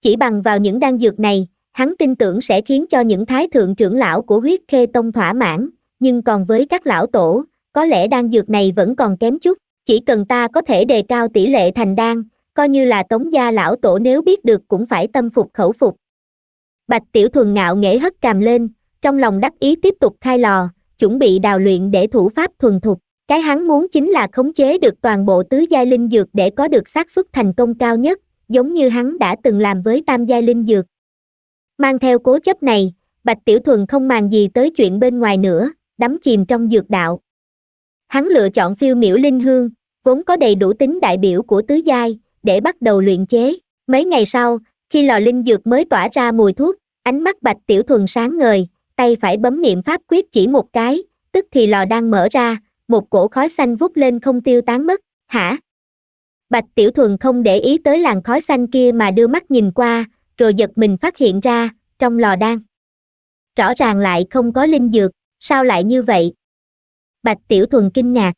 chỉ bằng vào những đan dược này hắn tin tưởng sẽ khiến cho những thái thượng trưởng lão của huyết khê tông thỏa mãn nhưng còn với các lão tổ có lẽ đan dược này vẫn còn kém chút chỉ cần ta có thể đề cao tỷ lệ thành đan coi như là tống gia lão tổ nếu biết được cũng phải tâm phục khẩu phục bạch tiểu thuần ngạo nghễ hất cằm lên trong lòng đắc ý tiếp tục khai lò chuẩn bị đào luyện để thủ pháp thuần thục cái hắn muốn chính là khống chế được toàn bộ tứ giai linh dược để có được xác suất thành công cao nhất giống như hắn đã từng làm với tam giai linh dược mang theo cố chấp này bạch tiểu thuần không màng gì tới chuyện bên ngoài nữa đắm chìm trong dược đạo hắn lựa chọn phiêu miễu linh hương vốn có đầy đủ tính đại biểu của tứ giai để bắt đầu luyện chế mấy ngày sau khi lò linh dược mới tỏa ra mùi thuốc ánh mắt bạch tiểu thuần sáng ngời tay phải bấm niệm pháp quyết chỉ một cái tức thì lò đang mở ra một cổ khói xanh vút lên không tiêu tán mất hả bạch tiểu thuần không để ý tới làn khói xanh kia mà đưa mắt nhìn qua rồi giật mình phát hiện ra trong lò đang rõ ràng lại không có linh dược sao lại như vậy bạch tiểu thuần kinh ngạc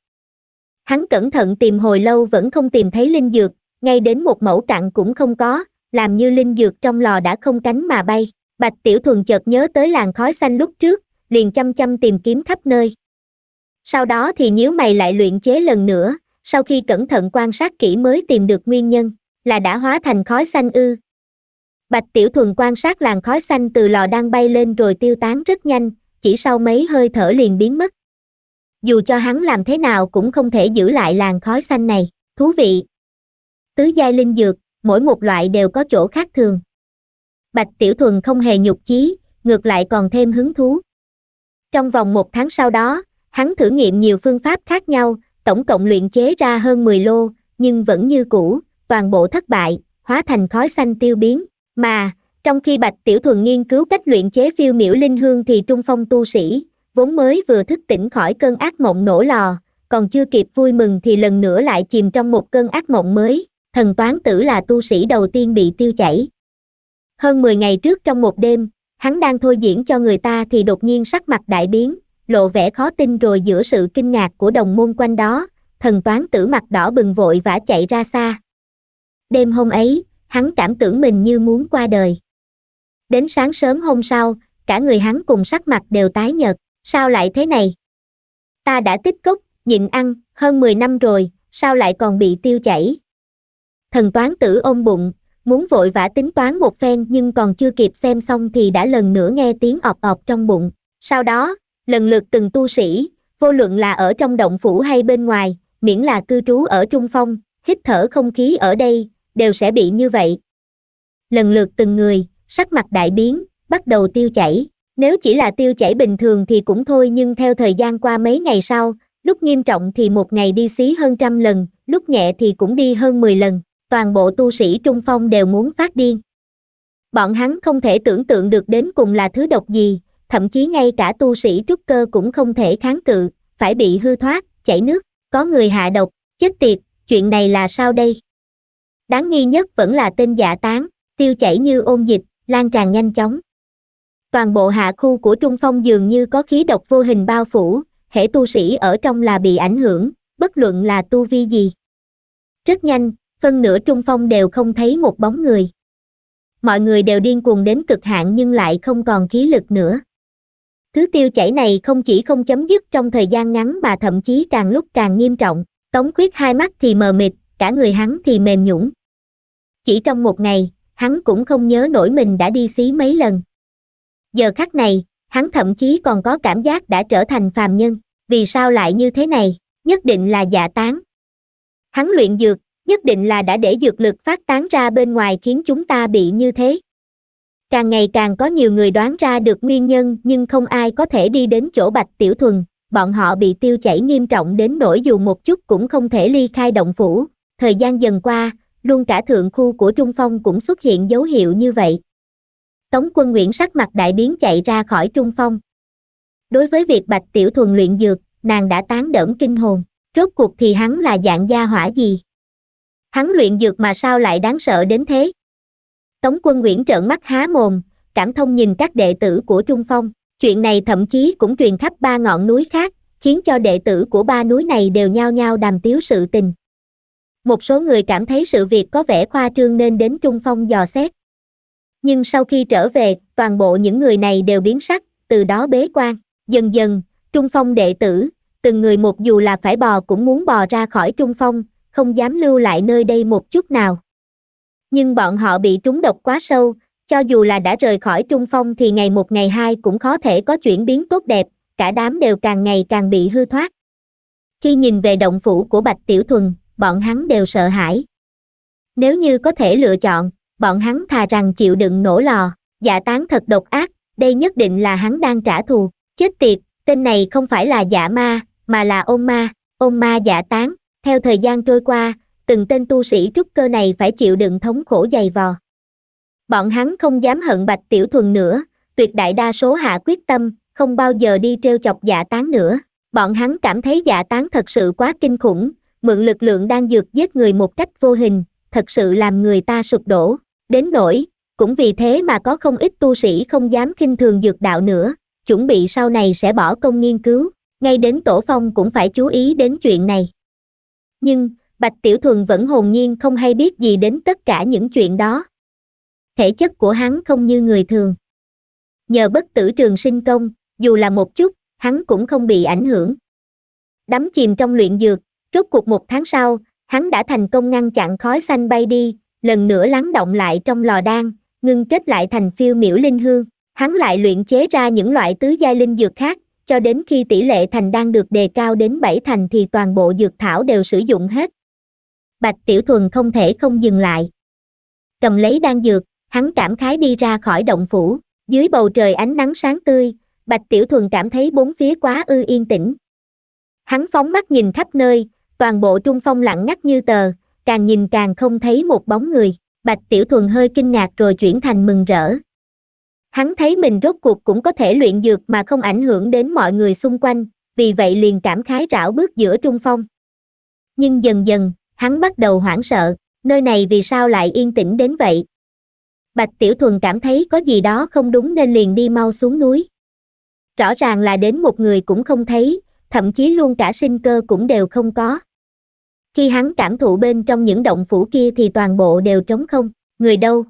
hắn cẩn thận tìm hồi lâu vẫn không tìm thấy linh dược ngay đến một mẫu cặn cũng không có làm như linh dược trong lò đã không cánh mà bay bạch tiểu thuần chợt nhớ tới làng khói xanh lúc trước liền chăm chăm tìm kiếm khắp nơi sau đó thì nhíu mày lại luyện chế lần nữa sau khi cẩn thận quan sát kỹ mới tìm được nguyên nhân là đã hóa thành khói xanh ư bạch tiểu thuần quan sát làng khói xanh từ lò đang bay lên rồi tiêu tán rất nhanh chỉ sau mấy hơi thở liền biến mất dù cho hắn làm thế nào cũng không thể giữ lại làn khói xanh này thú vị tứ giai linh dược mỗi một loại đều có chỗ khác thường bạch tiểu thuần không hề nhục chí ngược lại còn thêm hứng thú trong vòng một tháng sau đó hắn thử nghiệm nhiều phương pháp khác nhau tổng cộng luyện chế ra hơn 10 lô nhưng vẫn như cũ toàn bộ thất bại hóa thành khói xanh tiêu biến mà trong khi bạch tiểu thuần nghiên cứu cách luyện chế phiêu miểu linh hương thì trung phong tu sĩ vốn mới vừa thức tỉnh khỏi cơn ác mộng nổ lò còn chưa kịp vui mừng thì lần nữa lại chìm trong một cơn ác mộng mới thần toán tử là tu sĩ đầu tiên bị tiêu chảy hơn 10 ngày trước trong một đêm hắn đang thôi diễn cho người ta thì đột nhiên sắc mặt đại biến lộ vẻ khó tin rồi giữa sự kinh ngạc của đồng môn quanh đó thần toán tử mặt đỏ bừng vội vã chạy ra xa đêm hôm ấy hắn cảm tưởng mình như muốn qua đời đến sáng sớm hôm sau cả người hắn cùng sắc mặt đều tái nhợt sao lại thế này ta đã tích cốc nhịn ăn hơn mười năm rồi sao lại còn bị tiêu chảy thần toán tử ôm bụng muốn vội vã tính toán một phen nhưng còn chưa kịp xem xong thì đã lần nữa nghe tiếng ọp ọp trong bụng sau đó lần lượt từng tu sĩ vô luận là ở trong động phủ hay bên ngoài miễn là cư trú ở trung phong hít thở không khí ở đây đều sẽ bị như vậy lần lượt từng người sắc mặt đại biến bắt đầu tiêu chảy nếu chỉ là tiêu chảy bình thường thì cũng thôi nhưng theo thời gian qua mấy ngày sau lúc nghiêm trọng thì một ngày đi xí hơn trăm lần lúc nhẹ thì cũng đi hơn mười lần toàn bộ tu sĩ trung phong đều muốn phát điên bọn hắn không thể tưởng tượng được đến cùng là thứ độc gì thậm chí ngay cả tu sĩ trúc cơ cũng không thể kháng cự phải bị hư thoát chảy nước có người hạ độc chết tiệt chuyện này là sao đây đáng nghi nhất vẫn là tên giả tán tiêu chảy như ôn dịch lan tràn nhanh chóng toàn bộ hạ khu của trung phong dường như có khí độc vô hình bao phủ hệ tu sĩ ở trong là bị ảnh hưởng bất luận là tu vi gì rất nhanh phân nửa trung phong đều không thấy một bóng người mọi người đều điên cuồng đến cực hạn nhưng lại không còn khí lực nữa thứ tiêu chảy này không chỉ không chấm dứt trong thời gian ngắn mà thậm chí càng lúc càng nghiêm trọng tống khuyết hai mắt thì mờ mịt cả người hắn thì mềm nhũng chỉ trong một ngày hắn cũng không nhớ nổi mình đã đi xí mấy lần giờ khắc này hắn thậm chí còn có cảm giác đã trở thành phàm nhân vì sao lại như thế này nhất định là giả dạ tán hắn luyện dược nhất định là đã để dược lực phát tán ra bên ngoài khiến chúng ta bị như thế càng ngày càng có nhiều người đoán ra được nguyên nhân nhưng không ai có thể đi đến chỗ bạch tiểu thuần bọn họ bị tiêu chảy nghiêm trọng đến nỗi dù một chút cũng không thể ly khai động phủ thời gian dần qua luôn cả thượng khu của trung phong cũng xuất hiện dấu hiệu như vậy Tống quân Nguyễn sắc mặt đại biến chạy ra khỏi trung phong. Đối với việc Bạch Tiểu Thuần luyện dược, nàng đã tán đỡn kinh hồn, rốt cuộc thì hắn là dạng gia hỏa gì? Hắn luyện dược mà sao lại đáng sợ đến thế? Tống quân Nguyễn trợn mắt há mồm, cảm thông nhìn các đệ tử của Trung Phong, chuyện này thậm chí cũng truyền khắp ba ngọn núi khác, khiến cho đệ tử của ba núi này đều nhao nhao đàm tiếu sự tình. Một số người cảm thấy sự việc có vẻ khoa trương nên đến Trung Phong dò xét nhưng sau khi trở về toàn bộ những người này đều biến sắc từ đó bế quan dần dần trung phong đệ tử từng người một dù là phải bò cũng muốn bò ra khỏi trung phong không dám lưu lại nơi đây một chút nào nhưng bọn họ bị trúng độc quá sâu cho dù là đã rời khỏi trung phong thì ngày một ngày hai cũng khó thể có chuyển biến tốt đẹp cả đám đều càng ngày càng bị hư thoát khi nhìn về động phủ của bạch tiểu thuần bọn hắn đều sợ hãi nếu như có thể lựa chọn bọn hắn thà rằng chịu đựng nổ lò giả tán thật độc ác đây nhất định là hắn đang trả thù chết tiệt tên này không phải là giả dạ ma mà là ôn ma ôn ma giả dạ tán theo thời gian trôi qua từng tên tu sĩ trúc cơ này phải chịu đựng thống khổ dày vò bọn hắn không dám hận bạch tiểu thuần nữa tuyệt đại đa số hạ quyết tâm không bao giờ đi t chọc giả dạ tán nữa bọn hắn cảm thấy giả tán thật sự quá kinh khủng mượn lực lượng đang dược giết người một cách vô hình thật sự làm người ta sụp đổ Đến nỗi, cũng vì thế mà có không ít tu sĩ không dám kinh thường dược đạo nữa, chuẩn bị sau này sẽ bỏ công nghiên cứu, ngay đến tổ phong cũng phải chú ý đến chuyện này. Nhưng, Bạch Tiểu Thuần vẫn hồn nhiên không hay biết gì đến tất cả những chuyện đó. Thể chất của hắn không như người thường. Nhờ bất tử trường sinh công, dù là một chút, hắn cũng không bị ảnh hưởng. Đắm chìm trong luyện dược, rốt cuộc một tháng sau, hắn đã thành công ngăn chặn khói xanh bay đi, lần nữa lắng động lại trong lò đan ngưng kết lại thành phiêu miễu linh hương hắn lại luyện chế ra những loại tứ giai linh dược khác cho đến khi tỷ lệ thành đan được đề cao đến bảy thành thì toàn bộ dược thảo đều sử dụng hết bạch tiểu thuần không thể không dừng lại cầm lấy đan dược hắn cảm khái đi ra khỏi động phủ dưới bầu trời ánh nắng sáng tươi bạch tiểu thuần cảm thấy bốn phía quá ư yên tĩnh hắn phóng mắt nhìn khắp nơi toàn bộ trung phong lặng ngắt như tờ càng nhìn càng không thấy một bóng người bạch tiểu thuần hơi kinh ngạc rồi chuyển thành mừng rỡ hắn thấy mình rốt cuộc cũng có thể luyện dược mà không ảnh hưởng đến mọi người xung quanh vì vậy liền cảm khái rảo bước giữa trung phong nhưng dần dần hắn bắt đầu hoảng sợ nơi này vì sao lại yên tĩnh đến vậy bạch tiểu thuần cảm thấy có gì đó không đúng nên liền đi mau xuống núi rõ ràng là đến một người cũng không thấy thậm chí luôn cả sinh cơ cũng đều không có khi hắn cảm thụ bên trong những động phủ kia thì toàn bộ đều trống không người đâu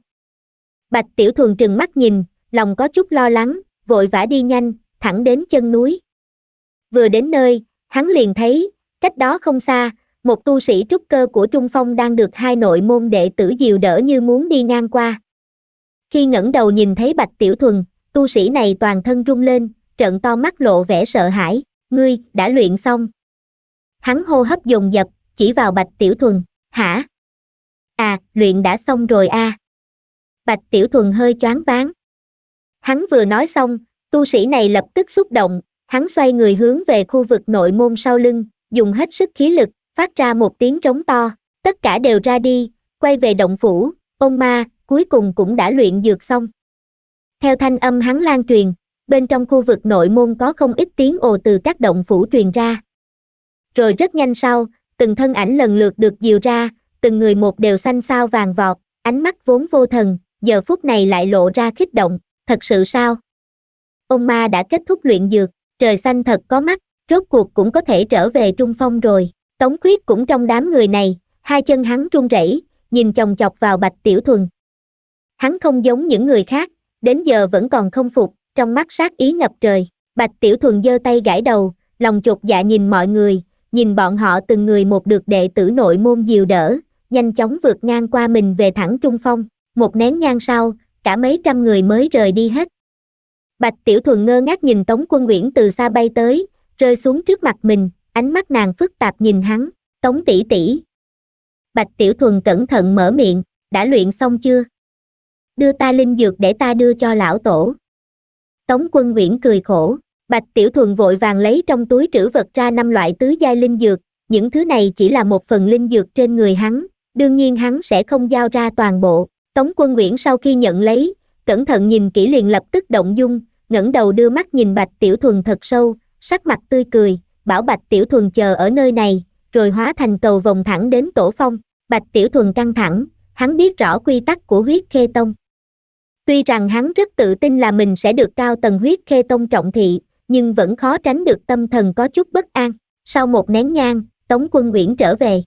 bạch tiểu thuần trừng mắt nhìn lòng có chút lo lắng vội vã đi nhanh thẳng đến chân núi vừa đến nơi hắn liền thấy cách đó không xa một tu sĩ trúc cơ của trung phong đang được hai nội môn đệ tử diều đỡ như muốn đi ngang qua khi ngẩng đầu nhìn thấy bạch tiểu thuần tu sĩ này toàn thân rung lên trận to mắt lộ vẻ sợ hãi ngươi đã luyện xong hắn hô hấp dồn dập chỉ vào bạch tiểu thuần hả à luyện đã xong rồi à bạch tiểu thuần hơi choáng váng hắn vừa nói xong tu sĩ này lập tức xúc động hắn xoay người hướng về khu vực nội môn sau lưng dùng hết sức khí lực phát ra một tiếng trống to tất cả đều ra đi quay về động phủ ông ma cuối cùng cũng đã luyện dược xong theo thanh âm hắn lan truyền bên trong khu vực nội môn có không ít tiếng ồ từ các động phủ truyền ra rồi rất nhanh sau từng thân ảnh lần lượt được diều ra, từng người một đều xanh xao vàng vọt, ánh mắt vốn vô thần, giờ phút này lại lộ ra khích động, thật sự sao? Ông ma đã kết thúc luyện dược, trời xanh thật có mắt, rốt cuộc cũng có thể trở về trung phong rồi. Tống khuyết cũng trong đám người này, hai chân hắn run rẩy, nhìn chồng chọc vào bạch tiểu thuần. Hắn không giống những người khác, đến giờ vẫn còn không phục, trong mắt sát ý ngập trời. Bạch tiểu thuần giơ tay gãi đầu, lòng chột dạ nhìn mọi người, nhìn bọn họ từng người một được đệ tử nội môn diều đỡ, nhanh chóng vượt ngang qua mình về thẳng trung phong, một nén nhang sau, cả mấy trăm người mới rời đi hết. Bạch Tiểu Thuần ngơ ngác nhìn Tống Quân Nguyễn từ xa bay tới, rơi xuống trước mặt mình, ánh mắt nàng phức tạp nhìn hắn, Tống tỷ tỷ. Bạch Tiểu Thuần cẩn thận mở miệng, đã luyện xong chưa? Đưa ta linh dược để ta đưa cho lão tổ. Tống Quân Nguyễn cười khổ, bạch tiểu thuần vội vàng lấy trong túi trữ vật ra năm loại tứ giai linh dược những thứ này chỉ là một phần linh dược trên người hắn đương nhiên hắn sẽ không giao ra toàn bộ tống quân nguyễn sau khi nhận lấy cẩn thận nhìn kỹ liền lập tức động dung ngẩng đầu đưa mắt nhìn bạch tiểu thuần thật sâu sắc mặt tươi cười bảo bạch tiểu thuần chờ ở nơi này rồi hóa thành cầu vòng thẳng đến tổ phong bạch tiểu thuần căng thẳng hắn biết rõ quy tắc của huyết khê tông tuy rằng hắn rất tự tin là mình sẽ được cao tầng huyết khê tông trọng thị nhưng vẫn khó tránh được tâm thần có chút bất an sau một nén nhang tống quân uyển trở về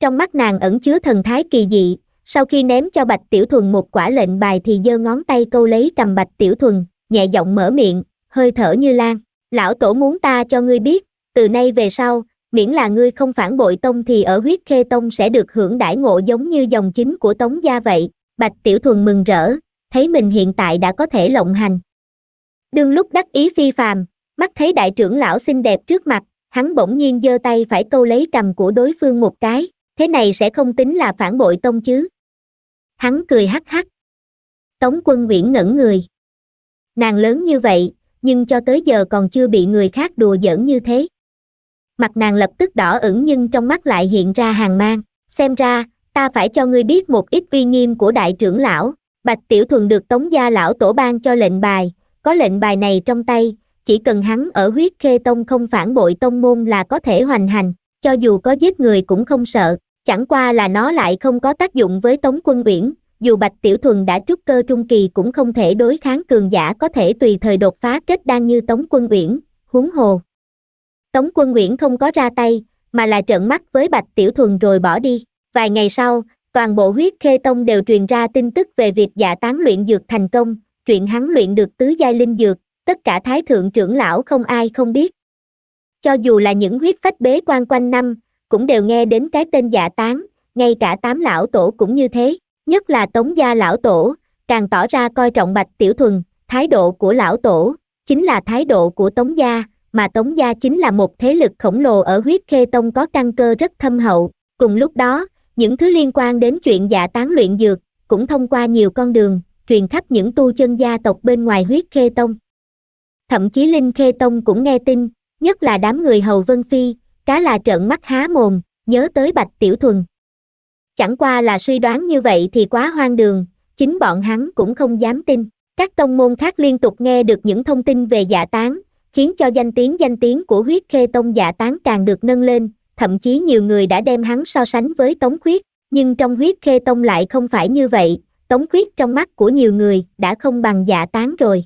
trong mắt nàng ẩn chứa thần thái kỳ dị sau khi ném cho bạch tiểu thuần một quả lệnh bài thì giơ ngón tay câu lấy cầm bạch tiểu thuần nhẹ giọng mở miệng hơi thở như lan lão tổ muốn ta cho ngươi biết từ nay về sau miễn là ngươi không phản bội tông thì ở huyết khê tông sẽ được hưởng đãi ngộ giống như dòng chính của tống gia vậy bạch tiểu thuần mừng rỡ thấy mình hiện tại đã có thể lộng hành Đương lúc đắc ý phi phàm, mắt thấy đại trưởng lão xinh đẹp trước mặt, hắn bỗng nhiên giơ tay phải câu lấy cầm của đối phương một cái, thế này sẽ không tính là phản bội tông chứ. Hắn cười hắc hắc. Tống quân Nguyễn ngẩn người. Nàng lớn như vậy, nhưng cho tới giờ còn chưa bị người khác đùa giỡn như thế. Mặt nàng lập tức đỏ ửng nhưng trong mắt lại hiện ra hàng mang. Xem ra, ta phải cho ngươi biết một ít uy nghiêm của đại trưởng lão. Bạch Tiểu Thuần được Tống Gia Lão Tổ ban cho lệnh bài, có lệnh bài này trong tay, chỉ cần hắn ở huyết khê tông không phản bội tông môn là có thể hoành hành, cho dù có giết người cũng không sợ, chẳng qua là nó lại không có tác dụng với tống quân uyển, dù Bạch Tiểu Thuần đã trúc cơ trung kỳ cũng không thể đối kháng cường giả có thể tùy thời đột phá kết đan như Tống Quân Uyển, huống hồ. Tống Quân Uyển không có ra tay, mà là trợn mắt với Bạch Tiểu Thuần rồi bỏ đi. Vài ngày sau, toàn bộ huyết khê tông đều truyền ra tin tức về việc giả tán luyện dược thành công, chuyện hắn luyện được tứ giai linh dược, tất cả thái thượng trưởng lão không ai không biết. Cho dù là những huyết phách bế quan quanh năm, cũng đều nghe đến cái tên giả dạ tán, ngay cả tám lão tổ cũng như thế, nhất là tống gia lão tổ, càng tỏ ra coi trọng bạch tiểu thuần, thái độ của lão tổ, chính là thái độ của tống gia, mà tống gia chính là một thế lực khổng lồ ở huyết khê tông có căn cơ rất thâm hậu, cùng lúc đó, những thứ liên quan đến chuyện giả dạ tán luyện dược, cũng thông qua nhiều con đường, truyền khắp những tu chân gia tộc bên ngoài huyết khê tông. Thậm chí Linh Khê Tông cũng nghe tin, nhất là đám người hầu Vân Phi, cá là trợn mắt há mồm, nhớ tới Bạch Tiểu Thuần. Chẳng qua là suy đoán như vậy thì quá hoang đường, chính bọn hắn cũng không dám tin. Các tông môn khác liên tục nghe được những thông tin về giả dạ tán, khiến cho danh tiếng danh tiếng của huyết khê tông giả dạ tán càng được nâng lên, thậm chí nhiều người đã đem hắn so sánh với tống khuyết, nhưng trong huyết khê tông lại không phải như vậy, Tống Khuyết trong mắt của nhiều người đã không bằng dạ tán rồi.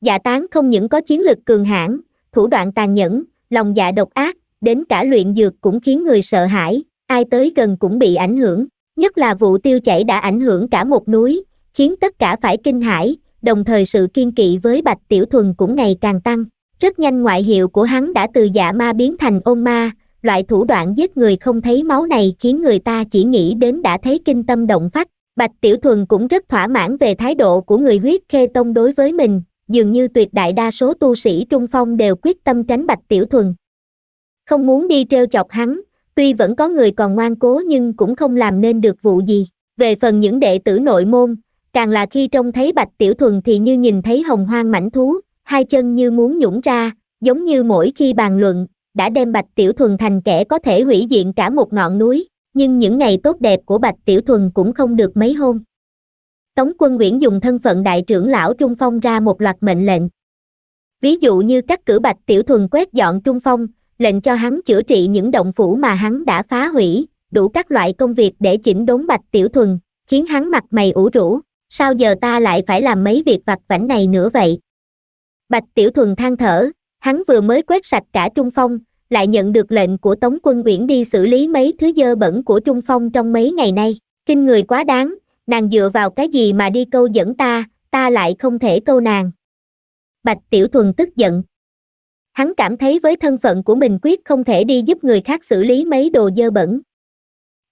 Dạ tán không những có chiến lực cường hãn, thủ đoạn tàn nhẫn, lòng dạ độc ác, đến cả luyện dược cũng khiến người sợ hãi, ai tới gần cũng bị ảnh hưởng, nhất là vụ tiêu chảy đã ảnh hưởng cả một núi, khiến tất cả phải kinh hãi, đồng thời sự kiên kỵ với Bạch Tiểu Thuần cũng ngày càng tăng. Rất nhanh ngoại hiệu của hắn đã từ dạ ma biến thành ôn ma, loại thủ đoạn giết người không thấy máu này khiến người ta chỉ nghĩ đến đã thấy kinh tâm động phách, bạch tiểu thuần cũng rất thỏa mãn về thái độ của người huyết khê tông đối với mình dường như tuyệt đại đa số tu sĩ trung phong đều quyết tâm tránh bạch tiểu thuần không muốn đi t chọc hắn tuy vẫn có người còn ngoan cố nhưng cũng không làm nên được vụ gì về phần những đệ tử nội môn càng là khi trông thấy bạch tiểu thuần thì như nhìn thấy hồng hoang mảnh thú hai chân như muốn nhũng ra giống như mỗi khi bàn luận đã đem bạch tiểu thuần thành kẻ có thể hủy diện cả một ngọn núi nhưng những ngày tốt đẹp của bạch tiểu thuần cũng không được mấy hôm tống quân nguyễn dùng thân phận đại trưởng lão trung phong ra một loạt mệnh lệnh ví dụ như cắt cử bạch tiểu thuần quét dọn trung phong lệnh cho hắn chữa trị những động phủ mà hắn đã phá hủy đủ các loại công việc để chỉnh đốn bạch tiểu thuần khiến hắn mặt mày ủ rũ sao giờ ta lại phải làm mấy việc vặt vảnh này nữa vậy bạch tiểu thuần than thở hắn vừa mới quét sạch cả trung phong lại nhận được lệnh của Tống Quân Uyển đi xử lý mấy thứ dơ bẩn của Trung Phong trong mấy ngày nay. Kinh người quá đáng, nàng dựa vào cái gì mà đi câu dẫn ta, ta lại không thể câu nàng. Bạch Tiểu Thuần tức giận. Hắn cảm thấy với thân phận của mình quyết không thể đi giúp người khác xử lý mấy đồ dơ bẩn.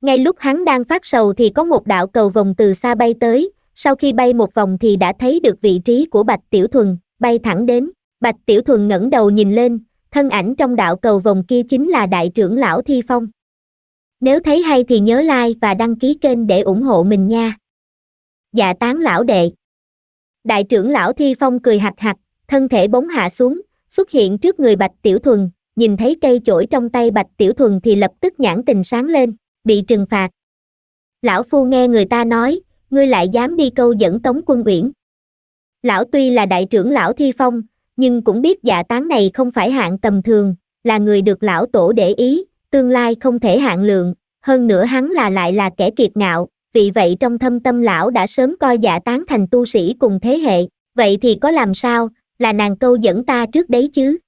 Ngay lúc hắn đang phát sầu thì có một đạo cầu vòng từ xa bay tới, sau khi bay một vòng thì đã thấy được vị trí của Bạch Tiểu Thuần, bay thẳng đến. Bạch Tiểu Thuần ngẩng đầu nhìn lên, thân ảnh trong đạo cầu vòng kia chính là đại trưởng lão Thi Phong. Nếu thấy hay thì nhớ like và đăng ký kênh để ủng hộ mình nha. Dạ tán lão đệ. Đại trưởng lão Thi Phong cười hạch hạch, thân thể bóng hạ xuống, xuất hiện trước người Bạch Tiểu Thuần, nhìn thấy cây chổi trong tay Bạch Tiểu Thuần thì lập tức nhãn tình sáng lên, bị trừng phạt. Lão Phu nghe người ta nói, ngươi lại dám đi câu dẫn Tống Quân Uyển. Lão tuy là đại trưởng lão Thi Phong, nhưng cũng biết dạ tán này không phải hạng tầm thường, là người được lão tổ để ý, tương lai không thể hạn lượng, hơn nữa hắn là lại là kẻ kiệt ngạo, vì vậy trong thâm tâm lão đã sớm coi dạ tán thành tu sĩ cùng thế hệ, vậy thì có làm sao, là nàng câu dẫn ta trước đấy chứ.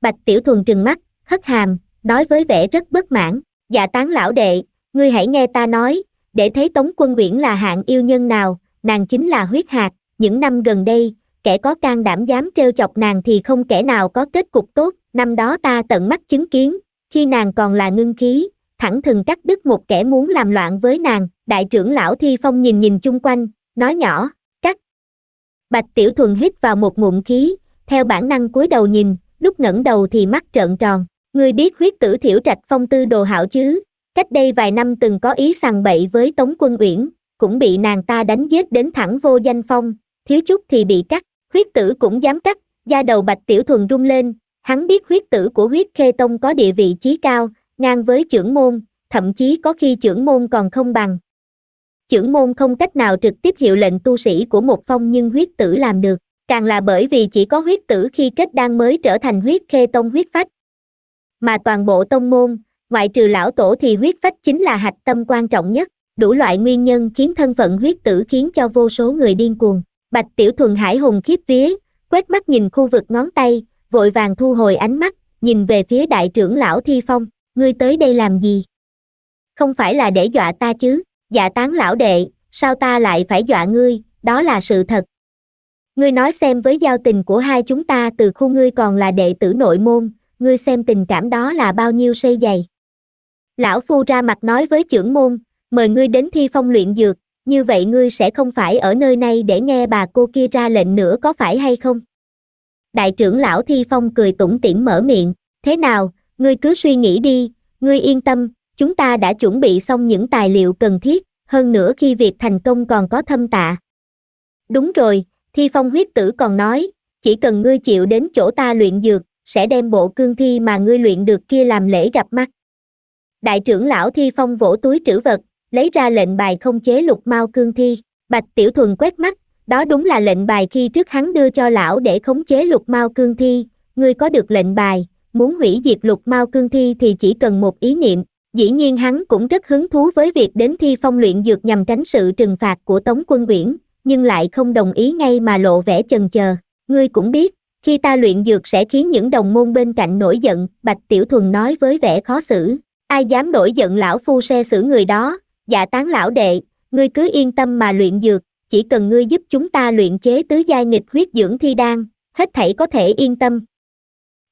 Bạch Tiểu Thuần trừng mắt, hất hàm, nói với vẻ rất bất mãn, dạ tán lão đệ, ngươi hãy nghe ta nói, để thấy Tống Quân Nguyễn là hạng yêu nhân nào, nàng chính là huyết hạt, những năm gần đây, kẻ có can đảm dám trêu chọc nàng thì không kẻ nào có kết cục tốt năm đó ta tận mắt chứng kiến khi nàng còn là ngưng khí thẳng thừng cắt đứt một kẻ muốn làm loạn với nàng đại trưởng lão thi phong nhìn nhìn chung quanh nói nhỏ cắt bạch tiểu thuần hít vào một ngụm khí theo bản năng cúi đầu nhìn lúc ngẩng đầu thì mắt trợn tròn người biết huyết tử thiểu trạch phong tư đồ hảo chứ cách đây vài năm từng có ý sằng bậy với tống quân uyển cũng bị nàng ta đánh giết đến thẳng vô danh phong thiếu chút thì bị cắt huyết tử cũng dám cắt da đầu bạch tiểu thuần rung lên hắn biết huyết tử của huyết khê tông có địa vị trí cao ngang với trưởng môn thậm chí có khi trưởng môn còn không bằng trưởng môn không cách nào trực tiếp hiệu lệnh tu sĩ của một phong nhưng huyết tử làm được càng là bởi vì chỉ có huyết tử khi kết đan mới trở thành huyết khê tông huyết phách mà toàn bộ tông môn ngoại trừ lão tổ thì huyết phách chính là hạch tâm quan trọng nhất đủ loại nguyên nhân khiến thân phận huyết tử khiến cho vô số người điên cuồng bạch tiểu thuần hải hùng khiếp vía quét mắt nhìn khu vực ngón tay vội vàng thu hồi ánh mắt nhìn về phía đại trưởng lão thi phong ngươi tới đây làm gì không phải là để dọa ta chứ dạ tán lão đệ sao ta lại phải dọa ngươi đó là sự thật ngươi nói xem với giao tình của hai chúng ta từ khu ngươi còn là đệ tử nội môn ngươi xem tình cảm đó là bao nhiêu xây dày lão phu ra mặt nói với trưởng môn mời ngươi đến thi phong luyện dược như vậy ngươi sẽ không phải ở nơi này để nghe bà cô kia ra lệnh nữa có phải hay không? Đại trưởng lão Thi Phong cười tủm tỉm mở miệng, thế nào, ngươi cứ suy nghĩ đi, ngươi yên tâm, chúng ta đã chuẩn bị xong những tài liệu cần thiết, hơn nữa khi việc thành công còn có thâm tạ. Đúng rồi, Thi Phong huyết tử còn nói, chỉ cần ngươi chịu đến chỗ ta luyện dược, sẽ đem bộ cương thi mà ngươi luyện được kia làm lễ gặp mặt Đại trưởng lão Thi Phong vỗ túi trữ vật, lấy ra lệnh bài không chế lục mao cương thi bạch tiểu thuần quét mắt đó đúng là lệnh bài khi trước hắn đưa cho lão để khống chế lục mao cương thi ngươi có được lệnh bài muốn hủy diệt lục mao cương thi thì chỉ cần một ý niệm dĩ nhiên hắn cũng rất hứng thú với việc đến thi phong luyện dược nhằm tránh sự trừng phạt của tống quân uyển nhưng lại không đồng ý ngay mà lộ vẻ chần chờ ngươi cũng biết khi ta luyện dược sẽ khiến những đồng môn bên cạnh nổi giận bạch tiểu thuần nói với vẻ khó xử ai dám nổi giận lão phu xe xử người đó dạ tán lão đệ ngươi cứ yên tâm mà luyện dược chỉ cần ngươi giúp chúng ta luyện chế tứ giai nghịch huyết dưỡng thi đan hết thảy có thể yên tâm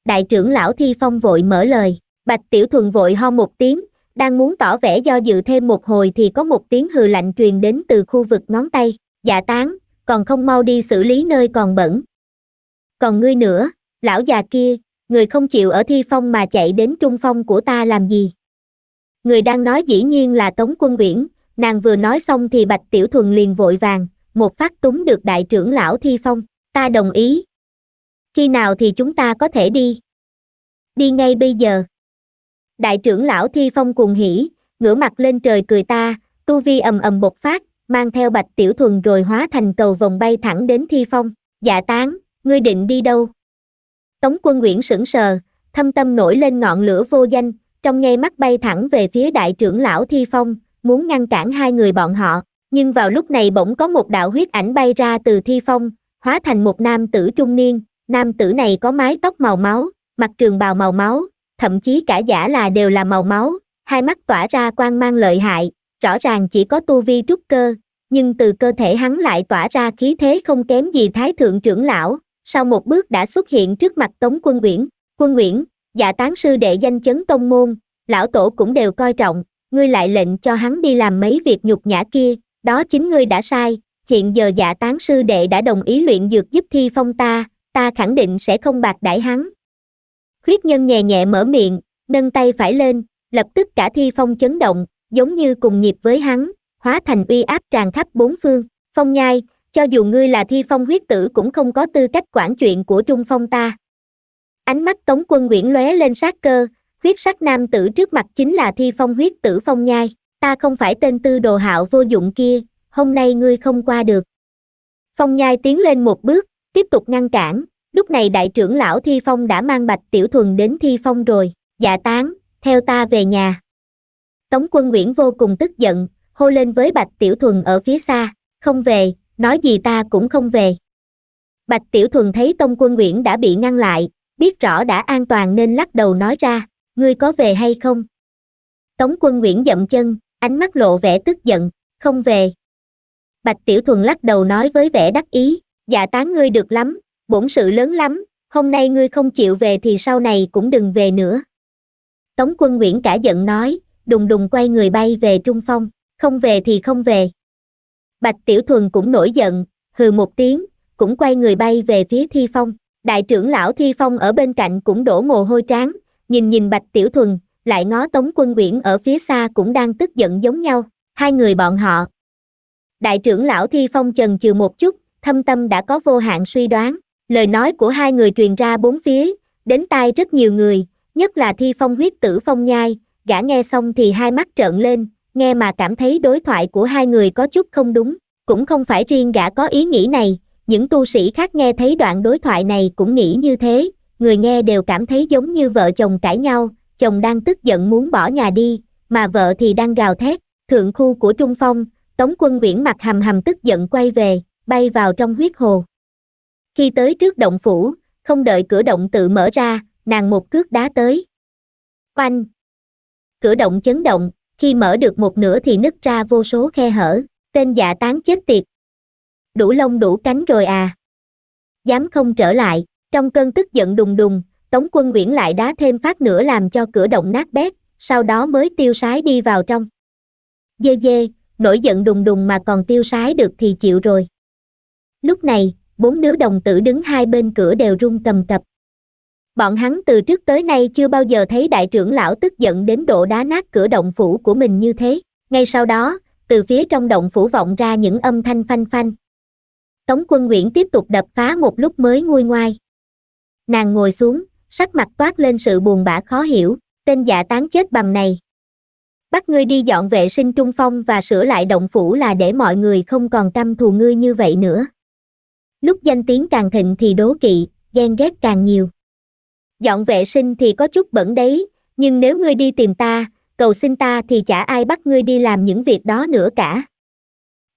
đại trưởng lão thi phong vội mở lời bạch tiểu thuần vội ho một tiếng đang muốn tỏ vẻ do dự thêm một hồi thì có một tiếng hừ lạnh truyền đến từ khu vực ngón tay dạ tán còn không mau đi xử lý nơi còn bẩn còn ngươi nữa lão già kia người không chịu ở thi phong mà chạy đến trung phong của ta làm gì người đang nói dĩ nhiên là Tống Quân Viễn, nàng vừa nói xong thì Bạch Tiểu Thuần liền vội vàng, một phát túng được đại trưởng lão Thi Phong, ta đồng ý. Khi nào thì chúng ta có thể đi? Đi ngay bây giờ. Đại trưởng lão Thi Phong cuồng hỉ, ngửa mặt lên trời cười ta, tu vi ầm ầm bộc phát, mang theo Bạch Tiểu Thuần rồi hóa thành cầu vòng bay thẳng đến Thi Phong, dạ tán, ngươi định đi đâu? Tống quân Nguyễn sững sờ, thâm tâm nổi lên ngọn lửa vô danh, trong ngay mắt bay thẳng về phía đại trưởng lão Thi Phong, muốn ngăn cản hai người bọn họ, nhưng vào lúc này bỗng có một đạo huyết ảnh bay ra từ Thi Phong, hóa thành một nam tử trung niên, nam tử này có mái tóc màu máu, mặt trường bào màu máu, thậm chí cả giả là đều là màu máu, hai mắt tỏa ra quang mang lợi hại, rõ ràng chỉ có tu vi trúc cơ, nhưng từ cơ thể hắn lại tỏa ra khí thế không kém gì thái thượng trưởng lão, sau một bước đã xuất hiện trước mặt Tống Quân Uyển, "Quân Uyển, dạ tán sư đệ danh chấn tông môn lão tổ cũng đều coi trọng ngươi lại lệnh cho hắn đi làm mấy việc nhục nhã kia đó chính ngươi đã sai hiện giờ dạ tán sư đệ đã đồng ý luyện dược giúp thi phong ta ta khẳng định sẽ không bạc đãi hắn huyết nhân nhẹ nhẹ mở miệng nâng tay phải lên lập tức cả thi phong chấn động giống như cùng nhịp với hắn hóa thành uy áp tràn khắp bốn phương phong nhai cho dù ngươi là thi phong huyết tử cũng không có tư cách quản chuyện của trung phong ta Ánh mắt Tống Quân Nguyễn lóe lên sát cơ, huyết sắc nam tử trước mặt chính là thi phong huyết tử phong nhai, ta không phải tên tư đồ hạo vô dụng kia, hôm nay ngươi không qua được. Phong nhai tiến lên một bước, tiếp tục ngăn cản, lúc này đại trưởng lão thi phong đã mang bạch tiểu thuần đến thi phong rồi, dạ tán, theo ta về nhà. Tống quân Nguyễn vô cùng tức giận, hô lên với bạch tiểu thuần ở phía xa, không về, nói gì ta cũng không về. Bạch Tiểu Thuần thấy Tông Quân Nguyễn đã bị ngăn lại, biết rõ đã an toàn nên lắc đầu nói ra, ngươi có về hay không? Tống quân Nguyễn dậm chân, ánh mắt lộ vẻ tức giận, không về. Bạch Tiểu Thuần lắc đầu nói với vẻ đắc ý, dạ tán ngươi được lắm, bổn sự lớn lắm, hôm nay ngươi không chịu về thì sau này cũng đừng về nữa. Tống quân Nguyễn cả giận nói, đùng đùng quay người bay về Trung Phong, không về thì không về. Bạch Tiểu Thuần cũng nổi giận, hừ một tiếng, cũng quay người bay về phía Thi Phong đại trưởng lão Thi Phong ở bên cạnh cũng đổ mồ hôi tráng, nhìn nhìn Bạch Tiểu Thuần, lại ngó Tống Quân Uyển ở phía xa cũng đang tức giận giống nhau, hai người bọn họ. Đại trưởng lão Thi Phong chần chừ một chút, thâm tâm đã có vô hạn suy đoán, lời nói của hai người truyền ra bốn phía, đến tai rất nhiều người, nhất là Thi Phong huyết tử phong nhai, gã nghe xong thì hai mắt trợn lên, nghe mà cảm thấy đối thoại của hai người có chút không đúng, cũng không phải riêng gã có ý nghĩ này, những tu sĩ khác nghe thấy đoạn đối thoại này cũng nghĩ như thế, người nghe đều cảm thấy giống như vợ chồng cãi nhau, chồng đang tức giận muốn bỏ nhà đi, mà vợ thì đang gào thét, thượng khu của Trung Phong, Tống quân Nguyễn mặt hầm hầm tức giận quay về, bay vào trong huyết hồ. Khi tới trước động phủ, không đợi cửa động tự mở ra, nàng một cước đá tới. Oanh! Cửa động chấn động, khi mở được một nửa thì nứt ra vô số khe hở, tên dạ tán chết tiệt, đủ lông đủ cánh rồi à. Dám không trở lại, trong cơn tức giận đùng đùng, Tống quân Nguyễn lại đá thêm phát nữa làm cho cửa động nát bét, sau đó mới tiêu sái đi vào trong. Dê dê, nổi giận đùng đùng mà còn tiêu sái được thì chịu rồi. Lúc này, bốn đứa đồng tử đứng hai bên cửa đều run cầm cập. Bọn hắn từ trước tới nay chưa bao giờ thấy đại trưởng lão tức giận đến độ đá nát cửa động phủ của mình như thế. Ngay sau đó, từ phía trong động phủ vọng ra những âm thanh phanh phanh, tống quân nguyễn tiếp tục đập phá một lúc mới nguôi ngoai nàng ngồi xuống sắc mặt toát lên sự buồn bã khó hiểu tên giả tán chết bầm này bắt ngươi đi dọn vệ sinh trung phong và sửa lại động phủ là để mọi người không còn căm thù ngươi như vậy nữa lúc danh tiếng càng thịnh thì đố kỵ ghen ghét càng nhiều dọn vệ sinh thì có chút bẩn đấy nhưng nếu ngươi đi tìm ta cầu xin ta thì chả ai bắt ngươi đi làm những việc đó nữa cả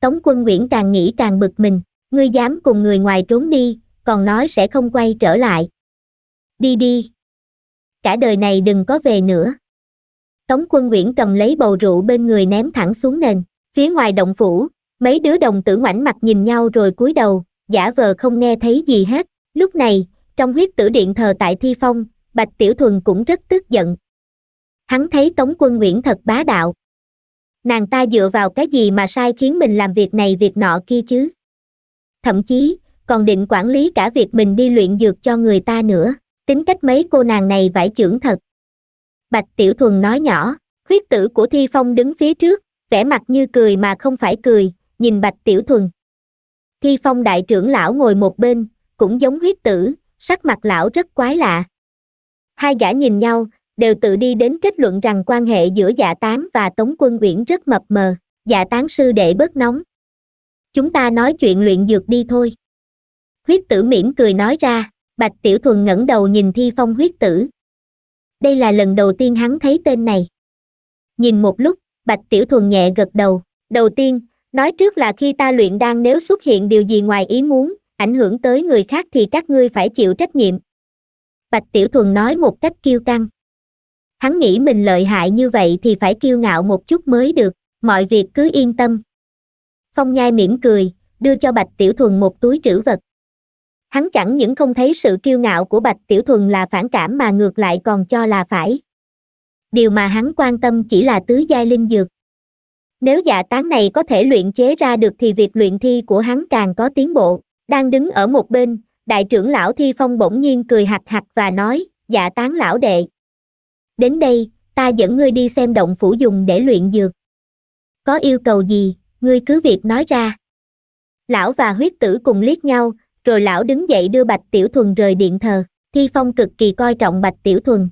tống quân nguyễn càng nghĩ càng bực mình ngươi dám cùng người ngoài trốn đi còn nói sẽ không quay trở lại đi đi cả đời này đừng có về nữa tống quân uyển cầm lấy bầu rượu bên người ném thẳng xuống nền phía ngoài động phủ mấy đứa đồng tử ngoảnh mặt nhìn nhau rồi cúi đầu giả vờ không nghe thấy gì hết lúc này trong huyết tử điện thờ tại thi phong bạch tiểu thuần cũng rất tức giận hắn thấy tống quân nguyễn thật bá đạo nàng ta dựa vào cái gì mà sai khiến mình làm việc này việc nọ kia chứ thậm chí còn định quản lý cả việc mình đi luyện dược cho người ta nữa tính cách mấy cô nàng này vải chưởng thật bạch tiểu thuần nói nhỏ huyết tử của thi phong đứng phía trước vẻ mặt như cười mà không phải cười nhìn bạch tiểu thuần thi phong đại trưởng lão ngồi một bên cũng giống huyết tử sắc mặt lão rất quái lạ hai gã nhìn nhau đều tự đi đến kết luận rằng quan hệ giữa dạ tán và tống quân uyển rất mập mờ dạ tán sư đệ bớt nóng chúng ta nói chuyện luyện dược đi thôi huyết tử mỉm cười nói ra bạch tiểu thuần ngẩng đầu nhìn thi phong huyết tử đây là lần đầu tiên hắn thấy tên này nhìn một lúc bạch tiểu thuần nhẹ gật đầu đầu tiên nói trước là khi ta luyện đan nếu xuất hiện điều gì ngoài ý muốn ảnh hưởng tới người khác thì các ngươi phải chịu trách nhiệm bạch tiểu thuần nói một cách kiêu căng hắn nghĩ mình lợi hại như vậy thì phải kiêu ngạo một chút mới được mọi việc cứ yên tâm phong nhai mỉm cười đưa cho bạch tiểu thuần một túi trữ vật hắn chẳng những không thấy sự kiêu ngạo của bạch tiểu thuần là phản cảm mà ngược lại còn cho là phải điều mà hắn quan tâm chỉ là tứ giai linh dược nếu dạ tán này có thể luyện chế ra được thì việc luyện thi của hắn càng có tiến bộ đang đứng ở một bên đại trưởng lão thi phong bỗng nhiên cười hặc hặc và nói dạ tán lão đệ đến đây ta dẫn ngươi đi xem động phủ dùng để luyện dược có yêu cầu gì ngươi cứ việc nói ra lão và huyết tử cùng liếc nhau rồi lão đứng dậy đưa bạch tiểu thuần rời điện thờ thi phong cực kỳ coi trọng bạch tiểu thuần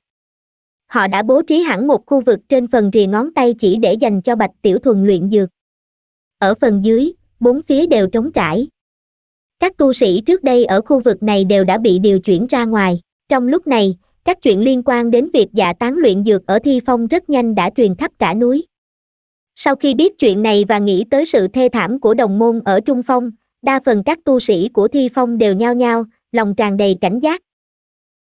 họ đã bố trí hẳn một khu vực trên phần rìa ngón tay chỉ để dành cho bạch tiểu thuần luyện dược ở phần dưới bốn phía đều trống trải các tu sĩ trước đây ở khu vực này đều đã bị điều chuyển ra ngoài trong lúc này các chuyện liên quan đến việc giả dạ tán luyện dược ở thi phong rất nhanh đã truyền khắp cả núi sau khi biết chuyện này và nghĩ tới sự thê thảm của đồng môn ở trung phong đa phần các tu sĩ của thi phong đều nhao nhao lòng tràn đầy cảnh giác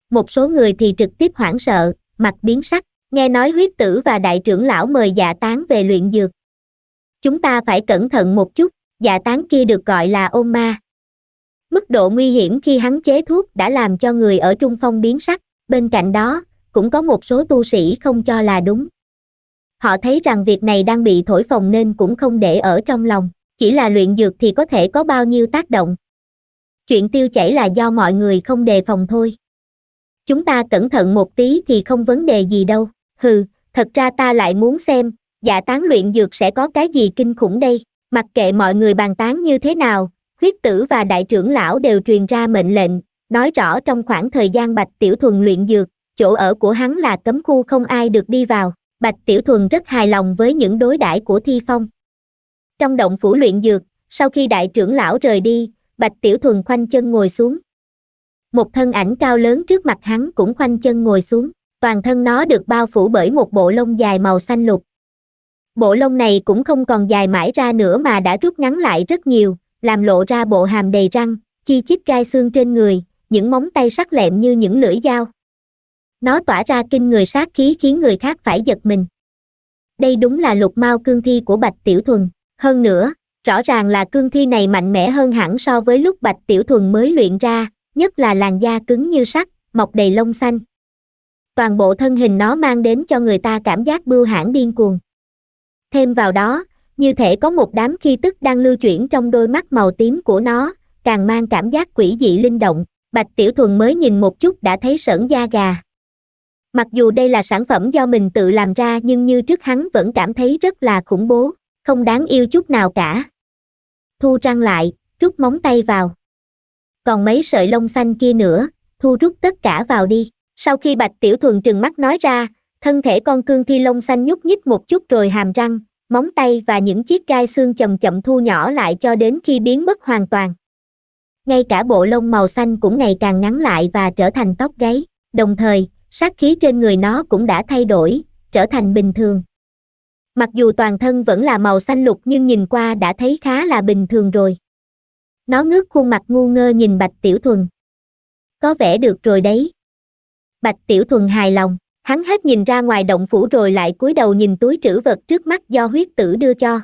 một số người thì trực tiếp hoảng sợ mặt biến sắc nghe nói huyết tử và đại trưởng lão mời dạ tán về luyện dược chúng ta phải cẩn thận một chút dạ tán kia được gọi là ôn ma mức độ nguy hiểm khi hắn chế thuốc đã làm cho người ở trung phong biến sắc bên cạnh đó cũng có một số tu sĩ không cho là đúng Họ thấy rằng việc này đang bị thổi phồng nên cũng không để ở trong lòng, chỉ là luyện dược thì có thể có bao nhiêu tác động. Chuyện tiêu chảy là do mọi người không đề phòng thôi. Chúng ta cẩn thận một tí thì không vấn đề gì đâu. Hừ, thật ra ta lại muốn xem, giả tán luyện dược sẽ có cái gì kinh khủng đây. Mặc kệ mọi người bàn tán như thế nào, huyết tử và đại trưởng lão đều truyền ra mệnh lệnh, nói rõ trong khoảng thời gian bạch tiểu thuần luyện dược, chỗ ở của hắn là cấm khu không ai được đi vào. Bạch Tiểu Thuần rất hài lòng với những đối đãi của Thi Phong. Trong động phủ luyện dược, sau khi đại trưởng lão rời đi, Bạch Tiểu Thuần khoanh chân ngồi xuống. Một thân ảnh cao lớn trước mặt hắn cũng khoanh chân ngồi xuống, toàn thân nó được bao phủ bởi một bộ lông dài màu xanh lục. Bộ lông này cũng không còn dài mãi ra nữa mà đã rút ngắn lại rất nhiều, làm lộ ra bộ hàm đầy răng, chi chít gai xương trên người, những móng tay sắc lẹm như những lưỡi dao nó tỏa ra kinh người sát khí khiến người khác phải giật mình đây đúng là lục mao cương thi của bạch tiểu thuần hơn nữa rõ ràng là cương thi này mạnh mẽ hơn hẳn so với lúc bạch tiểu thuần mới luyện ra nhất là làn da cứng như sắt mọc đầy lông xanh toàn bộ thân hình nó mang đến cho người ta cảm giác bưu hãn điên cuồng thêm vào đó như thể có một đám khi tức đang lưu chuyển trong đôi mắt màu tím của nó càng mang cảm giác quỷ dị linh động bạch tiểu thuần mới nhìn một chút đã thấy sởn da gà mặc dù đây là sản phẩm do mình tự làm ra nhưng như trước hắn vẫn cảm thấy rất là khủng bố không đáng yêu chút nào cả thu răng lại rút móng tay vào còn mấy sợi lông xanh kia nữa thu rút tất cả vào đi sau khi bạch tiểu thuần trừng mắt nói ra thân thể con cương thi lông xanh nhúc nhích một chút rồi hàm răng móng tay và những chiếc gai xương chậm chậm thu nhỏ lại cho đến khi biến mất hoàn toàn ngay cả bộ lông màu xanh cũng ngày càng ngắn lại và trở thành tóc gáy đồng thời sát khí trên người nó cũng đã thay đổi, trở thành bình thường. Mặc dù toàn thân vẫn là màu xanh lục nhưng nhìn qua đã thấy khá là bình thường rồi. Nó ngước khuôn mặt ngu ngơ nhìn Bạch Tiểu Thuần. Có vẻ được rồi đấy. Bạch Tiểu Thuần hài lòng, hắn hết nhìn ra ngoài động phủ rồi lại cúi đầu nhìn túi trữ vật trước mắt do huyết tử đưa cho.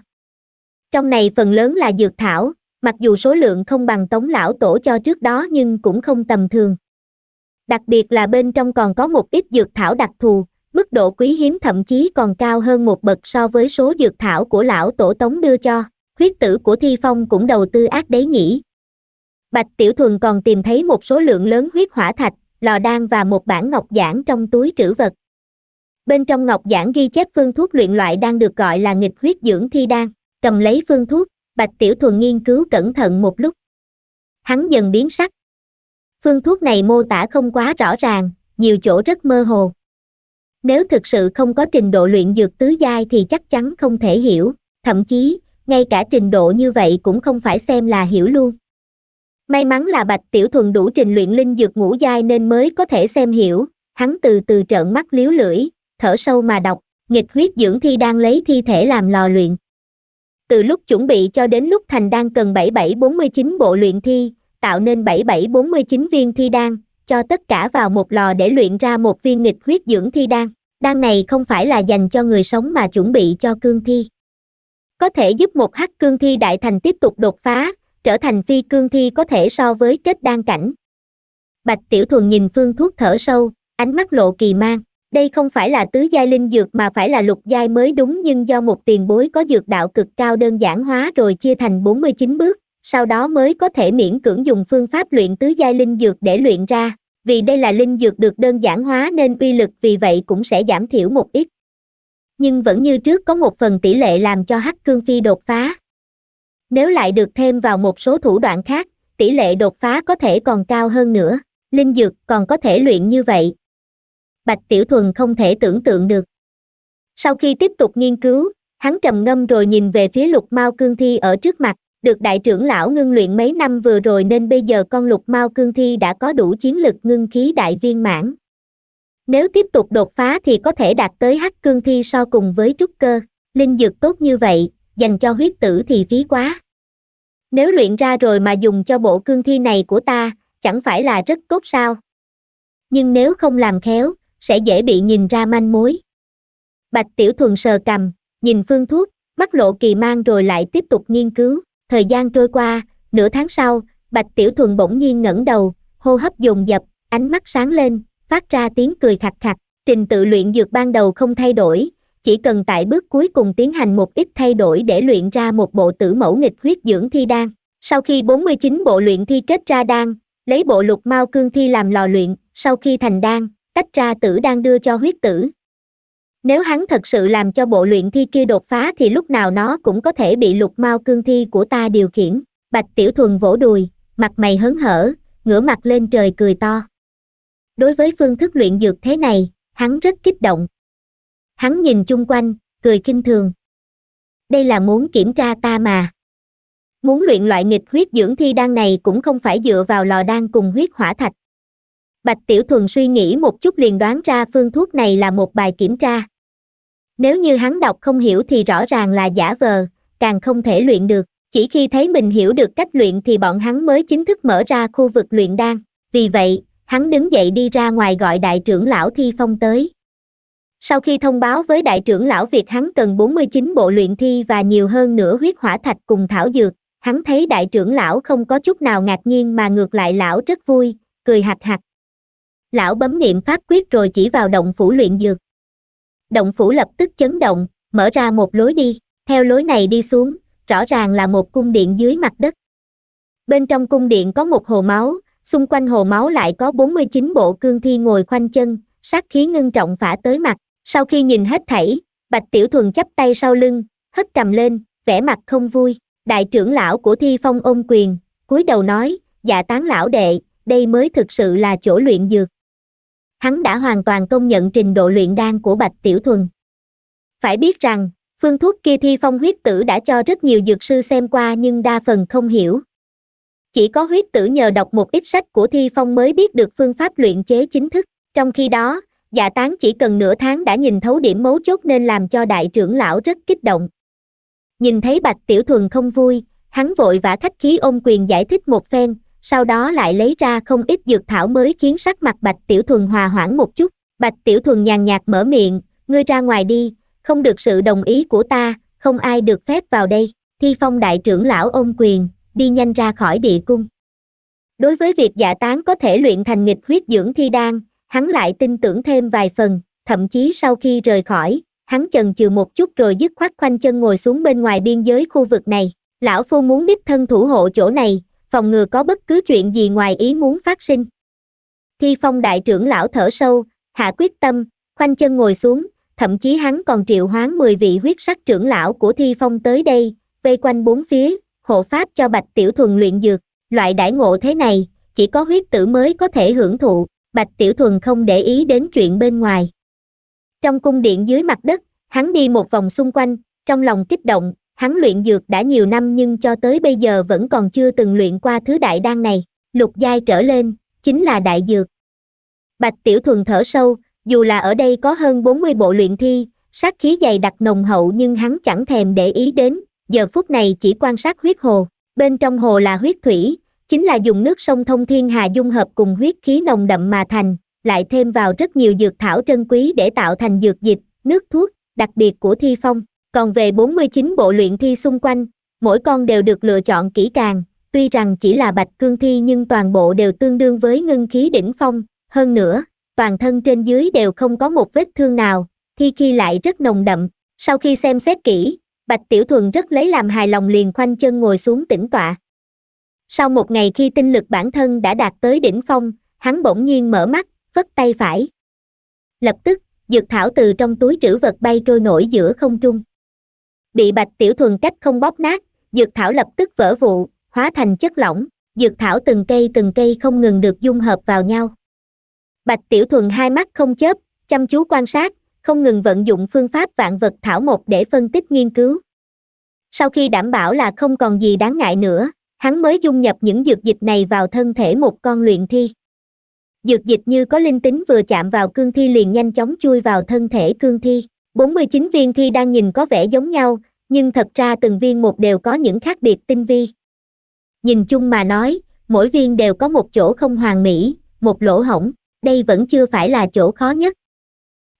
Trong này phần lớn là dược thảo, mặc dù số lượng không bằng tống lão tổ cho trước đó nhưng cũng không tầm thường đặc biệt là bên trong còn có một ít dược thảo đặc thù mức độ quý hiếm thậm chí còn cao hơn một bậc so với số dược thảo của lão tổ tống đưa cho huyết tử của thi phong cũng đầu tư ác đấy nhỉ bạch tiểu thuần còn tìm thấy một số lượng lớn huyết hỏa thạch lò đan và một bản ngọc giản trong túi trữ vật bên trong ngọc giản ghi chép phương thuốc luyện loại đang được gọi là nghịch huyết dưỡng thi đan cầm lấy phương thuốc bạch tiểu thuần nghiên cứu cẩn thận một lúc hắn dần biến sắc Phương thuốc này mô tả không quá rõ ràng, nhiều chỗ rất mơ hồ. Nếu thực sự không có trình độ luyện dược tứ giai thì chắc chắn không thể hiểu, thậm chí, ngay cả trình độ như vậy cũng không phải xem là hiểu luôn. May mắn là Bạch Tiểu Thuần đủ trình luyện linh dược ngũ giai nên mới có thể xem hiểu, hắn từ từ trợn mắt liếu lưỡi, thở sâu mà đọc, nghịch huyết dưỡng thi đang lấy thi thể làm lò luyện. Từ lúc chuẩn bị cho đến lúc thành đang cần 7749 bộ luyện thi, tạo nên 7749 viên thi đan, cho tất cả vào một lò để luyện ra một viên nghịch huyết dưỡng thi đan. Đan này không phải là dành cho người sống mà chuẩn bị cho cương thi. Có thể giúp một hắc cương thi đại thành tiếp tục đột phá, trở thành phi cương thi có thể so với kết đan cảnh. Bạch Tiểu Thuần nhìn phương thuốc thở sâu, ánh mắt lộ kỳ mang. Đây không phải là tứ giai linh dược mà phải là lục giai mới đúng nhưng do một tiền bối có dược đạo cực cao đơn giản hóa rồi chia thành 49 bước sau đó mới có thể miễn cưỡng dùng phương pháp luyện tứ giai linh dược để luyện ra, vì đây là linh dược được đơn giản hóa nên uy lực vì vậy cũng sẽ giảm thiểu một ít. Nhưng vẫn như trước có một phần tỷ lệ làm cho Hắc Cương Phi đột phá. Nếu lại được thêm vào một số thủ đoạn khác, tỷ lệ đột phá có thể còn cao hơn nữa, linh dược còn có thể luyện như vậy. Bạch Tiểu Thuần không thể tưởng tượng được. Sau khi tiếp tục nghiên cứu, hắn trầm ngâm rồi nhìn về phía lục mao cương thi ở trước mặt, được đại trưởng lão ngưng luyện mấy năm vừa rồi nên bây giờ con lục mao cương thi đã có đủ chiến lực ngưng khí đại viên mãn. Nếu tiếp tục đột phá thì có thể đạt tới hắc cương thi so cùng với trúc cơ, linh dược tốt như vậy, dành cho huyết tử thì phí quá. Nếu luyện ra rồi mà dùng cho bộ cương thi này của ta, chẳng phải là rất tốt sao? Nhưng nếu không làm khéo, sẽ dễ bị nhìn ra manh mối. Bạch Tiểu Thuần sờ cầm, nhìn phương thuốc, mắt lộ kỳ mang rồi lại tiếp tục nghiên cứu thời gian trôi qua nửa tháng sau bạch tiểu thuần bỗng nhiên ngẩng đầu hô hấp dồn dập ánh mắt sáng lên phát ra tiếng cười khặt khặt trình tự luyện dược ban đầu không thay đổi chỉ cần tại bước cuối cùng tiến hành một ít thay đổi để luyện ra một bộ tử mẫu nghịch huyết dưỡng thi đan sau khi 49 bộ luyện thi kết ra đan lấy bộ lục mao cương thi làm lò luyện sau khi thành đan tách ra tử đan đưa cho huyết tử nếu hắn thật sự làm cho bộ luyện thi kia đột phá thì lúc nào nó cũng có thể bị lục mau cương thi của ta điều khiển. Bạch Tiểu Thuần vỗ đùi, mặt mày hớn hở, ngửa mặt lên trời cười to. Đối với phương thức luyện dược thế này, hắn rất kích động. Hắn nhìn chung quanh, cười kinh thường. Đây là muốn kiểm tra ta mà. Muốn luyện loại nghịch huyết dưỡng thi đan này cũng không phải dựa vào lò đan cùng huyết hỏa thạch. Bạch Tiểu Thuần suy nghĩ một chút liền đoán ra phương thuốc này là một bài kiểm tra. Nếu như hắn đọc không hiểu thì rõ ràng là giả vờ, càng không thể luyện được. Chỉ khi thấy mình hiểu được cách luyện thì bọn hắn mới chính thức mở ra khu vực luyện đan. Vì vậy, hắn đứng dậy đi ra ngoài gọi đại trưởng lão Thi Phong tới. Sau khi thông báo với đại trưởng lão việc hắn cần 49 bộ luyện thi và nhiều hơn nữa huyết hỏa thạch cùng thảo dược, hắn thấy đại trưởng lão không có chút nào ngạc nhiên mà ngược lại lão rất vui, cười hạt hạt. Lão bấm niệm pháp quyết rồi chỉ vào động phủ luyện dược động phủ lập tức chấn động mở ra một lối đi theo lối này đi xuống rõ ràng là một cung điện dưới mặt đất bên trong cung điện có một hồ máu xung quanh hồ máu lại có 49 bộ cương thi ngồi khoanh chân sát khí ngưng trọng phả tới mặt sau khi nhìn hết thảy bạch tiểu thuần chắp tay sau lưng hất cầm lên vẻ mặt không vui đại trưởng lão của thi phong ôm quyền cúi đầu nói dạ tán lão đệ đây mới thực sự là chỗ luyện dược hắn đã hoàn toàn công nhận trình độ luyện đan của bạch tiểu thuần phải biết rằng phương thuốc kia thi phong huyết tử đã cho rất nhiều dược sư xem qua nhưng đa phần không hiểu chỉ có huyết tử nhờ đọc một ít sách của thi phong mới biết được phương pháp luyện chế chính thức trong khi đó dạ tán chỉ cần nửa tháng đã nhìn thấu điểm mấu chốt nên làm cho đại trưởng lão rất kích động nhìn thấy bạch tiểu thuần không vui hắn vội vã khách khí ôm quyền giải thích một phen sau đó lại lấy ra không ít dược thảo mới khiến sắc mặt Bạch Tiểu Thuần hòa hoãn một chút. Bạch Tiểu Thuần nhàn nhạt mở miệng, ngươi ra ngoài đi, không được sự đồng ý của ta, không ai được phép vào đây. Thi Phong đại trưởng lão ôm quyền, đi nhanh ra khỏi địa cung. Đối với việc giả tán có thể luyện thành nghịch huyết dưỡng thi đan, hắn lại tin tưởng thêm vài phần, thậm chí sau khi rời khỏi, hắn chần chừ một chút rồi dứt khoát khoanh chân ngồi xuống bên ngoài biên giới khu vực này. Lão Phu muốn đích thân thủ hộ chỗ này, phòng ngừa có bất cứ chuyện gì ngoài ý muốn phát sinh thi phong đại trưởng lão thở sâu hạ quyết tâm khoanh chân ngồi xuống thậm chí hắn còn triệu hoán 10 vị huyết sắc trưởng lão của thi phong tới đây vây quanh bốn phía hộ pháp cho bạch tiểu thuần luyện dược loại đãi ngộ thế này chỉ có huyết tử mới có thể hưởng thụ bạch tiểu thuần không để ý đến chuyện bên ngoài trong cung điện dưới mặt đất hắn đi một vòng xung quanh trong lòng kích động hắn luyện dược đã nhiều năm nhưng cho tới bây giờ vẫn còn chưa từng luyện qua thứ đại đan này lục giai trở lên chính là đại dược bạch tiểu thuần thở sâu dù là ở đây có hơn 40 bộ luyện thi sát khí dày đặc nồng hậu nhưng hắn chẳng thèm để ý đến giờ phút này chỉ quan sát huyết hồ bên trong hồ là huyết thủy chính là dùng nước sông thông thiên hà dung hợp cùng huyết khí nồng đậm mà thành lại thêm vào rất nhiều dược thảo trân quý để tạo thành dược dịch nước thuốc đặc biệt của thi phong còn về 49 bộ luyện thi xung quanh, mỗi con đều được lựa chọn kỹ càng, tuy rằng chỉ là bạch cương thi nhưng toàn bộ đều tương đương với ngưng khí đỉnh phong, hơn nữa, toàn thân trên dưới đều không có một vết thương nào, thi khi lại rất nồng đậm, sau khi xem xét kỹ, bạch tiểu thuần rất lấy làm hài lòng liền khoanh chân ngồi xuống tĩnh tọa. Sau một ngày khi tinh lực bản thân đã đạt tới đỉnh phong, hắn bỗng nhiên mở mắt, vất tay phải. Lập tức, dược thảo từ trong túi trữ vật bay trôi nổi giữa không trung bị bạch tiểu thuần cách không bóp nát dược thảo lập tức vỡ vụ hóa thành chất lỏng dược thảo từng cây từng cây không ngừng được dung hợp vào nhau bạch tiểu thuần hai mắt không chớp chăm chú quan sát không ngừng vận dụng phương pháp vạn vật thảo một để phân tích nghiên cứu sau khi đảm bảo là không còn gì đáng ngại nữa hắn mới dung nhập những dược dịch này vào thân thể một con luyện thi dược dịch như có linh tính vừa chạm vào cương thi liền nhanh chóng chui vào thân thể cương thi 49 viên thi đang nhìn có vẻ giống nhau, nhưng thật ra từng viên một đều có những khác biệt tinh vi. Nhìn chung mà nói, mỗi viên đều có một chỗ không hoàn mỹ, một lỗ hổng, đây vẫn chưa phải là chỗ khó nhất.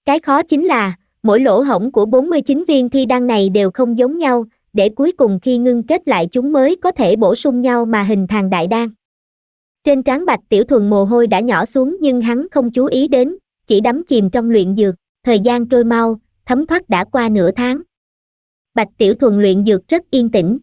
Cái khó chính là, mỗi lỗ hổng của 49 viên thi đan này đều không giống nhau, để cuối cùng khi ngưng kết lại chúng mới có thể bổ sung nhau mà hình thành đại đan. Trên trán bạch tiểu thuần mồ hôi đã nhỏ xuống nhưng hắn không chú ý đến, chỉ đắm chìm trong luyện dược, thời gian trôi mau, thấm thoát đã qua nửa tháng bạch tiểu thuần luyện dược rất yên tĩnh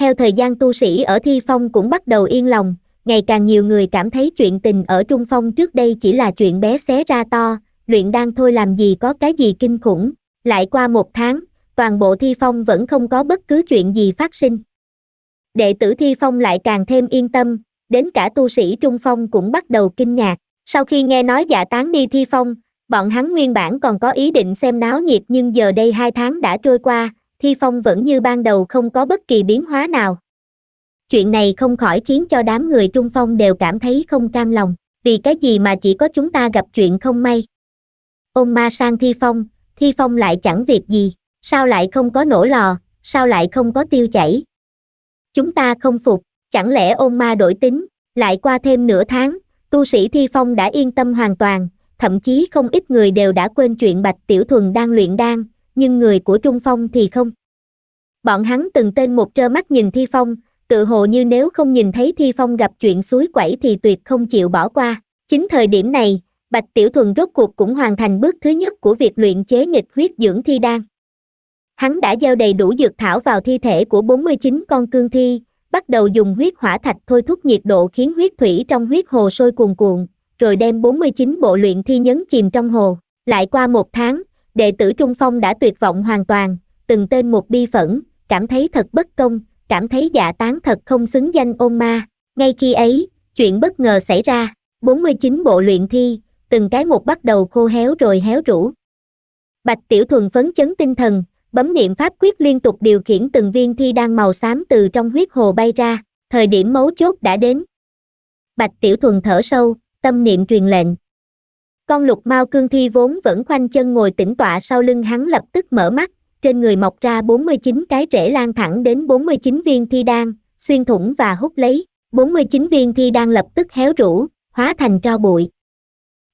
theo thời gian tu sĩ ở thi phong cũng bắt đầu yên lòng ngày càng nhiều người cảm thấy chuyện tình ở trung phong trước đây chỉ là chuyện bé xé ra to luyện đan thôi làm gì có cái gì kinh khủng lại qua một tháng toàn bộ thi phong vẫn không có bất cứ chuyện gì phát sinh đệ tử thi phong lại càng thêm yên tâm đến cả tu sĩ trung phong cũng bắt đầu kinh ngạc sau khi nghe nói giả dạ tán đi thi phong bọn hắn nguyên bản còn có ý định xem náo nhiệt nhưng giờ đây hai tháng đã trôi qua thi phong vẫn như ban đầu không có bất kỳ biến hóa nào chuyện này không khỏi khiến cho đám người trung phong đều cảm thấy không cam lòng vì cái gì mà chỉ có chúng ta gặp chuyện không may ôm ma sang thi phong thi phong lại chẳng việc gì sao lại không có nổ lò sao lại không có tiêu chảy chúng ta không phục chẳng lẽ ôn ma đổi tính lại qua thêm nửa tháng tu sĩ thi phong đã yên tâm hoàn toàn thậm chí không ít người đều đã quên chuyện bạch tiểu thuần đang luyện đan nhưng người của trung phong thì không bọn hắn từng tên một trơ mắt nhìn thi phong tự hồ như nếu không nhìn thấy thi phong gặp chuyện suối quẩy thì tuyệt không chịu bỏ qua chính thời điểm này bạch tiểu thuần rốt cuộc cũng hoàn thành bước thứ nhất của việc luyện chế nghịch huyết dưỡng thi đan hắn đã gieo đầy đủ dược thảo vào thi thể của 49 con cương thi bắt đầu dùng huyết hỏa thạch thôi thúc nhiệt độ khiến huyết thủy trong huyết hồ sôi cuồn cuộn rồi đem 49 bộ luyện thi nhấn chìm trong hồ. Lại qua một tháng, đệ tử Trung Phong đã tuyệt vọng hoàn toàn, từng tên một bi phẫn, cảm thấy thật bất công, cảm thấy giả dạ tán thật không xứng danh ôn ma. Ngay khi ấy, chuyện bất ngờ xảy ra, 49 bộ luyện thi, từng cái một bắt đầu khô héo rồi héo rũ. Bạch Tiểu Thuần phấn chấn tinh thần, bấm niệm pháp quyết liên tục điều khiển từng viên thi đang màu xám từ trong huyết hồ bay ra, thời điểm mấu chốt đã đến. Bạch Tiểu Thuần thở sâu, tâm niệm truyền lệnh con lục mao cương thi vốn vẫn khoanh chân ngồi tĩnh tọa sau lưng hắn lập tức mở mắt trên người mọc ra 49 cái rễ lan thẳng đến 49 viên thi đan xuyên thủng và hút lấy 49 viên thi đan lập tức héo rũ hóa thành tro bụi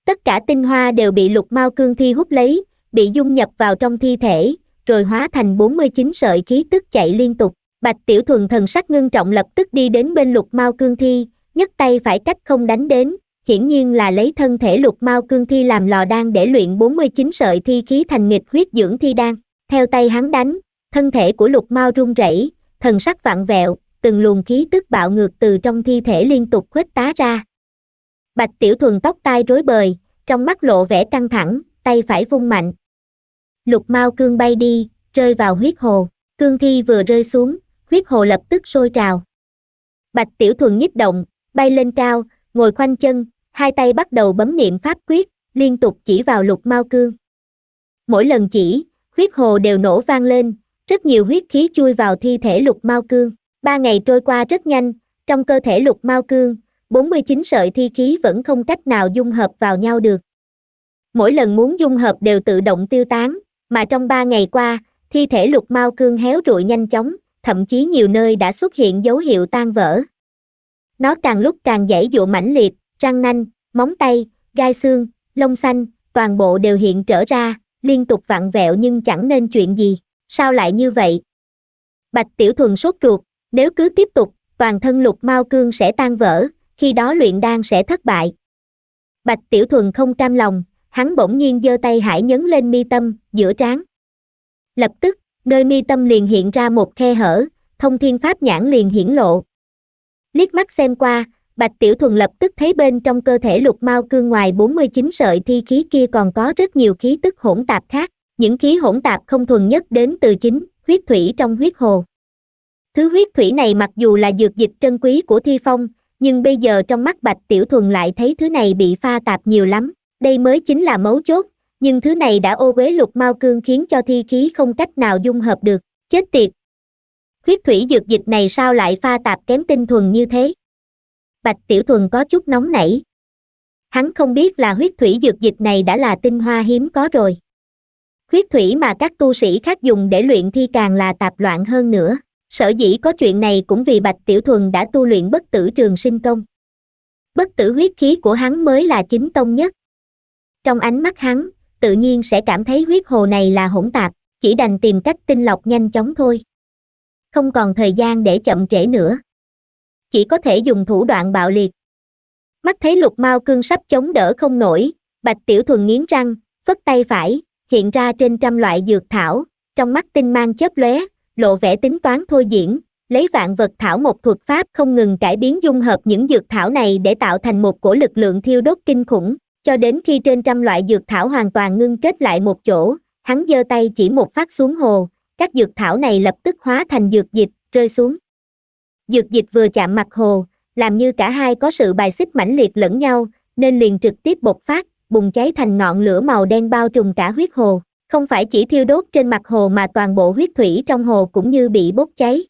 tất cả tinh hoa đều bị lục mao cương thi hút lấy bị dung nhập vào trong thi thể rồi hóa thành 49 sợi khí tức chạy liên tục bạch tiểu thuần thần sắc ngưng trọng lập tức đi đến bên lục mao cương thi nhấc tay phải cách không đánh đến hiển nhiên là lấy thân thể lục mao cương thi làm lò đan để luyện 49 sợi thi khí thành nghịch huyết dưỡng thi đan. Theo tay hắn đánh, thân thể của lục mao run rẩy, thần sắc vặn vẹo, từng luồng khí tức bạo ngược từ trong thi thể liên tục khuếch tá ra. Bạch Tiểu Thuần tóc tai rối bời, trong mắt lộ vẻ căng thẳng, tay phải vung mạnh. Lục Mao cương bay đi, rơi vào huyết hồ, cương thi vừa rơi xuống, huyết hồ lập tức sôi trào. Bạch Tiểu Thuần nhích động, bay lên cao, ngồi khoanh chân, hai tay bắt đầu bấm niệm pháp quyết liên tục chỉ vào lục mao cương mỗi lần chỉ huyết hồ đều nổ vang lên rất nhiều huyết khí chui vào thi thể lục mao cương ba ngày trôi qua rất nhanh trong cơ thể lục mao cương 49 sợi thi khí vẫn không cách nào dung hợp vào nhau được mỗi lần muốn dung hợp đều tự động tiêu tán mà trong ba ngày qua thi thể lục mao cương héo rụi nhanh chóng thậm chí nhiều nơi đã xuất hiện dấu hiệu tan vỡ nó càng lúc càng dãy dụa mãnh liệt răng nanh, móng tay, gai xương, lông xanh, toàn bộ đều hiện trở ra, liên tục vặn vẹo nhưng chẳng nên chuyện gì, sao lại như vậy? Bạch Tiểu Thuần sốt ruột, nếu cứ tiếp tục, toàn thân lục mau cương sẽ tan vỡ, khi đó luyện đan sẽ thất bại. Bạch Tiểu Thuần không cam lòng, hắn bỗng nhiên giơ tay hải nhấn lên mi tâm, giữa trán. Lập tức, nơi mi tâm liền hiện ra một khe hở, thông thiên pháp nhãn liền hiển lộ. Liếc mắt xem qua, Bạch Tiểu Thuần lập tức thấy bên trong cơ thể lục mao cương ngoài 49 sợi thi khí kia còn có rất nhiều khí tức hỗn tạp khác, những khí hỗn tạp không thuần nhất đến từ chính huyết thủy trong huyết hồ. Thứ huyết thủy này mặc dù là dược dịch trân quý của Thi Phong, nhưng bây giờ trong mắt Bạch Tiểu Thuần lại thấy thứ này bị pha tạp nhiều lắm, đây mới chính là mấu chốt, nhưng thứ này đã ô bế lục mao cương khiến cho thi khí không cách nào dung hợp được, chết tiệt. Huyết thủy dược dịch này sao lại pha tạp kém tinh thuần như thế? Bạch Tiểu Thuần có chút nóng nảy. Hắn không biết là huyết thủy dược dịch này đã là tinh hoa hiếm có rồi. Huyết thủy mà các tu sĩ khác dùng để luyện thi càng là tạp loạn hơn nữa. Sở dĩ có chuyện này cũng vì Bạch Tiểu Thuần đã tu luyện bất tử trường sinh công. Bất tử huyết khí của hắn mới là chính tông nhất. Trong ánh mắt hắn, tự nhiên sẽ cảm thấy huyết hồ này là hỗn tạp, chỉ đành tìm cách tinh lọc nhanh chóng thôi. Không còn thời gian để chậm trễ nữa chỉ có thể dùng thủ đoạn bạo liệt mắt thấy lục mao cương sắp chống đỡ không nổi bạch tiểu thuần nghiến răng phất tay phải hiện ra trên trăm loại dược thảo trong mắt tinh mang chớp lóe lộ vẻ tính toán thôi diễn lấy vạn vật thảo một thuật pháp không ngừng cải biến dung hợp những dược thảo này để tạo thành một cổ lực lượng thiêu đốt kinh khủng cho đến khi trên trăm loại dược thảo hoàn toàn ngưng kết lại một chỗ hắn giơ tay chỉ một phát xuống hồ các dược thảo này lập tức hóa thành dược dịch rơi xuống dược dịch vừa chạm mặt hồ làm như cả hai có sự bài xích mãnh liệt lẫn nhau nên liền trực tiếp bộc phát bùng cháy thành ngọn lửa màu đen bao trùm cả huyết hồ không phải chỉ thiêu đốt trên mặt hồ mà toàn bộ huyết thủy trong hồ cũng như bị bốc cháy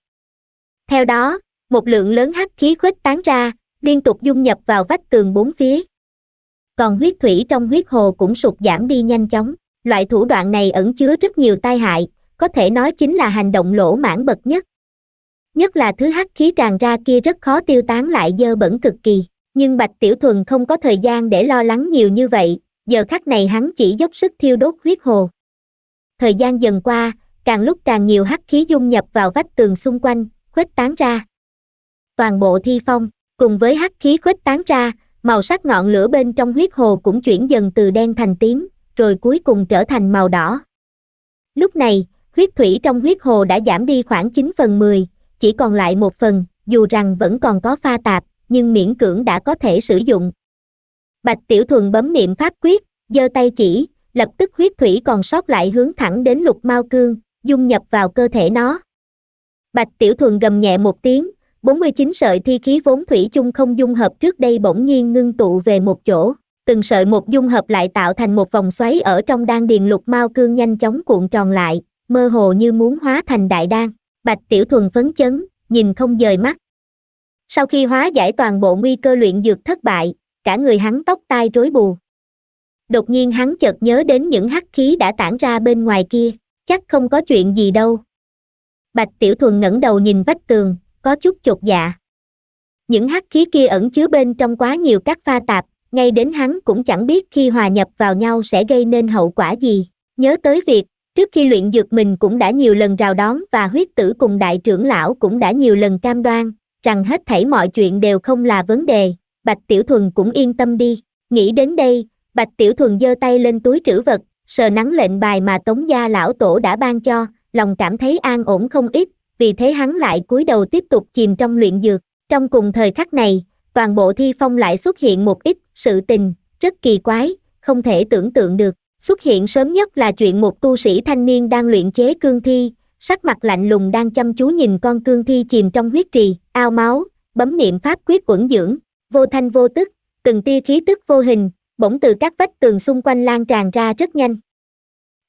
theo đó một lượng lớn hắc khí khuếch tán ra liên tục dung nhập vào vách tường bốn phía còn huyết thủy trong huyết hồ cũng sụt giảm đi nhanh chóng loại thủ đoạn này ẩn chứa rất nhiều tai hại có thể nói chính là hành động lỗ mãn bậc nhất nhất là thứ hắc khí tràn ra kia rất khó tiêu tán lại dơ bẩn cực kỳ nhưng bạch tiểu thuần không có thời gian để lo lắng nhiều như vậy giờ khắc này hắn chỉ dốc sức thiêu đốt huyết hồ thời gian dần qua càng lúc càng nhiều hắc khí dung nhập vào vách tường xung quanh khuếch tán ra toàn bộ thi phong cùng với hắc khí khuếch tán ra màu sắc ngọn lửa bên trong huyết hồ cũng chuyển dần từ đen thành tím rồi cuối cùng trở thành màu đỏ lúc này huyết thủy trong huyết hồ đã giảm đi khoảng 9 phần 10, chỉ còn lại một phần dù rằng vẫn còn có pha tạp nhưng miễn cưỡng đã có thể sử dụng bạch tiểu thuần bấm niệm pháp quyết giơ tay chỉ lập tức huyết thủy còn sót lại hướng thẳng đến lục mao cương dung nhập vào cơ thể nó bạch tiểu thuần gầm nhẹ một tiếng 49 sợi thi khí vốn thủy chung không dung hợp trước đây bỗng nhiên ngưng tụ về một chỗ từng sợi một dung hợp lại tạo thành một vòng xoáy ở trong đan điền lục mao cương nhanh chóng cuộn tròn lại mơ hồ như muốn hóa thành đại đan bạch tiểu thuần phấn chấn nhìn không dời mắt sau khi hóa giải toàn bộ nguy cơ luyện dược thất bại cả người hắn tóc tai rối bù đột nhiên hắn chợt nhớ đến những hắc khí đã tản ra bên ngoài kia chắc không có chuyện gì đâu bạch tiểu thuần ngẩng đầu nhìn vách tường có chút chột dạ những hắc khí kia ẩn chứa bên trong quá nhiều các pha tạp ngay đến hắn cũng chẳng biết khi hòa nhập vào nhau sẽ gây nên hậu quả gì nhớ tới việc trước khi luyện dược mình cũng đã nhiều lần rào đón và huyết tử cùng đại trưởng lão cũng đã nhiều lần cam đoan rằng hết thảy mọi chuyện đều không là vấn đề bạch tiểu thuần cũng yên tâm đi nghĩ đến đây bạch tiểu thuần giơ tay lên túi trữ vật sờ nắng lệnh bài mà tống gia lão tổ đã ban cho lòng cảm thấy an ổn không ít vì thế hắn lại cúi đầu tiếp tục chìm trong luyện dược trong cùng thời khắc này toàn bộ thi phong lại xuất hiện một ít sự tình rất kỳ quái không thể tưởng tượng được xuất hiện sớm nhất là chuyện một tu sĩ thanh niên đang luyện chế cương thi sắc mặt lạnh lùng đang chăm chú nhìn con cương thi chìm trong huyết trì ao máu bấm niệm pháp quyết quẩn dưỡng vô thanh vô tức từng tia khí tức vô hình bỗng từ các vách tường xung quanh lan tràn ra rất nhanh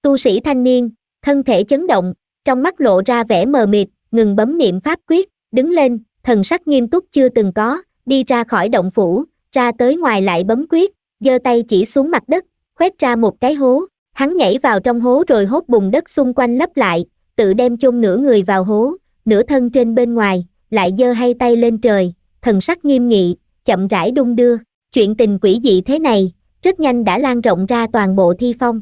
tu sĩ thanh niên thân thể chấn động trong mắt lộ ra vẻ mờ mịt ngừng bấm niệm pháp quyết đứng lên thần sắc nghiêm túc chưa từng có đi ra khỏi động phủ ra tới ngoài lại bấm quyết giơ tay chỉ xuống mặt đất khoét ra một cái hố, hắn nhảy vào trong hố rồi hốt bùn đất xung quanh lấp lại, tự đem chôn nửa người vào hố, nửa thân trên bên ngoài, lại giơ hai tay lên trời, thần sắc nghiêm nghị, chậm rãi đung đưa. Chuyện tình quỷ dị thế này, rất nhanh đã lan rộng ra toàn bộ thi phong.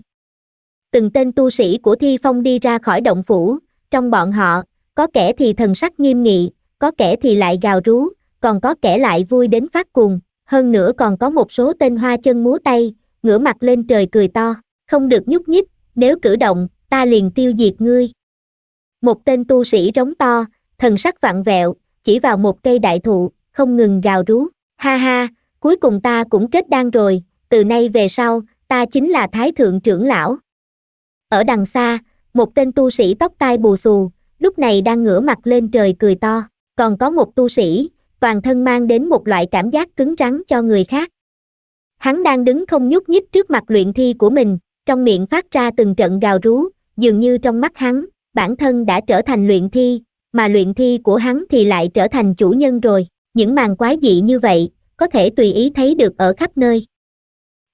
Từng tên tu sĩ của thi phong đi ra khỏi động phủ, trong bọn họ, có kẻ thì thần sắc nghiêm nghị, có kẻ thì lại gào rú, còn có kẻ lại vui đến phát cuồng, hơn nữa còn có một số tên hoa chân múa tay, ngửa mặt lên trời cười to không được nhúc nhích nếu cử động ta liền tiêu diệt ngươi một tên tu sĩ rống to thần sắc vặn vẹo chỉ vào một cây đại thụ không ngừng gào rú ha ha cuối cùng ta cũng kết đan rồi từ nay về sau ta chính là thái thượng trưởng lão ở đằng xa một tên tu sĩ tóc tai bù xù lúc này đang ngửa mặt lên trời cười to còn có một tu sĩ toàn thân mang đến một loại cảm giác cứng rắn cho người khác Hắn đang đứng không nhúc nhích trước mặt luyện thi của mình, trong miệng phát ra từng trận gào rú, dường như trong mắt hắn, bản thân đã trở thành luyện thi, mà luyện thi của hắn thì lại trở thành chủ nhân rồi. Những màn quái dị như vậy, có thể tùy ý thấy được ở khắp nơi.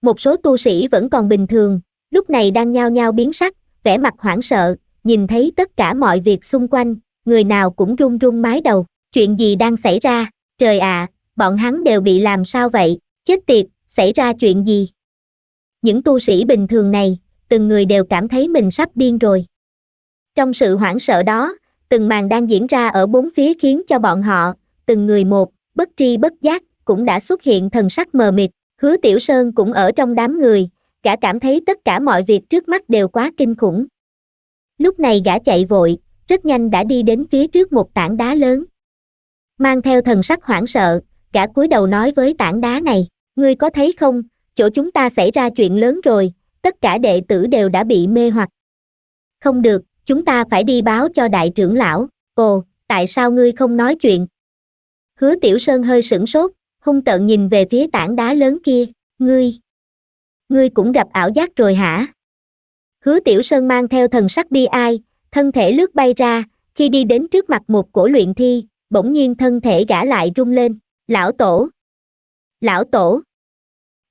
Một số tu sĩ vẫn còn bình thường, lúc này đang nhao nhao biến sắc, vẻ mặt hoảng sợ, nhìn thấy tất cả mọi việc xung quanh, người nào cũng run run mái đầu, chuyện gì đang xảy ra, trời ạ, à, bọn hắn đều bị làm sao vậy, chết tiệt, xảy ra chuyện gì? Những tu sĩ bình thường này, từng người đều cảm thấy mình sắp điên rồi. Trong sự hoảng sợ đó, từng màn đang diễn ra ở bốn phía khiến cho bọn họ, từng người một, bất tri bất giác, cũng đã xuất hiện thần sắc mờ mịt, hứa tiểu sơn cũng ở trong đám người, cả cảm thấy tất cả mọi việc trước mắt đều quá kinh khủng. Lúc này gã chạy vội, rất nhanh đã đi đến phía trước một tảng đá lớn. Mang theo thần sắc hoảng sợ, gã cúi đầu nói với tảng đá này ngươi có thấy không chỗ chúng ta xảy ra chuyện lớn rồi tất cả đệ tử đều đã bị mê hoặc không được chúng ta phải đi báo cho đại trưởng lão ồ tại sao ngươi không nói chuyện hứa tiểu sơn hơi sửng sốt hung tợn nhìn về phía tảng đá lớn kia ngươi ngươi cũng gặp ảo giác rồi hả hứa tiểu sơn mang theo thần sắc bi ai thân thể lướt bay ra khi đi đến trước mặt một cổ luyện thi bỗng nhiên thân thể gã lại rung lên lão tổ lão tổ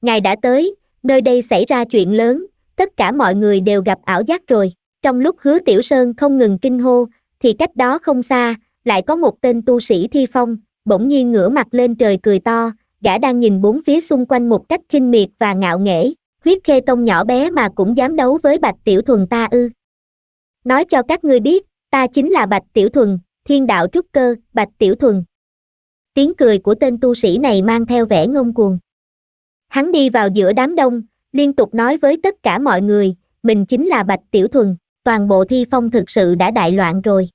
ngài đã tới nơi đây xảy ra chuyện lớn tất cả mọi người đều gặp ảo giác rồi trong lúc hứa tiểu sơn không ngừng kinh hô thì cách đó không xa lại có một tên tu sĩ thi phong bỗng nhiên ngửa mặt lên trời cười to gã đang nhìn bốn phía xung quanh một cách khinh miệt và ngạo nghễ huyết khê tông nhỏ bé mà cũng dám đấu với bạch tiểu thuần ta ư nói cho các ngươi biết ta chính là bạch tiểu thuần thiên đạo trúc cơ bạch tiểu thuần tiếng cười của tên tu sĩ này mang theo vẻ ngông cuồng hắn đi vào giữa đám đông liên tục nói với tất cả mọi người mình chính là bạch tiểu thuần toàn bộ thi phong thực sự đã đại loạn rồi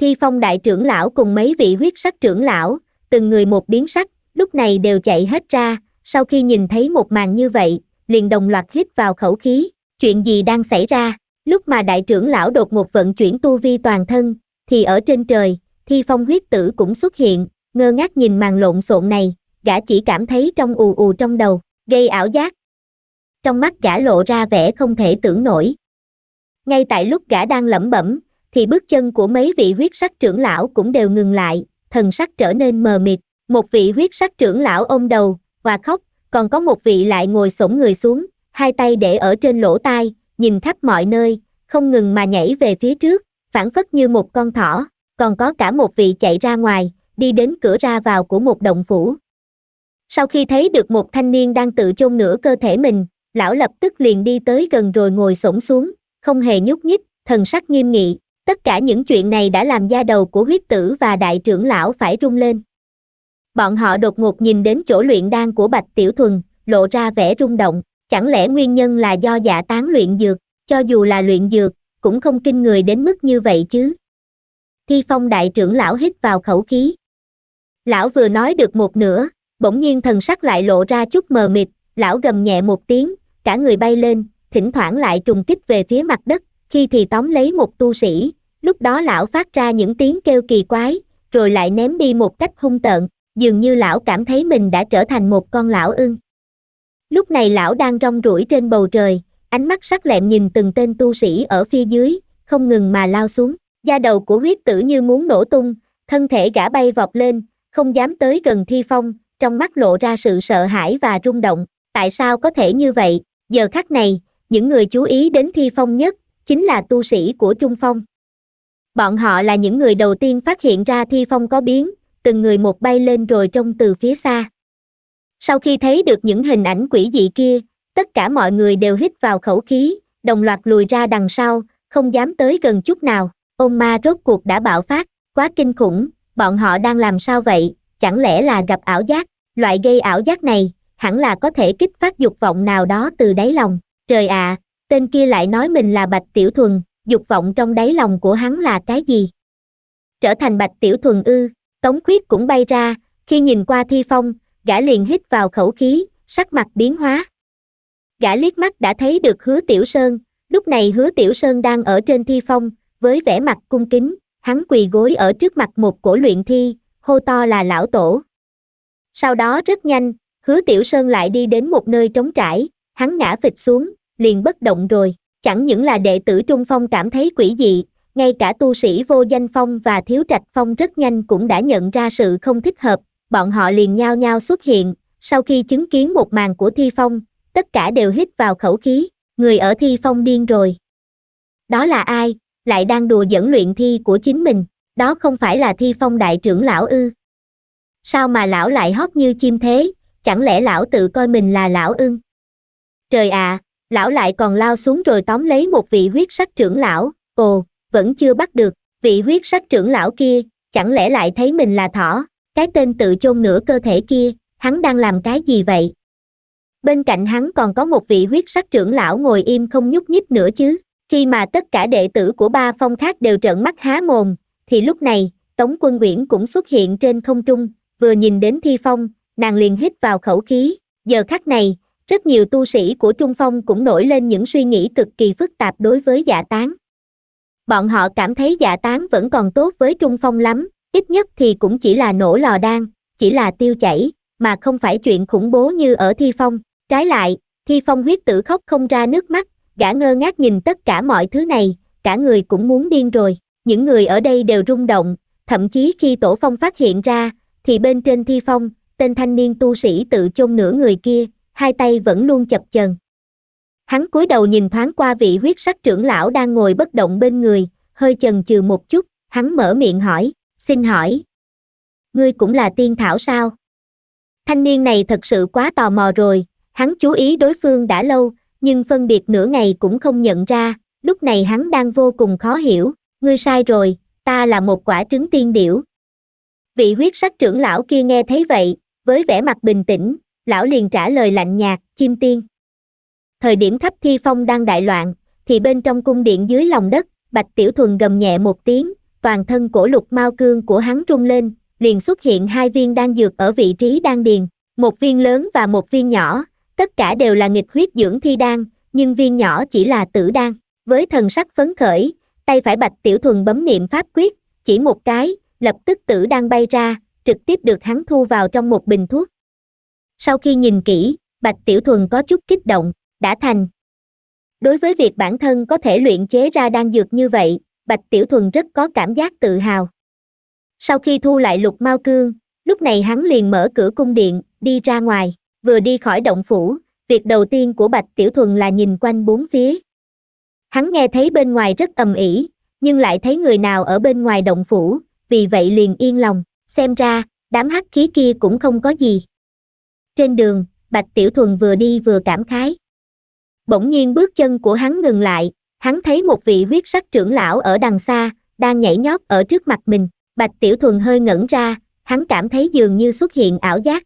thi phong đại trưởng lão cùng mấy vị huyết sắc trưởng lão từng người một biến sắc lúc này đều chạy hết ra sau khi nhìn thấy một màn như vậy liền đồng loạt hít vào khẩu khí chuyện gì đang xảy ra lúc mà đại trưởng lão đột ngột vận chuyển tu vi toàn thân thì ở trên trời thi phong huyết tử cũng xuất hiện ngơ ngác nhìn màn lộn xộn này, gã chỉ cảm thấy trong ù ù trong đầu, gây ảo giác. Trong mắt gã lộ ra vẻ không thể tưởng nổi. Ngay tại lúc gã đang lẩm bẩm, thì bước chân của mấy vị huyết sắc trưởng lão cũng đều ngừng lại, thần sắc trở nên mờ mịt. Một vị huyết sắc trưởng lão ôm đầu, và khóc, còn có một vị lại ngồi sổng người xuống, hai tay để ở trên lỗ tai, nhìn khắp mọi nơi, không ngừng mà nhảy về phía trước, phản phất như một con thỏ, còn có cả một vị chạy ra ngoài, đi đến cửa ra vào của một động phủ sau khi thấy được một thanh niên đang tự chôn nửa cơ thể mình lão lập tức liền đi tới gần rồi ngồi xổm xuống không hề nhúc nhích thần sắc nghiêm nghị tất cả những chuyện này đã làm da đầu của huyết tử và đại trưởng lão phải rung lên bọn họ đột ngột nhìn đến chỗ luyện đan của bạch tiểu thuần lộ ra vẻ rung động chẳng lẽ nguyên nhân là do giả dạ tán luyện dược cho dù là luyện dược cũng không kinh người đến mức như vậy chứ thi phong đại trưởng lão hít vào khẩu khí Lão vừa nói được một nửa, bỗng nhiên thần sắc lại lộ ra chút mờ mịt, lão gầm nhẹ một tiếng, cả người bay lên, thỉnh thoảng lại trùng kích về phía mặt đất, khi thì tóm lấy một tu sĩ, lúc đó lão phát ra những tiếng kêu kỳ quái, rồi lại ném đi một cách hung tợn, dường như lão cảm thấy mình đã trở thành một con lão ưng. Lúc này lão đang rong ruổi trên bầu trời, ánh mắt sắc lẹm nhìn từng tên tu sĩ ở phía dưới, không ngừng mà lao xuống, da đầu của huyết tử như muốn nổ tung, thân thể gã bay vọt lên, không dám tới gần thi phong trong mắt lộ ra sự sợ hãi và rung động tại sao có thể như vậy giờ khắc này những người chú ý đến thi phong nhất chính là tu sĩ của trung phong bọn họ là những người đầu tiên phát hiện ra thi phong có biến từng người một bay lên rồi trông từ phía xa sau khi thấy được những hình ảnh quỷ dị kia tất cả mọi người đều hít vào khẩu khí đồng loạt lùi ra đằng sau không dám tới gần chút nào ôn ma rốt cuộc đã bạo phát quá kinh khủng bọn họ đang làm sao vậy chẳng lẽ là gặp ảo giác loại gây ảo giác này hẳn là có thể kích phát dục vọng nào đó từ đáy lòng trời ạ à, tên kia lại nói mình là bạch tiểu thuần dục vọng trong đáy lòng của hắn là cái gì trở thành bạch tiểu thuần ư tống khuyết cũng bay ra khi nhìn qua thi phong gã liền hít vào khẩu khí sắc mặt biến hóa gã liếc mắt đã thấy được hứa tiểu sơn lúc này hứa tiểu sơn đang ở trên thi phong với vẻ mặt cung kính hắn quỳ gối ở trước mặt một cổ luyện thi, hô to là lão tổ. Sau đó rất nhanh, hứa tiểu sơn lại đi đến một nơi trống trải, hắn ngã phịch xuống, liền bất động rồi. Chẳng những là đệ tử Trung Phong cảm thấy quỷ dị, ngay cả tu sĩ vô danh phong và thiếu trạch phong rất nhanh cũng đã nhận ra sự không thích hợp, bọn họ liền nhao nhao xuất hiện, sau khi chứng kiến một màn của thi phong, tất cả đều hít vào khẩu khí, người ở thi phong điên rồi. Đó là ai, lại đang đùa dẫn luyện thi của chính mình, đó không phải là thi phong đại trưởng lão ư. Sao mà lão lại hót như chim thế, chẳng lẽ lão tự coi mình là lão ưng? Trời ạ, à, lão lại còn lao xuống rồi tóm lấy một vị huyết sắc trưởng lão, ồ, vẫn chưa bắt được, vị huyết sắc trưởng lão kia, chẳng lẽ lại thấy mình là thỏ, cái tên tự chôn nửa cơ thể kia, hắn đang làm cái gì vậy? Bên cạnh hắn còn có một vị huyết sắc trưởng lão ngồi im không nhúc nhích nữa chứ khi mà tất cả đệ tử của ba phong khác đều trợn mắt há mồm thì lúc này tống quân uyển cũng xuất hiện trên không trung vừa nhìn đến thi phong nàng liền hít vào khẩu khí giờ khắc này rất nhiều tu sĩ của trung phong cũng nổi lên những suy nghĩ cực kỳ phức tạp đối với giả dạ tán bọn họ cảm thấy giả dạ tán vẫn còn tốt với trung phong lắm ít nhất thì cũng chỉ là nổ lò đan chỉ là tiêu chảy mà không phải chuyện khủng bố như ở thi phong trái lại thi phong huyết tử khóc không ra nước mắt Gã ngơ ngác nhìn tất cả mọi thứ này, cả người cũng muốn điên rồi. Những người ở đây đều rung động, thậm chí khi Tổ Phong phát hiện ra, thì bên trên thi phong, tên thanh niên tu sĩ tự chôn nửa người kia, hai tay vẫn luôn chập chờn. Hắn cúi đầu nhìn thoáng qua vị huyết sắc trưởng lão đang ngồi bất động bên người, hơi chần chừ một chút, hắn mở miệng hỏi, xin hỏi. Ngươi cũng là tiên thảo sao? Thanh niên này thật sự quá tò mò rồi, hắn chú ý đối phương đã lâu, nhưng phân biệt nửa ngày cũng không nhận ra, lúc này hắn đang vô cùng khó hiểu, ngươi sai rồi, ta là một quả trứng tiên điểu. Vị huyết sắc trưởng lão kia nghe thấy vậy, với vẻ mặt bình tĩnh, lão liền trả lời lạnh nhạt, chim tiên. Thời điểm thấp thi phong đang đại loạn, thì bên trong cung điện dưới lòng đất, bạch tiểu thuần gầm nhẹ một tiếng, toàn thân cổ lục mau cương của hắn rung lên, liền xuất hiện hai viên đan dược ở vị trí đan điền, một viên lớn và một viên nhỏ, tất cả đều là nghịch huyết dưỡng thi đan nhưng viên nhỏ chỉ là tử đan với thần sắc phấn khởi tay phải bạch tiểu thuần bấm niệm pháp quyết chỉ một cái lập tức tử đan bay ra trực tiếp được hắn thu vào trong một bình thuốc sau khi nhìn kỹ bạch tiểu thuần có chút kích động đã thành đối với việc bản thân có thể luyện chế ra đan dược như vậy bạch tiểu thuần rất có cảm giác tự hào sau khi thu lại lục mao cương lúc này hắn liền mở cửa cung điện đi ra ngoài vừa đi khỏi động phủ việc đầu tiên của bạch tiểu thuần là nhìn quanh bốn phía hắn nghe thấy bên ngoài rất ầm ĩ nhưng lại thấy người nào ở bên ngoài động phủ vì vậy liền yên lòng xem ra đám hắc khí kia cũng không có gì trên đường bạch tiểu thuần vừa đi vừa cảm khái bỗng nhiên bước chân của hắn ngừng lại hắn thấy một vị huyết sắc trưởng lão ở đằng xa đang nhảy nhót ở trước mặt mình bạch tiểu thuần hơi ngẩn ra hắn cảm thấy dường như xuất hiện ảo giác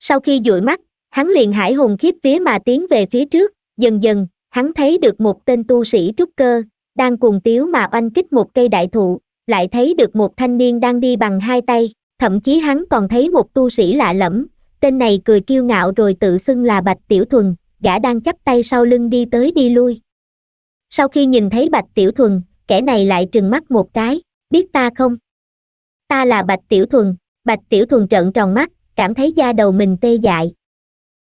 sau khi dụi mắt hắn liền hải hùng khiếp phía mà tiến về phía trước dần dần hắn thấy được một tên tu sĩ trúc cơ đang cùng tiếu mà oanh kích một cây đại thụ lại thấy được một thanh niên đang đi bằng hai tay thậm chí hắn còn thấy một tu sĩ lạ lẫm tên này cười kiêu ngạo rồi tự xưng là bạch tiểu thuần gã đang chắp tay sau lưng đi tới đi lui sau khi nhìn thấy bạch tiểu thuần kẻ này lại trừng mắt một cái biết ta không ta là bạch tiểu thuần bạch tiểu thuần trợn tròn mắt cảm thấy da đầu mình tê dại.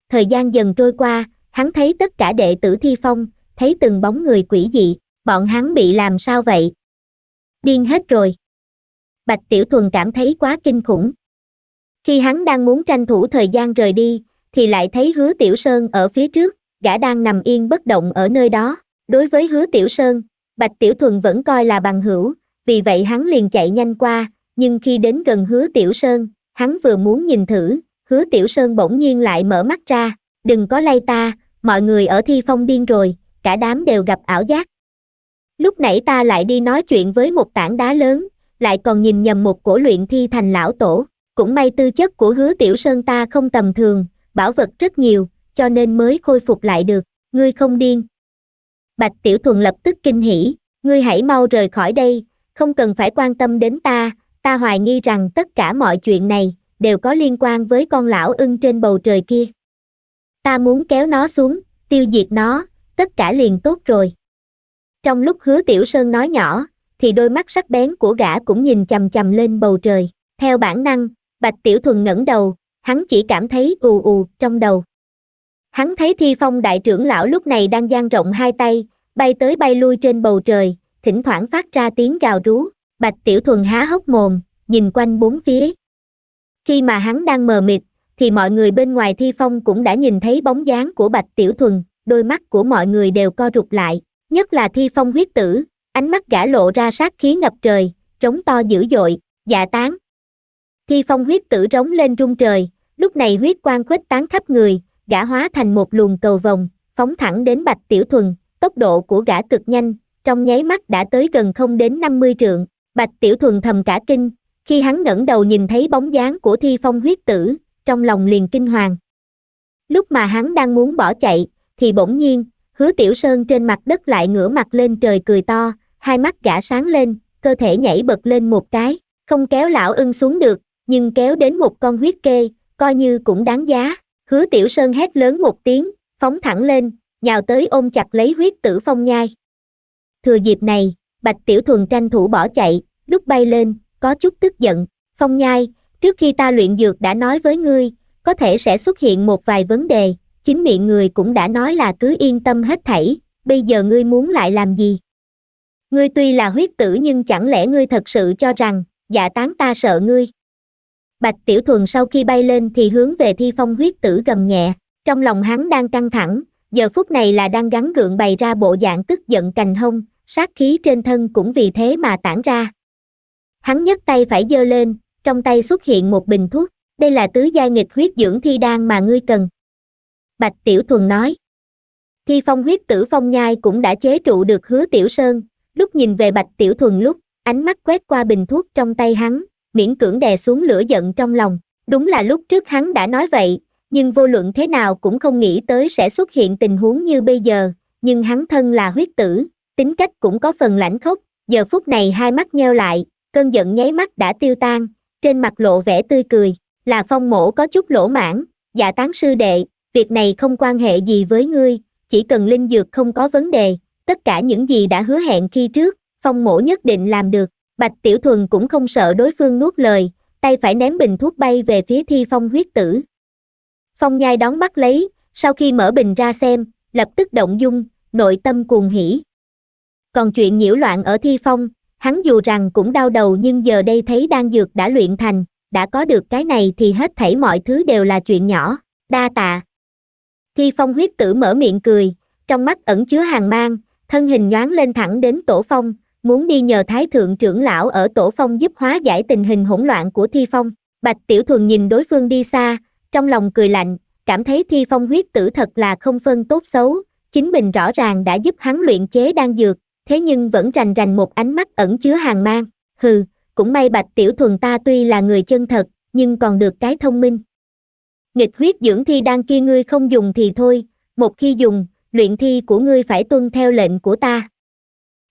Thời gian dần trôi qua, hắn thấy tất cả đệ tử thi phong, thấy từng bóng người quỷ dị, bọn hắn bị làm sao vậy? Điên hết rồi. Bạch Tiểu Thuần cảm thấy quá kinh khủng. Khi hắn đang muốn tranh thủ thời gian rời đi, thì lại thấy hứa Tiểu Sơn ở phía trước, gã đang nằm yên bất động ở nơi đó. Đối với hứa Tiểu Sơn, Bạch Tiểu Thuần vẫn coi là bằng hữu, vì vậy hắn liền chạy nhanh qua, nhưng khi đến gần hứa Tiểu Sơn, hắn vừa muốn nhìn thử, hứa tiểu sơn bỗng nhiên lại mở mắt ra, đừng có lay ta, mọi người ở thi phong điên rồi, cả đám đều gặp ảo giác. Lúc nãy ta lại đi nói chuyện với một tảng đá lớn, lại còn nhìn nhầm một cổ luyện thi thành lão tổ, cũng may tư chất của hứa tiểu sơn ta không tầm thường, bảo vật rất nhiều, cho nên mới khôi phục lại được, ngươi không điên. Bạch Tiểu Thuần lập tức kinh hỉ, ngươi hãy mau rời khỏi đây, không cần phải quan tâm đến ta, ta hoài nghi rằng tất cả mọi chuyện này đều có liên quan với con lão ưng trên bầu trời kia. Ta muốn kéo nó xuống, tiêu diệt nó, tất cả liền tốt rồi. Trong lúc hứa tiểu sơn nói nhỏ, thì đôi mắt sắc bén của gã cũng nhìn chầm chầm lên bầu trời. Theo bản năng, bạch tiểu thuần ngẩng đầu, hắn chỉ cảm thấy ù ù trong đầu. Hắn thấy thi phong đại trưởng lão lúc này đang dang rộng hai tay, bay tới bay lui trên bầu trời, thỉnh thoảng phát ra tiếng gào rú bạch tiểu thuần há hốc mồm nhìn quanh bốn phía khi mà hắn đang mờ mịt thì mọi người bên ngoài thi phong cũng đã nhìn thấy bóng dáng của bạch tiểu thuần đôi mắt của mọi người đều co rụt lại nhất là thi phong huyết tử ánh mắt gã lộ ra sát khí ngập trời trống to dữ dội dạ tán thi phong huyết tử rống lên rung trời lúc này huyết quang khuếch tán khắp người gã hóa thành một luồng cầu vòng phóng thẳng đến bạch tiểu thuần tốc độ của gã cực nhanh trong nháy mắt đã tới gần không đến năm mươi trượng bạch tiểu thuần thầm cả kinh khi hắn ngẩng đầu nhìn thấy bóng dáng của thi phong huyết tử trong lòng liền kinh hoàng lúc mà hắn đang muốn bỏ chạy thì bỗng nhiên hứa tiểu sơn trên mặt đất lại ngửa mặt lên trời cười to hai mắt gã sáng lên cơ thể nhảy bật lên một cái không kéo lão ưng xuống được nhưng kéo đến một con huyết kê coi như cũng đáng giá hứa tiểu sơn hét lớn một tiếng phóng thẳng lên nhào tới ôm chặt lấy huyết tử phong nhai thừa dịp này bạch tiểu thuần tranh thủ bỏ chạy lúc bay lên có chút tức giận phong nhai trước khi ta luyện dược đã nói với ngươi có thể sẽ xuất hiện một vài vấn đề chính miệng người cũng đã nói là cứ yên tâm hết thảy bây giờ ngươi muốn lại làm gì ngươi tuy là huyết tử nhưng chẳng lẽ ngươi thật sự cho rằng dạ tán ta sợ ngươi bạch tiểu thuần sau khi bay lên thì hướng về thi phong huyết tử gầm nhẹ trong lòng hắn đang căng thẳng giờ phút này là đang gắn gượng bày ra bộ dạng tức giận cành hông sát khí trên thân cũng vì thế mà tản ra. Hắn nhấc tay phải giơ lên, trong tay xuất hiện một bình thuốc, đây là tứ giai nghịch huyết dưỡng thi đan mà ngươi cần. Bạch Tiểu Thuần nói. Thi phong huyết tử phong nhai cũng đã chế trụ được hứa Tiểu Sơn, lúc nhìn về Bạch Tiểu Thuần lúc, ánh mắt quét qua bình thuốc trong tay hắn, miễn cưỡng đè xuống lửa giận trong lòng. Đúng là lúc trước hắn đã nói vậy, nhưng vô luận thế nào cũng không nghĩ tới sẽ xuất hiện tình huống như bây giờ, nhưng hắn thân là huyết tử, tính cách cũng có phần lãnh khốc giờ phút này hai mắt nheo lại cơn giận nháy mắt đã tiêu tan trên mặt lộ vẻ tươi cười là phong mổ có chút lỗ mãn giả dạ tán sư đệ việc này không quan hệ gì với ngươi chỉ cần linh dược không có vấn đề tất cả những gì đã hứa hẹn khi trước phong mổ nhất định làm được bạch tiểu thuần cũng không sợ đối phương nuốt lời tay phải ném bình thuốc bay về phía thi phong huyết tử phong nhai đón bắt lấy sau khi mở bình ra xem lập tức động dung nội tâm cuồng hỉ còn chuyện nhiễu loạn ở thi phong, hắn dù rằng cũng đau đầu nhưng giờ đây thấy đan dược đã luyện thành, đã có được cái này thì hết thảy mọi thứ đều là chuyện nhỏ, đa tạ. Thi phong huyết tử mở miệng cười, trong mắt ẩn chứa hàng mang, thân hình nhoáng lên thẳng đến tổ phong, muốn đi nhờ thái thượng trưởng lão ở tổ phong giúp hóa giải tình hình hỗn loạn của thi phong. Bạch tiểu thuần nhìn đối phương đi xa, trong lòng cười lạnh, cảm thấy thi phong huyết tử thật là không phân tốt xấu, chính mình rõ ràng đã giúp hắn luyện chế đan dược, thế nhưng vẫn rành rành một ánh mắt ẩn chứa hàng mang hừ cũng may bạch tiểu thuần ta tuy là người chân thật nhưng còn được cái thông minh nghịch huyết dưỡng thi đang kia ngươi không dùng thì thôi một khi dùng luyện thi của ngươi phải tuân theo lệnh của ta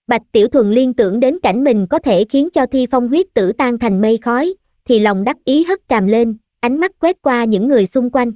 bạch tiểu thuần liên tưởng đến cảnh mình có thể khiến cho thi phong huyết tử tan thành mây khói thì lòng đắc ý hất càm lên ánh mắt quét qua những người xung quanh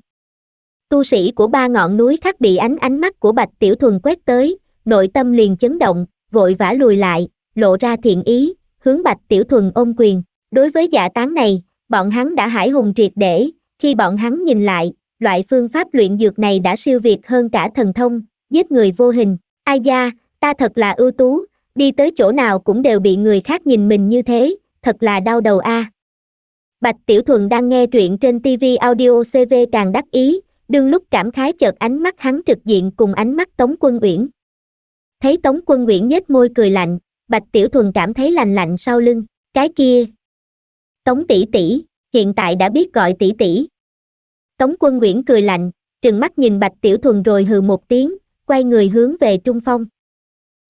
tu sĩ của ba ngọn núi khác bị ánh ánh mắt của bạch tiểu thuần quét tới nội tâm liền chấn động vội vã lùi lại lộ ra thiện ý hướng bạch tiểu thuần ôm quyền đối với giả tán này bọn hắn đã hải hùng triệt để khi bọn hắn nhìn lại loại phương pháp luyện dược này đã siêu việt hơn cả thần thông giết người vô hình ai da ta thật là ưu tú đi tới chỗ nào cũng đều bị người khác nhìn mình như thế thật là đau đầu a à. bạch tiểu thuần đang nghe truyện trên tv audio cv càng đắc ý đương lúc cảm khái chợt ánh mắt hắn trực diện cùng ánh mắt tống quân uyển thấy tống quân nguyễn nhếch môi cười lạnh bạch tiểu thuần cảm thấy lành lạnh sau lưng cái kia tống tỷ tỷ hiện tại đã biết gọi tỷ tỷ tống quân nguyễn cười lạnh trừng mắt nhìn bạch tiểu thuần rồi hừ một tiếng quay người hướng về trung phong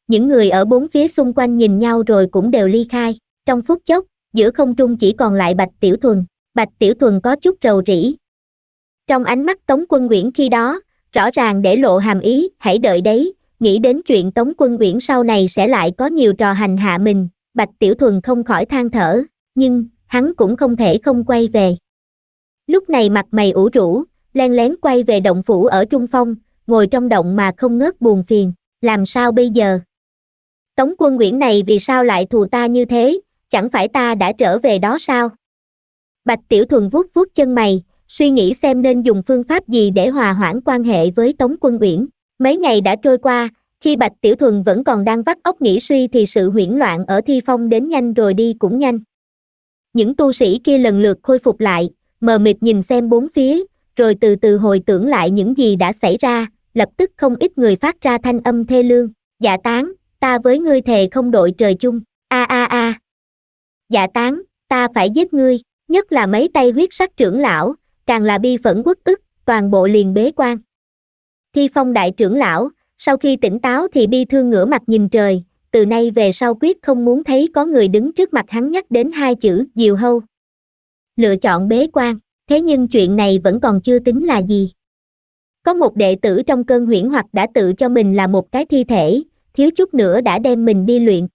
những người ở bốn phía xung quanh nhìn nhau rồi cũng đều ly khai trong phút chốc giữa không trung chỉ còn lại bạch tiểu thuần bạch tiểu thuần có chút rầu rĩ trong ánh mắt tống quân nguyễn khi đó rõ ràng để lộ hàm ý hãy đợi đấy nghĩ đến chuyện Tống Quân Uyển sau này sẽ lại có nhiều trò hành hạ mình, Bạch Tiểu Thuần không khỏi than thở, nhưng, hắn cũng không thể không quay về. Lúc này mặt mày ủ rũ, len lén quay về động phủ ở Trung Phong, ngồi trong động mà không ngớt buồn phiền, làm sao bây giờ? Tống quân Nguyễn này vì sao lại thù ta như thế, chẳng phải ta đã trở về đó sao? Bạch Tiểu Thuần vuốt vuốt chân mày, suy nghĩ xem nên dùng phương pháp gì để hòa hoãn quan hệ với Tống quân Nguyễn mấy ngày đã trôi qua khi bạch tiểu thuần vẫn còn đang vắt óc nghĩ suy thì sự huyễn loạn ở thi phong đến nhanh rồi đi cũng nhanh những tu sĩ kia lần lượt khôi phục lại mờ mịt nhìn xem bốn phía rồi từ từ hồi tưởng lại những gì đã xảy ra lập tức không ít người phát ra thanh âm thê lương dạ tán ta với ngươi thề không đội trời chung a a a dạ tán ta phải giết ngươi nhất là mấy tay huyết sắc trưởng lão càng là bi phẫn quốc ức toàn bộ liền bế quan Thi phong đại trưởng lão, sau khi tỉnh táo thì bi thương ngửa mặt nhìn trời, từ nay về sau quyết không muốn thấy có người đứng trước mặt hắn nhắc đến hai chữ diều hâu. Lựa chọn bế quan, thế nhưng chuyện này vẫn còn chưa tính là gì. Có một đệ tử trong cơn huyễn hoặc đã tự cho mình là một cái thi thể, thiếu chút nữa đã đem mình đi luyện.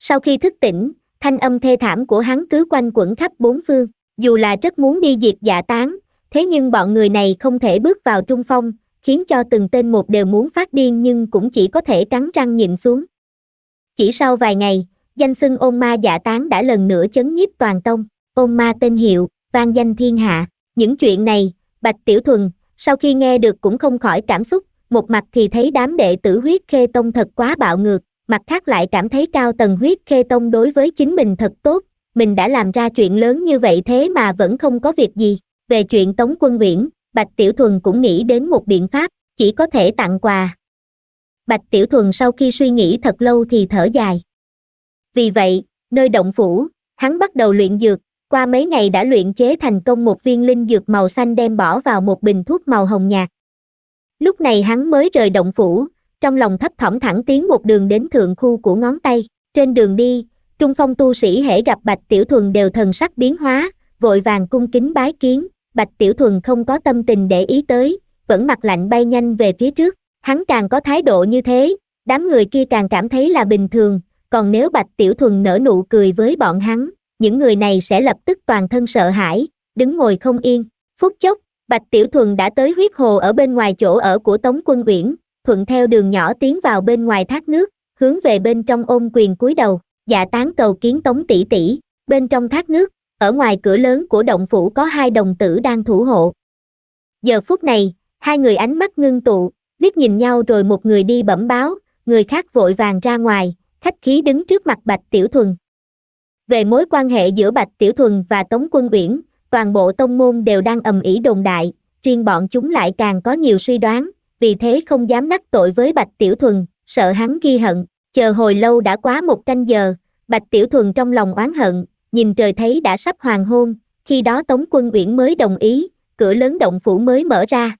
Sau khi thức tỉnh, thanh âm thê thảm của hắn cứ quanh quẩn khắp bốn phương, dù là rất muốn đi diệt dạ tán, thế nhưng bọn người này không thể bước vào trung phong, khiến cho từng tên một đều muốn phát điên nhưng cũng chỉ có thể cắn răng nhịn xuống. Chỉ sau vài ngày, danh xưng ôn ma giả dạ tán đã lần nữa chấn nhiếp toàn tông, ôn ma tên hiệu, vang danh thiên hạ. Những chuyện này, Bạch Tiểu Thuần, sau khi nghe được cũng không khỏi cảm xúc, một mặt thì thấy đám đệ tử huyết khê tông thật quá bạo ngược, mặt khác lại cảm thấy cao tầng huyết khê tông đối với chính mình thật tốt, mình đã làm ra chuyện lớn như vậy thế mà vẫn không có việc gì. Về chuyện Tống Quân Uyển, bạch tiểu thuần cũng nghĩ đến một biện pháp chỉ có thể tặng quà bạch tiểu thuần sau khi suy nghĩ thật lâu thì thở dài vì vậy nơi động phủ hắn bắt đầu luyện dược qua mấy ngày đã luyện chế thành công một viên linh dược màu xanh đem bỏ vào một bình thuốc màu hồng nhạt lúc này hắn mới rời động phủ trong lòng thấp thỏm thẳng tiến một đường đến thượng khu của ngón tay trên đường đi trung phong tu sĩ hễ gặp bạch tiểu thuần đều thần sắc biến hóa vội vàng cung kính bái kiến bạch tiểu thuần không có tâm tình để ý tới vẫn mặt lạnh bay nhanh về phía trước hắn càng có thái độ như thế đám người kia càng cảm thấy là bình thường còn nếu bạch tiểu thuần nở nụ cười với bọn hắn những người này sẽ lập tức toàn thân sợ hãi đứng ngồi không yên phút chốc bạch tiểu thuần đã tới huyết hồ ở bên ngoài chỗ ở của tống quân uyển thuận theo đường nhỏ tiến vào bên ngoài thác nước hướng về bên trong ôm quyền cúi đầu dạ tán cầu kiến tống tỷ tỷ bên trong thác nước ở ngoài cửa lớn của động phủ có hai đồng tử đang thủ hộ giờ phút này hai người ánh mắt ngưng tụ liếc nhìn nhau rồi một người đi bẩm báo người khác vội vàng ra ngoài khách khí đứng trước mặt bạch tiểu thuần về mối quan hệ giữa bạch tiểu thuần và tống quân uyển toàn bộ tông môn đều đang ầm ĩ đồn đại riêng bọn chúng lại càng có nhiều suy đoán vì thế không dám đắc tội với bạch tiểu thuần sợ hắn ghi hận chờ hồi lâu đã quá một canh giờ bạch tiểu thuần trong lòng oán hận nhìn trời thấy đã sắp hoàng hôn, khi đó Tống Quân Uyển mới đồng ý, cửa lớn động phủ mới mở ra.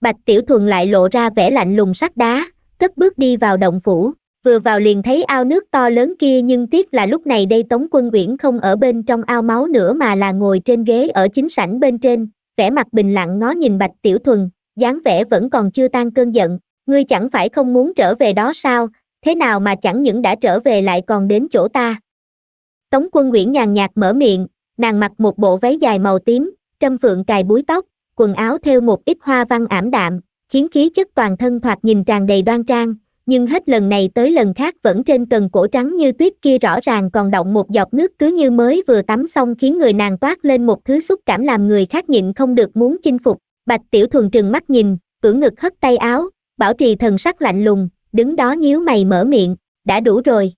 Bạch Tiểu Thuần lại lộ ra vẻ lạnh lùng sắc đá, cất bước đi vào động phủ, vừa vào liền thấy ao nước to lớn kia nhưng tiếc là lúc này đây Tống Quân Uyển không ở bên trong ao máu nữa mà là ngồi trên ghế ở chính sảnh bên trên, vẻ mặt bình lặng ngó nhìn Bạch Tiểu Thuần, dáng vẻ vẫn còn chưa tan cơn giận, ngươi chẳng phải không muốn trở về đó sao, thế nào mà chẳng những đã trở về lại còn đến chỗ ta, Tống quân Nguyễn nhàn nhạt mở miệng, nàng mặc một bộ váy dài màu tím, trâm phượng cài búi tóc, quần áo thêu một ít hoa văn ảm đạm, khiến khí chất toàn thân thoạt nhìn tràn đầy đoan trang, nhưng hết lần này tới lần khác vẫn trên tầng cổ trắng như tuyết kia rõ ràng còn động một giọt nước cứ như mới vừa tắm xong khiến người nàng toát lên một thứ xúc cảm làm người khác nhịn không được muốn chinh phục. Bạch Tiểu Thuần trừng mắt nhìn, cưỡng ngực hất tay áo, bảo trì thần sắc lạnh lùng, đứng đó nhíu mày mở miệng, đã đủ rồi.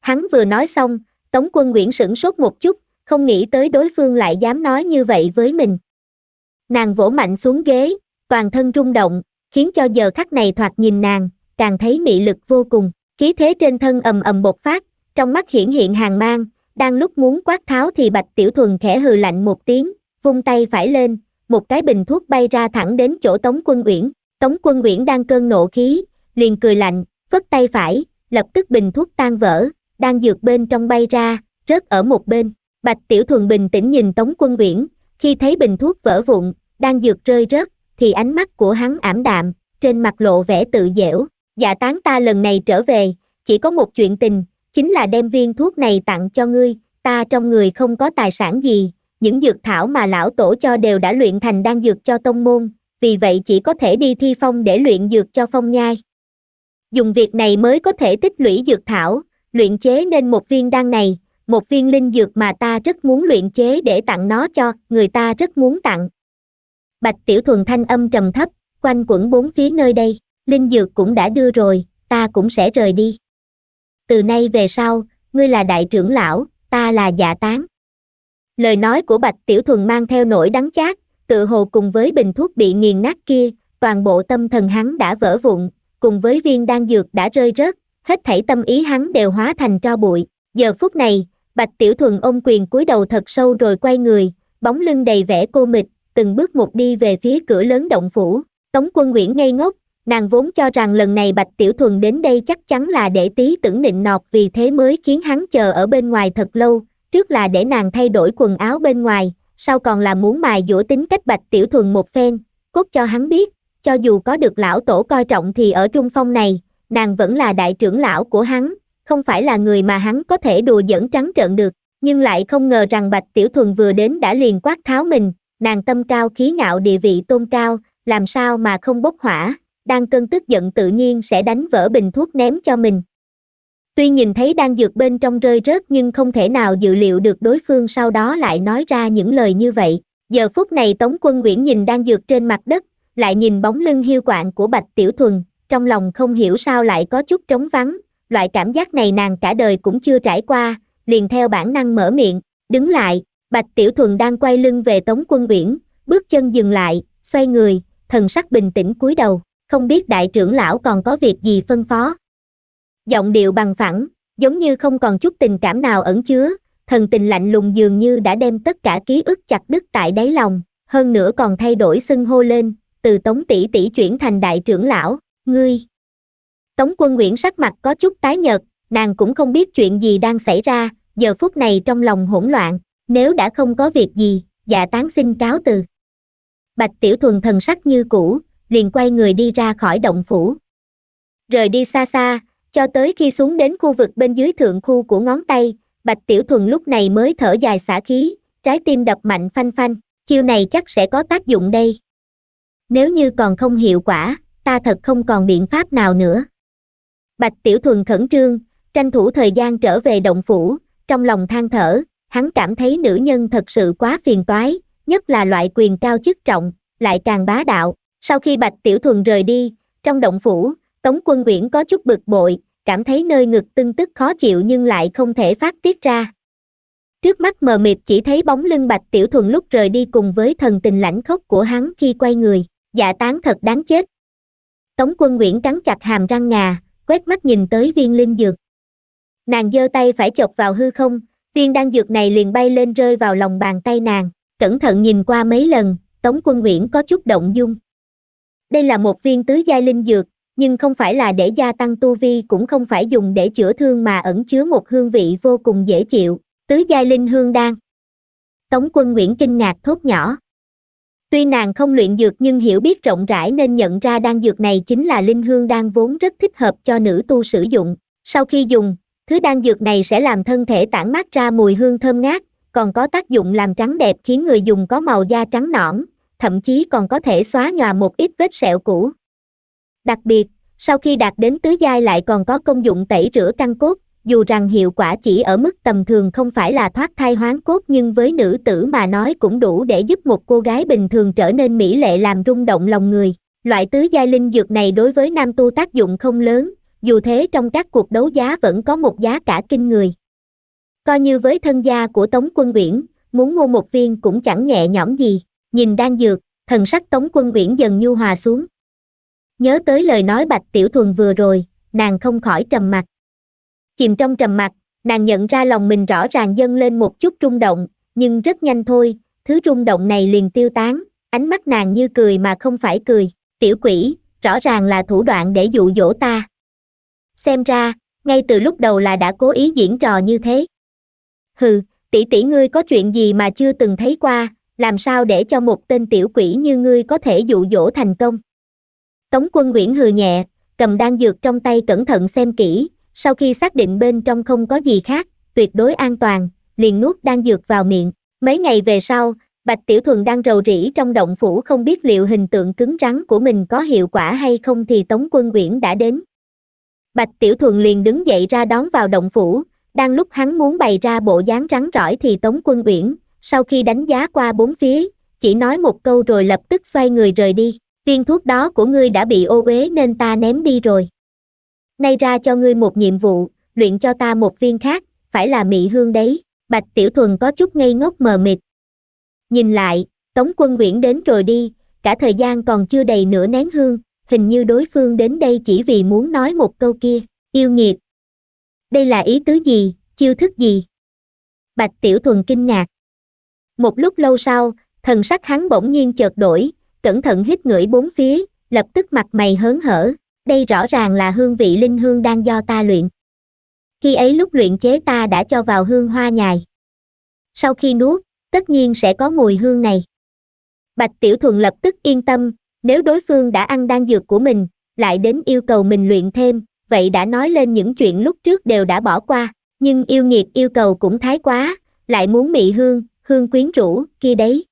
Hắn vừa nói xong, tống quân nguyễn sửng sốt một chút không nghĩ tới đối phương lại dám nói như vậy với mình nàng vỗ mạnh xuống ghế toàn thân rung động khiến cho giờ khắc này thoạt nhìn nàng càng thấy mị lực vô cùng khí thế trên thân ầm ầm bộc phát trong mắt hiển hiện hàng mang đang lúc muốn quát tháo thì bạch tiểu thuần khẽ hừ lạnh một tiếng vung tay phải lên một cái bình thuốc bay ra thẳng đến chỗ tống quân uyển tống quân uyển đang cơn nộ khí liền cười lạnh phất tay phải lập tức bình thuốc tan vỡ đang dược bên trong bay ra, rớt ở một bên. Bạch Tiểu Thuần bình tĩnh nhìn Tống Quân Uyển, khi thấy bình thuốc vỡ vụn, đang dược rơi rớt, thì ánh mắt của hắn ảm đạm, trên mặt lộ vẻ tự dễu. Dạ tán ta lần này trở về, chỉ có một chuyện tình, chính là đem viên thuốc này tặng cho ngươi, ta trong người không có tài sản gì, những dược thảo mà lão tổ cho đều đã luyện thành đan dược cho tông môn, vì vậy chỉ có thể đi thi phong để luyện dược cho phong nhai. Dùng việc này mới có thể tích lũy dược thảo, luyện chế nên một viên đan này một viên linh dược mà ta rất muốn luyện chế để tặng nó cho người ta rất muốn tặng bạch tiểu thuần thanh âm trầm thấp quanh quẩn bốn phía nơi đây linh dược cũng đã đưa rồi ta cũng sẽ rời đi từ nay về sau ngươi là đại trưởng lão ta là dạ tán lời nói của bạch tiểu thuần mang theo nỗi đắng chát tự hồ cùng với bình thuốc bị nghiền nát kia toàn bộ tâm thần hắn đã vỡ vụn cùng với viên đan dược đã rơi rớt hết thảy tâm ý hắn đều hóa thành tro bụi giờ phút này bạch tiểu thuần ôm quyền cúi đầu thật sâu rồi quay người bóng lưng đầy vẻ cô mịch từng bước một đi về phía cửa lớn động phủ tống quân nguyễn ngây ngốc nàng vốn cho rằng lần này bạch tiểu thuần đến đây chắc chắn là để tí tưởng nịnh nọt vì thế mới khiến hắn chờ ở bên ngoài thật lâu trước là để nàng thay đổi quần áo bên ngoài sau còn là muốn mài dũa tính cách bạch tiểu thuần một phen cốt cho hắn biết cho dù có được lão tổ coi trọng thì ở trung phong này nàng vẫn là đại trưởng lão của hắn, không phải là người mà hắn có thể đùa dẫn trắng trợn được, nhưng lại không ngờ rằng Bạch Tiểu Thuần vừa đến đã liền quát tháo mình, nàng tâm cao khí ngạo địa vị tôn cao, làm sao mà không bốc hỏa, đang cơn tức giận tự nhiên sẽ đánh vỡ bình thuốc ném cho mình. Tuy nhìn thấy đang dược bên trong rơi rớt nhưng không thể nào dự liệu được đối phương sau đó lại nói ra những lời như vậy. Giờ phút này Tống Quân Nguyễn nhìn đang dược trên mặt đất, lại nhìn bóng lưng hiu quạng của Bạch Tiểu Thuần, trong lòng không hiểu sao lại có chút trống vắng, loại cảm giác này nàng cả đời cũng chưa trải qua, liền theo bản năng mở miệng, đứng lại, Bạch Tiểu Thuần đang quay lưng về Tống Quân Uyển, bước chân dừng lại, xoay người, thần sắc bình tĩnh cúi đầu, không biết đại trưởng lão còn có việc gì phân phó. Giọng điệu bằng phẳng, giống như không còn chút tình cảm nào ẩn chứa, thần tình lạnh lùng dường như đã đem tất cả ký ức chặt đứt tại đáy lòng, hơn nữa còn thay đổi xưng hô lên, từ Tống tỷ tỷ chuyển thành đại trưởng lão, ngươi tống quân nguyễn sắc mặt có chút tái nhợt nàng cũng không biết chuyện gì đang xảy ra giờ phút này trong lòng hỗn loạn nếu đã không có việc gì dạ tán xin cáo từ bạch tiểu thuần thần sắc như cũ liền quay người đi ra khỏi động phủ rời đi xa xa cho tới khi xuống đến khu vực bên dưới thượng khu của ngón tay bạch tiểu thuần lúc này mới thở dài xả khí trái tim đập mạnh phanh phanh chiêu này chắc sẽ có tác dụng đây nếu như còn không hiệu quả ta thật không còn biện pháp nào nữa bạch tiểu thuần khẩn trương tranh thủ thời gian trở về động phủ trong lòng than thở hắn cảm thấy nữ nhân thật sự quá phiền toái nhất là loại quyền cao chức trọng lại càng bá đạo sau khi bạch tiểu thuần rời đi trong động phủ tống quân uyển có chút bực bội cảm thấy nơi ngực tưng tức khó chịu nhưng lại không thể phát tiết ra trước mắt mờ mịt chỉ thấy bóng lưng bạch tiểu thuần lúc rời đi cùng với thần tình lãnh khốc của hắn khi quay người dạ tán thật đáng chết Tống quân Nguyễn cắn chặt hàm răng ngà, quét mắt nhìn tới viên linh dược. Nàng giơ tay phải chọc vào hư không, viên đan dược này liền bay lên rơi vào lòng bàn tay nàng, cẩn thận nhìn qua mấy lần, Tống quân Nguyễn có chút động dung. Đây là một viên tứ giai linh dược, nhưng không phải là để gia tăng tu vi cũng không phải dùng để chữa thương mà ẩn chứa một hương vị vô cùng dễ chịu, tứ giai linh hương đan. Tống quân Nguyễn kinh ngạc thốt nhỏ, Tuy nàng không luyện dược nhưng hiểu biết rộng rãi nên nhận ra đan dược này chính là linh hương đan vốn rất thích hợp cho nữ tu sử dụng. Sau khi dùng, thứ đan dược này sẽ làm thân thể tản mát ra mùi hương thơm ngát, còn có tác dụng làm trắng đẹp khiến người dùng có màu da trắng nõn, thậm chí còn có thể xóa nhòa một ít vết sẹo cũ. Đặc biệt, sau khi đạt đến tứ giai lại còn có công dụng tẩy rửa căn cốt, dù rằng hiệu quả chỉ ở mức tầm thường không phải là thoát thai hoán cốt nhưng với nữ tử mà nói cũng đủ để giúp một cô gái bình thường trở nên mỹ lệ làm rung động lòng người. Loại tứ giai linh dược này đối với nam tu tác dụng không lớn, dù thế trong các cuộc đấu giá vẫn có một giá cả kinh người. Coi như với thân gia của Tống Quân Uyển, muốn mua một viên cũng chẳng nhẹ nhõm gì, nhìn đang dược, thần sắc Tống Quân Uyển dần nhu hòa xuống. Nhớ tới lời nói Bạch Tiểu Thuần vừa rồi, nàng không khỏi trầm mặt chìm trong trầm mặc nàng nhận ra lòng mình rõ ràng dâng lên một chút rung động nhưng rất nhanh thôi thứ rung động này liền tiêu tán ánh mắt nàng như cười mà không phải cười tiểu quỷ rõ ràng là thủ đoạn để dụ dỗ ta xem ra ngay từ lúc đầu là đã cố ý diễn trò như thế hừ tỷ tỷ ngươi có chuyện gì mà chưa từng thấy qua làm sao để cho một tên tiểu quỷ như ngươi có thể dụ dỗ thành công tống quân nguyễn hừ nhẹ cầm đan dược trong tay cẩn thận xem kỹ sau khi xác định bên trong không có gì khác, tuyệt đối an toàn, liền nuốt đang dược vào miệng. Mấy ngày về sau, Bạch Tiểu Thuần đang rầu rĩ trong động phủ không biết liệu hình tượng cứng rắn của mình có hiệu quả hay không thì Tống Quân Uyển đã đến. Bạch Tiểu Thuần liền đứng dậy ra đón vào động phủ, đang lúc hắn muốn bày ra bộ dáng rắn rỏi thì Tống Quân Uyển, sau khi đánh giá qua bốn phía, chỉ nói một câu rồi lập tức xoay người rời đi, viên thuốc đó của ngươi đã bị ô uế nên ta ném đi rồi nay ra cho ngươi một nhiệm vụ luyện cho ta một viên khác phải là mị hương đấy bạch tiểu thuần có chút ngây ngốc mờ mịt nhìn lại tống quân uyển đến rồi đi cả thời gian còn chưa đầy nửa nén hương hình như đối phương đến đây chỉ vì muốn nói một câu kia yêu nghiệt đây là ý tứ gì chiêu thức gì bạch tiểu thuần kinh ngạc một lúc lâu sau thần sắc hắn bỗng nhiên chợt đổi cẩn thận hít ngửi bốn phía lập tức mặt mày hớn hở đây rõ ràng là hương vị linh hương đang do ta luyện khi ấy lúc luyện chế ta đã cho vào hương hoa nhài sau khi nuốt tất nhiên sẽ có mùi hương này bạch tiểu thuần lập tức yên tâm nếu đối phương đã ăn đan dược của mình lại đến yêu cầu mình luyện thêm vậy đã nói lên những chuyện lúc trước đều đã bỏ qua nhưng yêu nghiệt yêu cầu cũng thái quá lại muốn mị hương hương quyến rũ kia đấy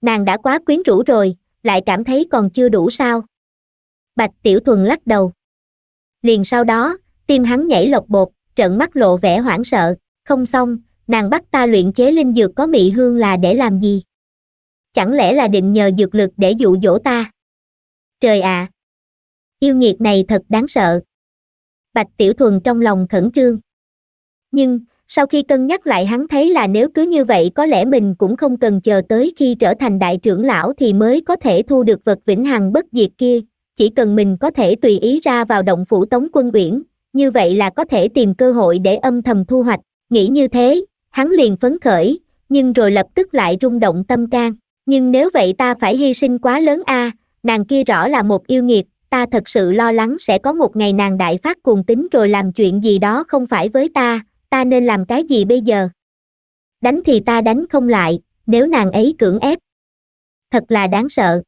nàng đã quá quyến rũ rồi lại cảm thấy còn chưa đủ sao Bạch Tiểu Thuần lắc đầu. Liền sau đó, tim hắn nhảy lộc bột, trận mắt lộ vẻ hoảng sợ, không xong, nàng bắt ta luyện chế linh dược có mị hương là để làm gì? Chẳng lẽ là định nhờ dược lực để dụ dỗ ta? Trời ạ! À, yêu nghiệt này thật đáng sợ. Bạch Tiểu Thuần trong lòng khẩn trương. Nhưng, sau khi cân nhắc lại hắn thấy là nếu cứ như vậy có lẽ mình cũng không cần chờ tới khi trở thành đại trưởng lão thì mới có thể thu được vật vĩnh hằng bất diệt kia, chỉ cần mình có thể tùy ý ra vào động phủ tống quân uyển như vậy là có thể tìm cơ hội để âm thầm thu hoạch nghĩ như thế hắn liền phấn khởi nhưng rồi lập tức lại rung động tâm can nhưng nếu vậy ta phải hy sinh quá lớn a à, nàng kia rõ là một yêu nghiệt ta thật sự lo lắng sẽ có một ngày nàng đại phát cuồng tính rồi làm chuyện gì đó không phải với ta ta nên làm cái gì bây giờ đánh thì ta đánh không lại nếu nàng ấy cưỡng ép thật là đáng sợ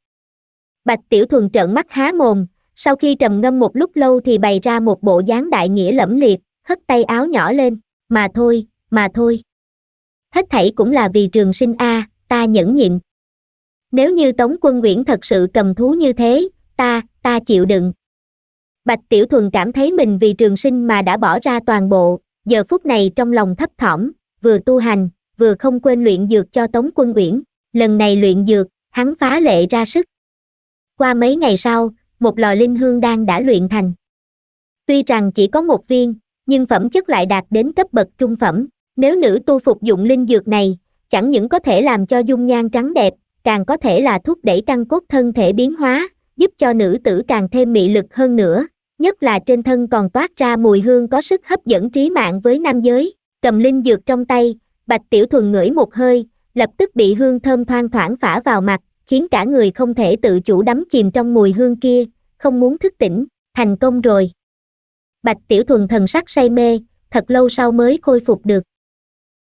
bạch tiểu thuần trợn mắt há mồm sau khi trầm ngâm một lúc lâu thì bày ra một bộ dáng đại nghĩa lẫm liệt hất tay áo nhỏ lên mà thôi mà thôi hết thảy cũng là vì trường sinh a ta nhẫn nhịn nếu như tống quân nguyễn thật sự cầm thú như thế ta ta chịu đựng bạch tiểu thuần cảm thấy mình vì trường sinh mà đã bỏ ra toàn bộ giờ phút này trong lòng thấp thỏm vừa tu hành vừa không quên luyện dược cho tống quân uyển lần này luyện dược hắn phá lệ ra sức qua mấy ngày sau một lò linh hương đan đã luyện thành tuy rằng chỉ có một viên nhưng phẩm chất lại đạt đến cấp bậc trung phẩm nếu nữ tu phục dụng linh dược này chẳng những có thể làm cho dung nhan trắng đẹp càng có thể là thúc đẩy căn cốt thân thể biến hóa giúp cho nữ tử càng thêm mị lực hơn nữa nhất là trên thân còn toát ra mùi hương có sức hấp dẫn trí mạng với nam giới cầm linh dược trong tay bạch tiểu thuần ngửi một hơi lập tức bị hương thơm thoang thoảng phả vào mặt khiến cả người không thể tự chủ đắm chìm trong mùi hương kia, không muốn thức tỉnh, thành công rồi. Bạch Tiểu Thuần thần sắc say mê, thật lâu sau mới khôi phục được.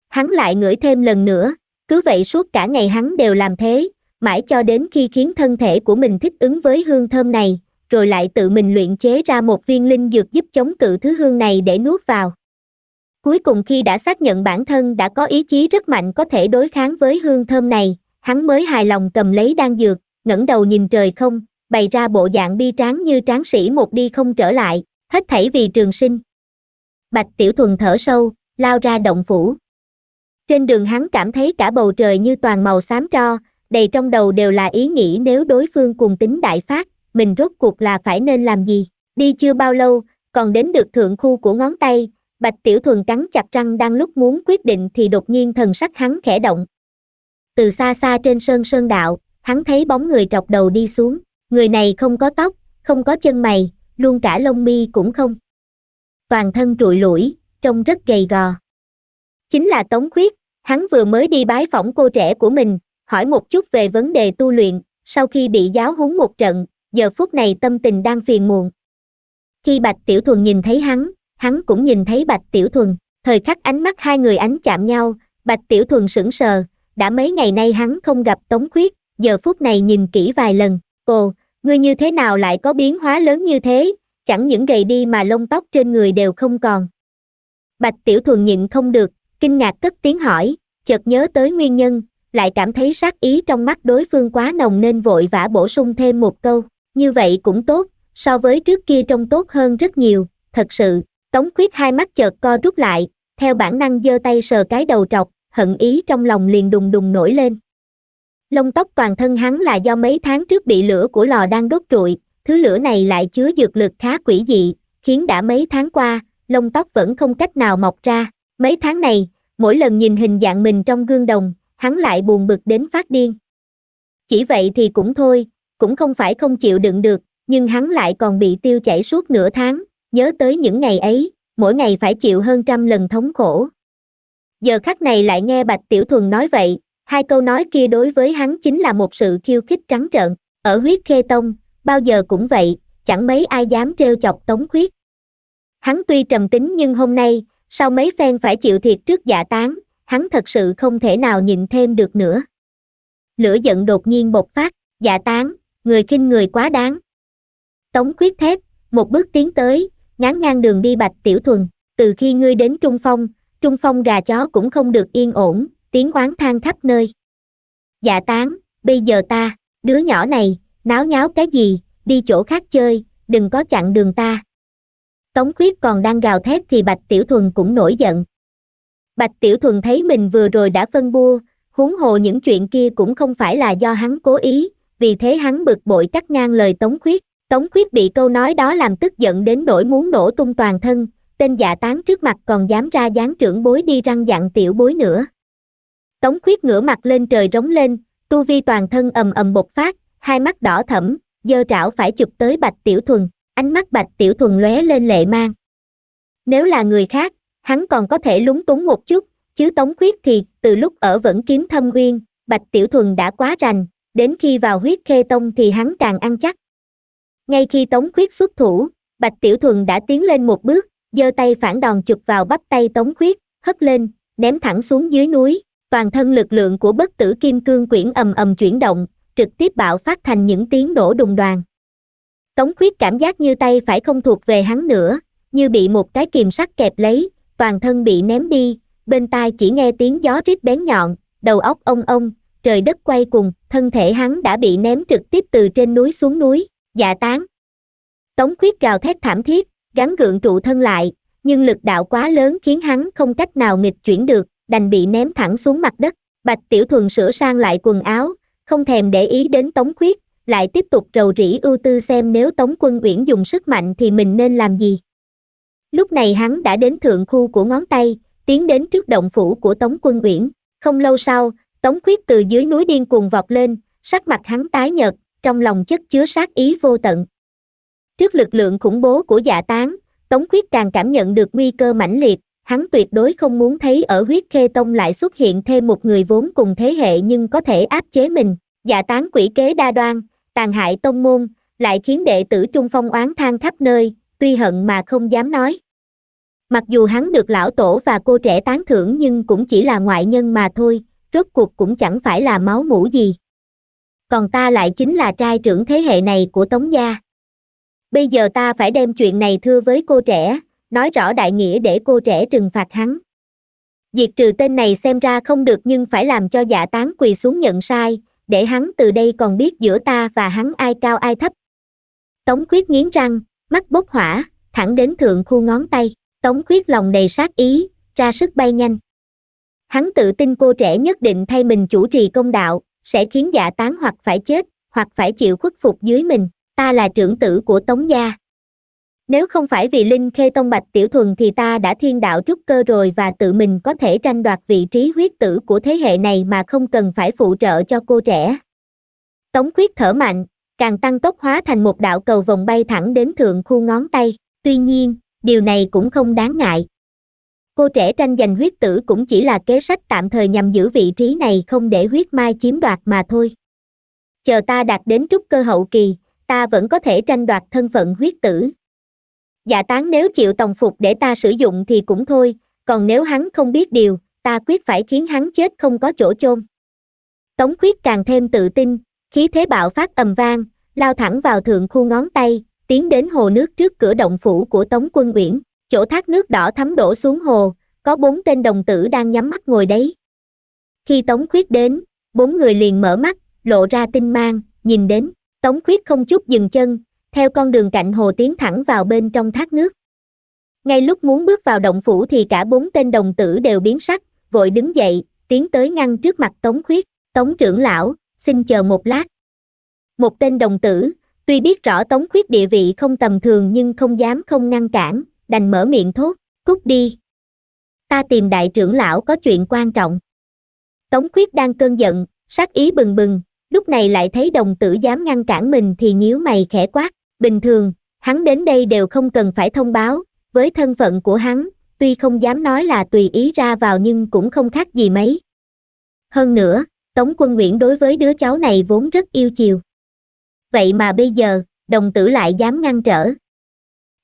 Hắn lại ngửi thêm lần nữa, cứ vậy suốt cả ngày hắn đều làm thế, mãi cho đến khi khiến thân thể của mình thích ứng với hương thơm này, rồi lại tự mình luyện chế ra một viên linh dược giúp chống cự thứ hương này để nuốt vào. Cuối cùng khi đã xác nhận bản thân đã có ý chí rất mạnh có thể đối kháng với hương thơm này, hắn mới hài lòng cầm lấy đan dược ngẩng đầu nhìn trời không bày ra bộ dạng bi tráng như tráng sĩ một đi không trở lại hết thảy vì trường sinh bạch tiểu thuần thở sâu lao ra động phủ trên đường hắn cảm thấy cả bầu trời như toàn màu xám tro đầy trong đầu đều là ý nghĩ nếu đối phương cùng tính đại phát mình rốt cuộc là phải nên làm gì đi chưa bao lâu còn đến được thượng khu của ngón tay bạch tiểu thuần cắn chặt răng đang lúc muốn quyết định thì đột nhiên thần sắc hắn khẽ động từ xa xa trên sơn sơn đạo hắn thấy bóng người trọc đầu đi xuống người này không có tóc không có chân mày luôn cả lông mi cũng không toàn thân trụi lủi trông rất gầy gò chính là tống khuyết hắn vừa mới đi bái phỏng cô trẻ của mình hỏi một chút về vấn đề tu luyện sau khi bị giáo huấn một trận giờ phút này tâm tình đang phiền muộn khi bạch tiểu thuần nhìn thấy hắn hắn cũng nhìn thấy bạch tiểu thuần thời khắc ánh mắt hai người ánh chạm nhau bạch tiểu thuần sững sờ đã mấy ngày nay hắn không gặp tống khuyết giờ phút này nhìn kỹ vài lần cô ngươi như thế nào lại có biến hóa lớn như thế chẳng những gầy đi mà lông tóc trên người đều không còn bạch tiểu thuần nhịn không được kinh ngạc cất tiếng hỏi chợt nhớ tới nguyên nhân lại cảm thấy sát ý trong mắt đối phương quá nồng nên vội vã bổ sung thêm một câu như vậy cũng tốt so với trước kia trông tốt hơn rất nhiều thật sự tống khuyết hai mắt chợt co rút lại theo bản năng giơ tay sờ cái đầu trọc hận ý trong lòng liền đùng đùng nổi lên lông tóc toàn thân hắn là do mấy tháng trước bị lửa của lò đang đốt trụi thứ lửa này lại chứa dược lực khá quỷ dị khiến đã mấy tháng qua lông tóc vẫn không cách nào mọc ra mấy tháng này mỗi lần nhìn hình dạng mình trong gương đồng hắn lại buồn bực đến phát điên chỉ vậy thì cũng thôi cũng không phải không chịu đựng được nhưng hắn lại còn bị tiêu chảy suốt nửa tháng nhớ tới những ngày ấy mỗi ngày phải chịu hơn trăm lần thống khổ giờ khắc này lại nghe bạch tiểu thuần nói vậy hai câu nói kia đối với hắn chính là một sự khiêu khích trắng trợn ở huyết khê tông bao giờ cũng vậy chẳng mấy ai dám trêu chọc tống khuyết hắn tuy trầm tính nhưng hôm nay sau mấy phen phải chịu thiệt trước giả tán hắn thật sự không thể nào nhìn thêm được nữa lửa giận đột nhiên bộc phát giả tán người khinh người quá đáng tống khuyết thép một bước tiến tới ngán ngang đường đi bạch tiểu thuần từ khi ngươi đến trung phong trung phong gà chó cũng không được yên ổn tiếng oán than khắp nơi dạ tán bây giờ ta đứa nhỏ này náo nháo cái gì đi chỗ khác chơi đừng có chặn đường ta tống khuyết còn đang gào thét thì bạch tiểu thuần cũng nổi giận bạch tiểu thuần thấy mình vừa rồi đã phân bua huống hồ những chuyện kia cũng không phải là do hắn cố ý vì thế hắn bực bội cắt ngang lời tống khuyết tống khuyết bị câu nói đó làm tức giận đến nỗi muốn nổ tung toàn thân tên giả tán trước mặt còn dám ra dáng trưởng bối đi răng dặn tiểu bối nữa. Tống khuyết ngửa mặt lên trời rống lên, tu vi toàn thân ầm ầm bột phát, hai mắt đỏ thẫm, dơ trảo phải chụp tới bạch tiểu thuần, ánh mắt bạch tiểu thuần lóe lên lệ mang. Nếu là người khác, hắn còn có thể lúng túng một chút, chứ tống khuyết thì từ lúc ở vẫn kiếm thâm nguyên bạch tiểu thuần đã quá rành, đến khi vào huyết khê tông thì hắn càng ăn chắc. Ngay khi tống khuyết xuất thủ, bạch tiểu thuần đã tiến lên một bước, giơ tay phản đòn chụp vào bắp tay tống khuyết hất lên ném thẳng xuống dưới núi toàn thân lực lượng của bất tử kim cương quyển ầm ầm chuyển động trực tiếp bạo phát thành những tiếng nổ đùng đoàn tống khuyết cảm giác như tay phải không thuộc về hắn nữa như bị một cái kìm sắt kẹp lấy toàn thân bị ném đi bên tai chỉ nghe tiếng gió rít bén nhọn đầu óc ông ông trời đất quay cùng thân thể hắn đã bị ném trực tiếp từ trên núi xuống núi dạ tán tống khuyết gào thét thảm thiết gắn gượng trụ thân lại, nhưng lực đạo quá lớn khiến hắn không cách nào nghịch chuyển được, đành bị ném thẳng xuống mặt đất. Bạch Tiểu Thuần sửa sang lại quần áo, không thèm để ý đến Tống Khuyết, lại tiếp tục rầu rĩ ưu tư xem nếu Tống Quân Uyển dùng sức mạnh thì mình nên làm gì. Lúc này hắn đã đến thượng khu của ngón tay, tiến đến trước động phủ của Tống Quân Uyển. Không lâu sau, Tống Khuyết từ dưới núi điên cuồng vọt lên, sắc mặt hắn tái nhợt, trong lòng chất chứa sát ý vô tận trước lực lượng khủng bố của dạ tán tống khuyết càng cảm nhận được nguy cơ mãnh liệt hắn tuyệt đối không muốn thấy ở huyết khê tông lại xuất hiện thêm một người vốn cùng thế hệ nhưng có thể áp chế mình dạ tán quỷ kế đa đoan tàn hại tông môn lại khiến đệ tử trung phong oán than khắp nơi tuy hận mà không dám nói mặc dù hắn được lão tổ và cô trẻ tán thưởng nhưng cũng chỉ là ngoại nhân mà thôi rốt cuộc cũng chẳng phải là máu mũ gì còn ta lại chính là trai trưởng thế hệ này của tống gia bây giờ ta phải đem chuyện này thưa với cô trẻ nói rõ đại nghĩa để cô trẻ trừng phạt hắn diệt trừ tên này xem ra không được nhưng phải làm cho giả tán quỳ xuống nhận sai để hắn từ đây còn biết giữa ta và hắn ai cao ai thấp tống khuyết nghiến răng mắt bốc hỏa thẳng đến thượng khu ngón tay tống khuyết lòng đầy sát ý ra sức bay nhanh hắn tự tin cô trẻ nhất định thay mình chủ trì công đạo sẽ khiến giả tán hoặc phải chết hoặc phải chịu khuất phục dưới mình ta là trưởng tử của Tống Gia. Nếu không phải vì Linh Khê Tông Bạch Tiểu Thuần thì ta đã thiên đạo trúc cơ rồi và tự mình có thể tranh đoạt vị trí huyết tử của thế hệ này mà không cần phải phụ trợ cho cô trẻ. Tống khuyết thở mạnh, càng tăng tốc hóa thành một đạo cầu vòng bay thẳng đến thượng khu ngón tay. Tuy nhiên, điều này cũng không đáng ngại. Cô trẻ tranh giành huyết tử cũng chỉ là kế sách tạm thời nhằm giữ vị trí này không để huyết mai chiếm đoạt mà thôi. Chờ ta đạt đến trúc cơ hậu kỳ, ta vẫn có thể tranh đoạt thân phận huyết tử. giả dạ tán nếu chịu tòng phục để ta sử dụng thì cũng thôi, còn nếu hắn không biết điều, ta quyết phải khiến hắn chết không có chỗ chôn. Tống khuyết càng thêm tự tin, khí thế bạo phát ầm vang, lao thẳng vào thượng khu ngón tay, tiến đến hồ nước trước cửa động phủ của Tống quân Uyển, chỗ thác nước đỏ thấm đổ xuống hồ, có bốn tên đồng tử đang nhắm mắt ngồi đấy. Khi Tống khuyết đến, bốn người liền mở mắt, lộ ra tinh mang, nhìn đến tống khuyết không chút dừng chân theo con đường cạnh hồ tiến thẳng vào bên trong thác nước ngay lúc muốn bước vào động phủ thì cả bốn tên đồng tử đều biến sắc vội đứng dậy tiến tới ngăn trước mặt tống khuyết tống trưởng lão xin chờ một lát một tên đồng tử tuy biết rõ tống khuyết địa vị không tầm thường nhưng không dám không ngăn cản đành mở miệng thốt cút đi ta tìm đại trưởng lão có chuyện quan trọng tống khuyết đang cơn giận sát ý bừng bừng lúc này lại thấy đồng tử dám ngăn cản mình thì nhíu mày khẽ quát bình thường hắn đến đây đều không cần phải thông báo với thân phận của hắn tuy không dám nói là tùy ý ra vào nhưng cũng không khác gì mấy hơn nữa tống quân nguyễn đối với đứa cháu này vốn rất yêu chiều vậy mà bây giờ đồng tử lại dám ngăn trở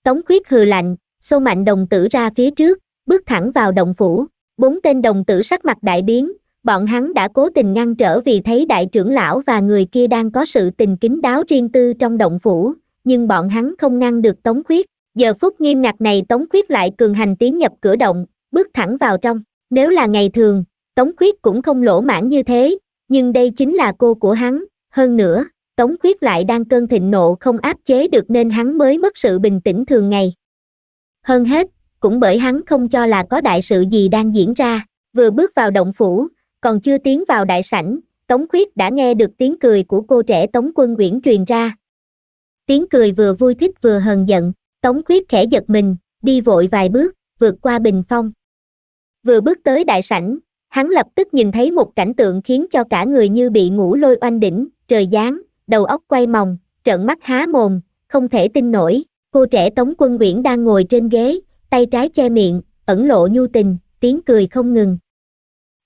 tống khuyết hừ lạnh xô mạnh đồng tử ra phía trước bước thẳng vào động phủ bốn tên đồng tử sắc mặt đại biến bọn hắn đã cố tình ngăn trở vì thấy đại trưởng lão và người kia đang có sự tình kính đáo riêng tư trong động phủ, nhưng bọn hắn không ngăn được Tống Khuyết. Giờ phút nghiêm ngặt này Tống Khuyết lại cường hành tiến nhập cửa động, bước thẳng vào trong. Nếu là ngày thường, Tống Khuyết cũng không lỗ mãn như thế, nhưng đây chính là cô của hắn. Hơn nữa, Tống Khuyết lại đang cơn thịnh nộ không áp chế được nên hắn mới mất sự bình tĩnh thường ngày. Hơn hết, cũng bởi hắn không cho là có đại sự gì đang diễn ra, vừa bước vào động phủ, còn chưa tiến vào đại sảnh tống khuyết đã nghe được tiếng cười của cô trẻ tống quân uyển truyền ra tiếng cười vừa vui thích vừa hờn giận tống khuyết khẽ giật mình đi vội vài bước vượt qua bình phong vừa bước tới đại sảnh hắn lập tức nhìn thấy một cảnh tượng khiến cho cả người như bị ngủ lôi oanh đỉnh trời giáng đầu óc quay mòng trợn mắt há mồm không thể tin nổi cô trẻ tống quân uyển đang ngồi trên ghế tay trái che miệng ẩn lộ nhu tình tiếng cười không ngừng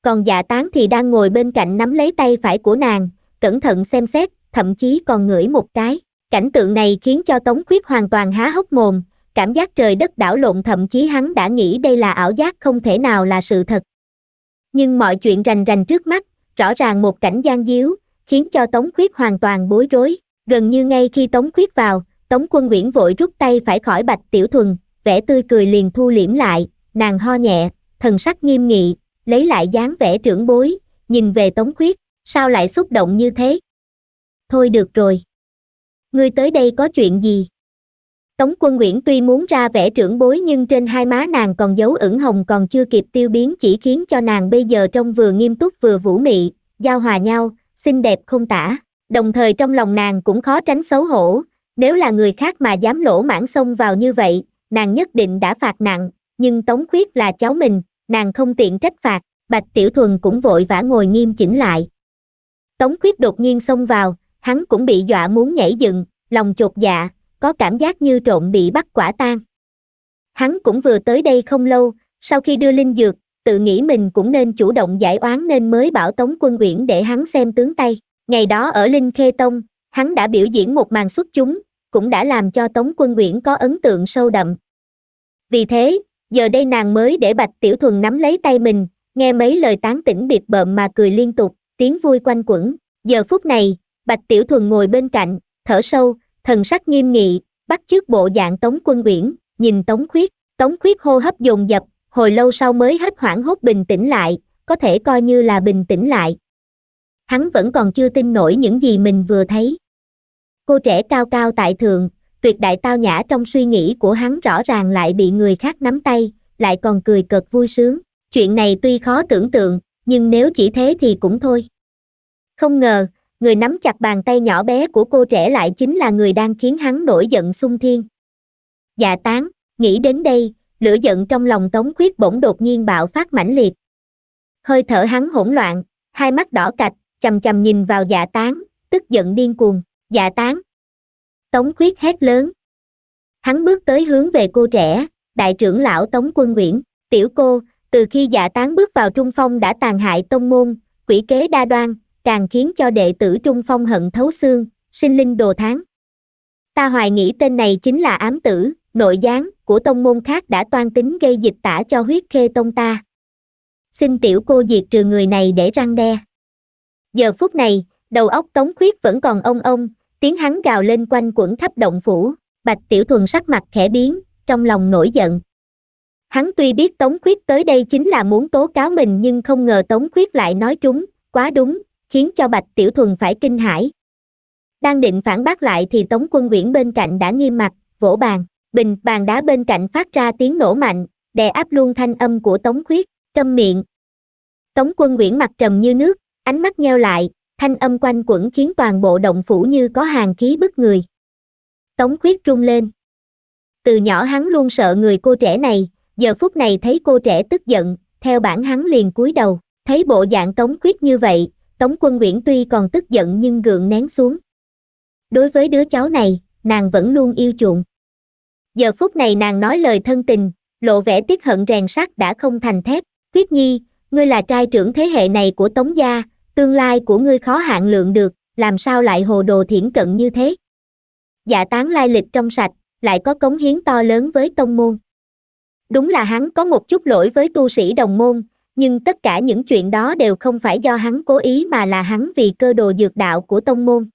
còn dạ tán thì đang ngồi bên cạnh nắm lấy tay phải của nàng, cẩn thận xem xét, thậm chí còn ngửi một cái. Cảnh tượng này khiến cho Tống Khuyết hoàn toàn há hốc mồm, cảm giác trời đất đảo lộn thậm chí hắn đã nghĩ đây là ảo giác không thể nào là sự thật. Nhưng mọi chuyện rành rành trước mắt, rõ ràng một cảnh gian díu, khiến cho Tống Khuyết hoàn toàn bối rối. Gần như ngay khi Tống Khuyết vào, Tống Quân Nguyễn vội rút tay phải khỏi Bạch Tiểu Thuần, vẻ tươi cười liền thu liễm lại, nàng ho nhẹ, thần sắc nghiêm nghị, lấy lại dáng vẻ trưởng bối, nhìn về Tống Khuyết, sao lại xúc động như thế? Thôi được rồi. Ngươi tới đây có chuyện gì? Tống quân Nguyễn tuy muốn ra vẻ trưởng bối nhưng trên hai má nàng còn dấu ửng hồng còn chưa kịp tiêu biến chỉ khiến cho nàng bây giờ trông vừa nghiêm túc vừa vũ mị, giao hòa nhau, xinh đẹp không tả. Đồng thời trong lòng nàng cũng khó tránh xấu hổ, nếu là người khác mà dám lỗ mãn xông vào như vậy, nàng nhất định đã phạt nặng, nhưng Tống Khuyết là cháu mình, nàng không tiện trách phạt bạch tiểu thuần cũng vội vã ngồi nghiêm chỉnh lại tống khuyết đột nhiên xông vào hắn cũng bị dọa muốn nhảy dựng lòng chột dạ có cảm giác như trộm bị bắt quả tang hắn cũng vừa tới đây không lâu sau khi đưa linh dược tự nghĩ mình cũng nên chủ động giải oán nên mới bảo tống quân uyển để hắn xem tướng tay ngày đó ở linh khê tông hắn đã biểu diễn một màn xuất chúng cũng đã làm cho tống quân uyển có ấn tượng sâu đậm vì thế giờ đây nàng mới để bạch tiểu thuần nắm lấy tay mình nghe mấy lời tán tỉnh biệt bợm mà cười liên tục tiếng vui quanh quẩn giờ phút này bạch tiểu thuần ngồi bên cạnh thở sâu thần sắc nghiêm nghị bắt chước bộ dạng tống quân uyển nhìn tống khuyết tống khuyết hô hấp dồn dập hồi lâu sau mới hết hoảng hốt bình tĩnh lại có thể coi như là bình tĩnh lại hắn vẫn còn chưa tin nổi những gì mình vừa thấy cô trẻ cao cao tại thượng tuyệt đại tao nhã trong suy nghĩ của hắn rõ ràng lại bị người khác nắm tay, lại còn cười cợt vui sướng. Chuyện này tuy khó tưởng tượng, nhưng nếu chỉ thế thì cũng thôi. Không ngờ, người nắm chặt bàn tay nhỏ bé của cô trẻ lại chính là người đang khiến hắn nổi giận xung thiên. Dạ tán, nghĩ đến đây, lửa giận trong lòng Tống Khuyết bỗng đột nhiên bạo phát mãnh liệt. Hơi thở hắn hỗn loạn, hai mắt đỏ cạch, chầm chầm nhìn vào dạ tán, tức giận điên cuồng. Dạ tán, Tống Quyết hét lớn. Hắn bước tới hướng về cô trẻ, đại trưởng lão Tống Quân Nguyễn, tiểu cô, từ khi giả dạ tán bước vào Trung Phong đã tàn hại tông môn, quỷ kế đa đoan, càng khiến cho đệ tử Trung Phong hận thấu xương, sinh linh đồ tháng. Ta hoài nghĩ tên này chính là ám tử, nội gián của tông môn khác đã toan tính gây dịch tả cho huyết khê tông ta. Xin tiểu cô diệt trừ người này để răng đe. Giờ phút này, đầu óc Tống Khuyết vẫn còn ông ông, tiếng hắn gào lên quanh quẩn khắp động phủ bạch tiểu thuần sắc mặt khẽ biến trong lòng nổi giận hắn tuy biết tống khuyết tới đây chính là muốn tố cáo mình nhưng không ngờ tống khuyết lại nói trúng quá đúng khiến cho bạch tiểu thuần phải kinh hãi đang định phản bác lại thì tống quân uyển bên cạnh đã nghiêm mặt vỗ bàn bình bàn đá bên cạnh phát ra tiếng nổ mạnh đè áp luôn thanh âm của tống khuyết câm miệng tống quân uyển mặt trầm như nước ánh mắt nheo lại thanh âm quanh quẩn khiến toàn bộ động phủ như có hàng khí bức người. Tống khuyết rung lên. Từ nhỏ hắn luôn sợ người cô trẻ này, giờ phút này thấy cô trẻ tức giận, theo bản hắn liền cúi đầu, thấy bộ dạng tống khuyết như vậy, tống quân Nguyễn tuy còn tức giận nhưng gượng nén xuống. Đối với đứa cháu này, nàng vẫn luôn yêu chuộng. Giờ phút này nàng nói lời thân tình, lộ vẻ tiếc hận rèn sắt đã không thành thép. Quyết Nhi, ngươi là trai trưởng thế hệ này của Tống Gia, tương lai của ngươi khó hạn lượng được, làm sao lại hồ đồ thiển cận như thế? Dạ tán lai lịch trong sạch, lại có cống hiến to lớn với tông môn. Đúng là hắn có một chút lỗi với tu sĩ đồng môn, nhưng tất cả những chuyện đó đều không phải do hắn cố ý mà là hắn vì cơ đồ dược đạo của tông môn.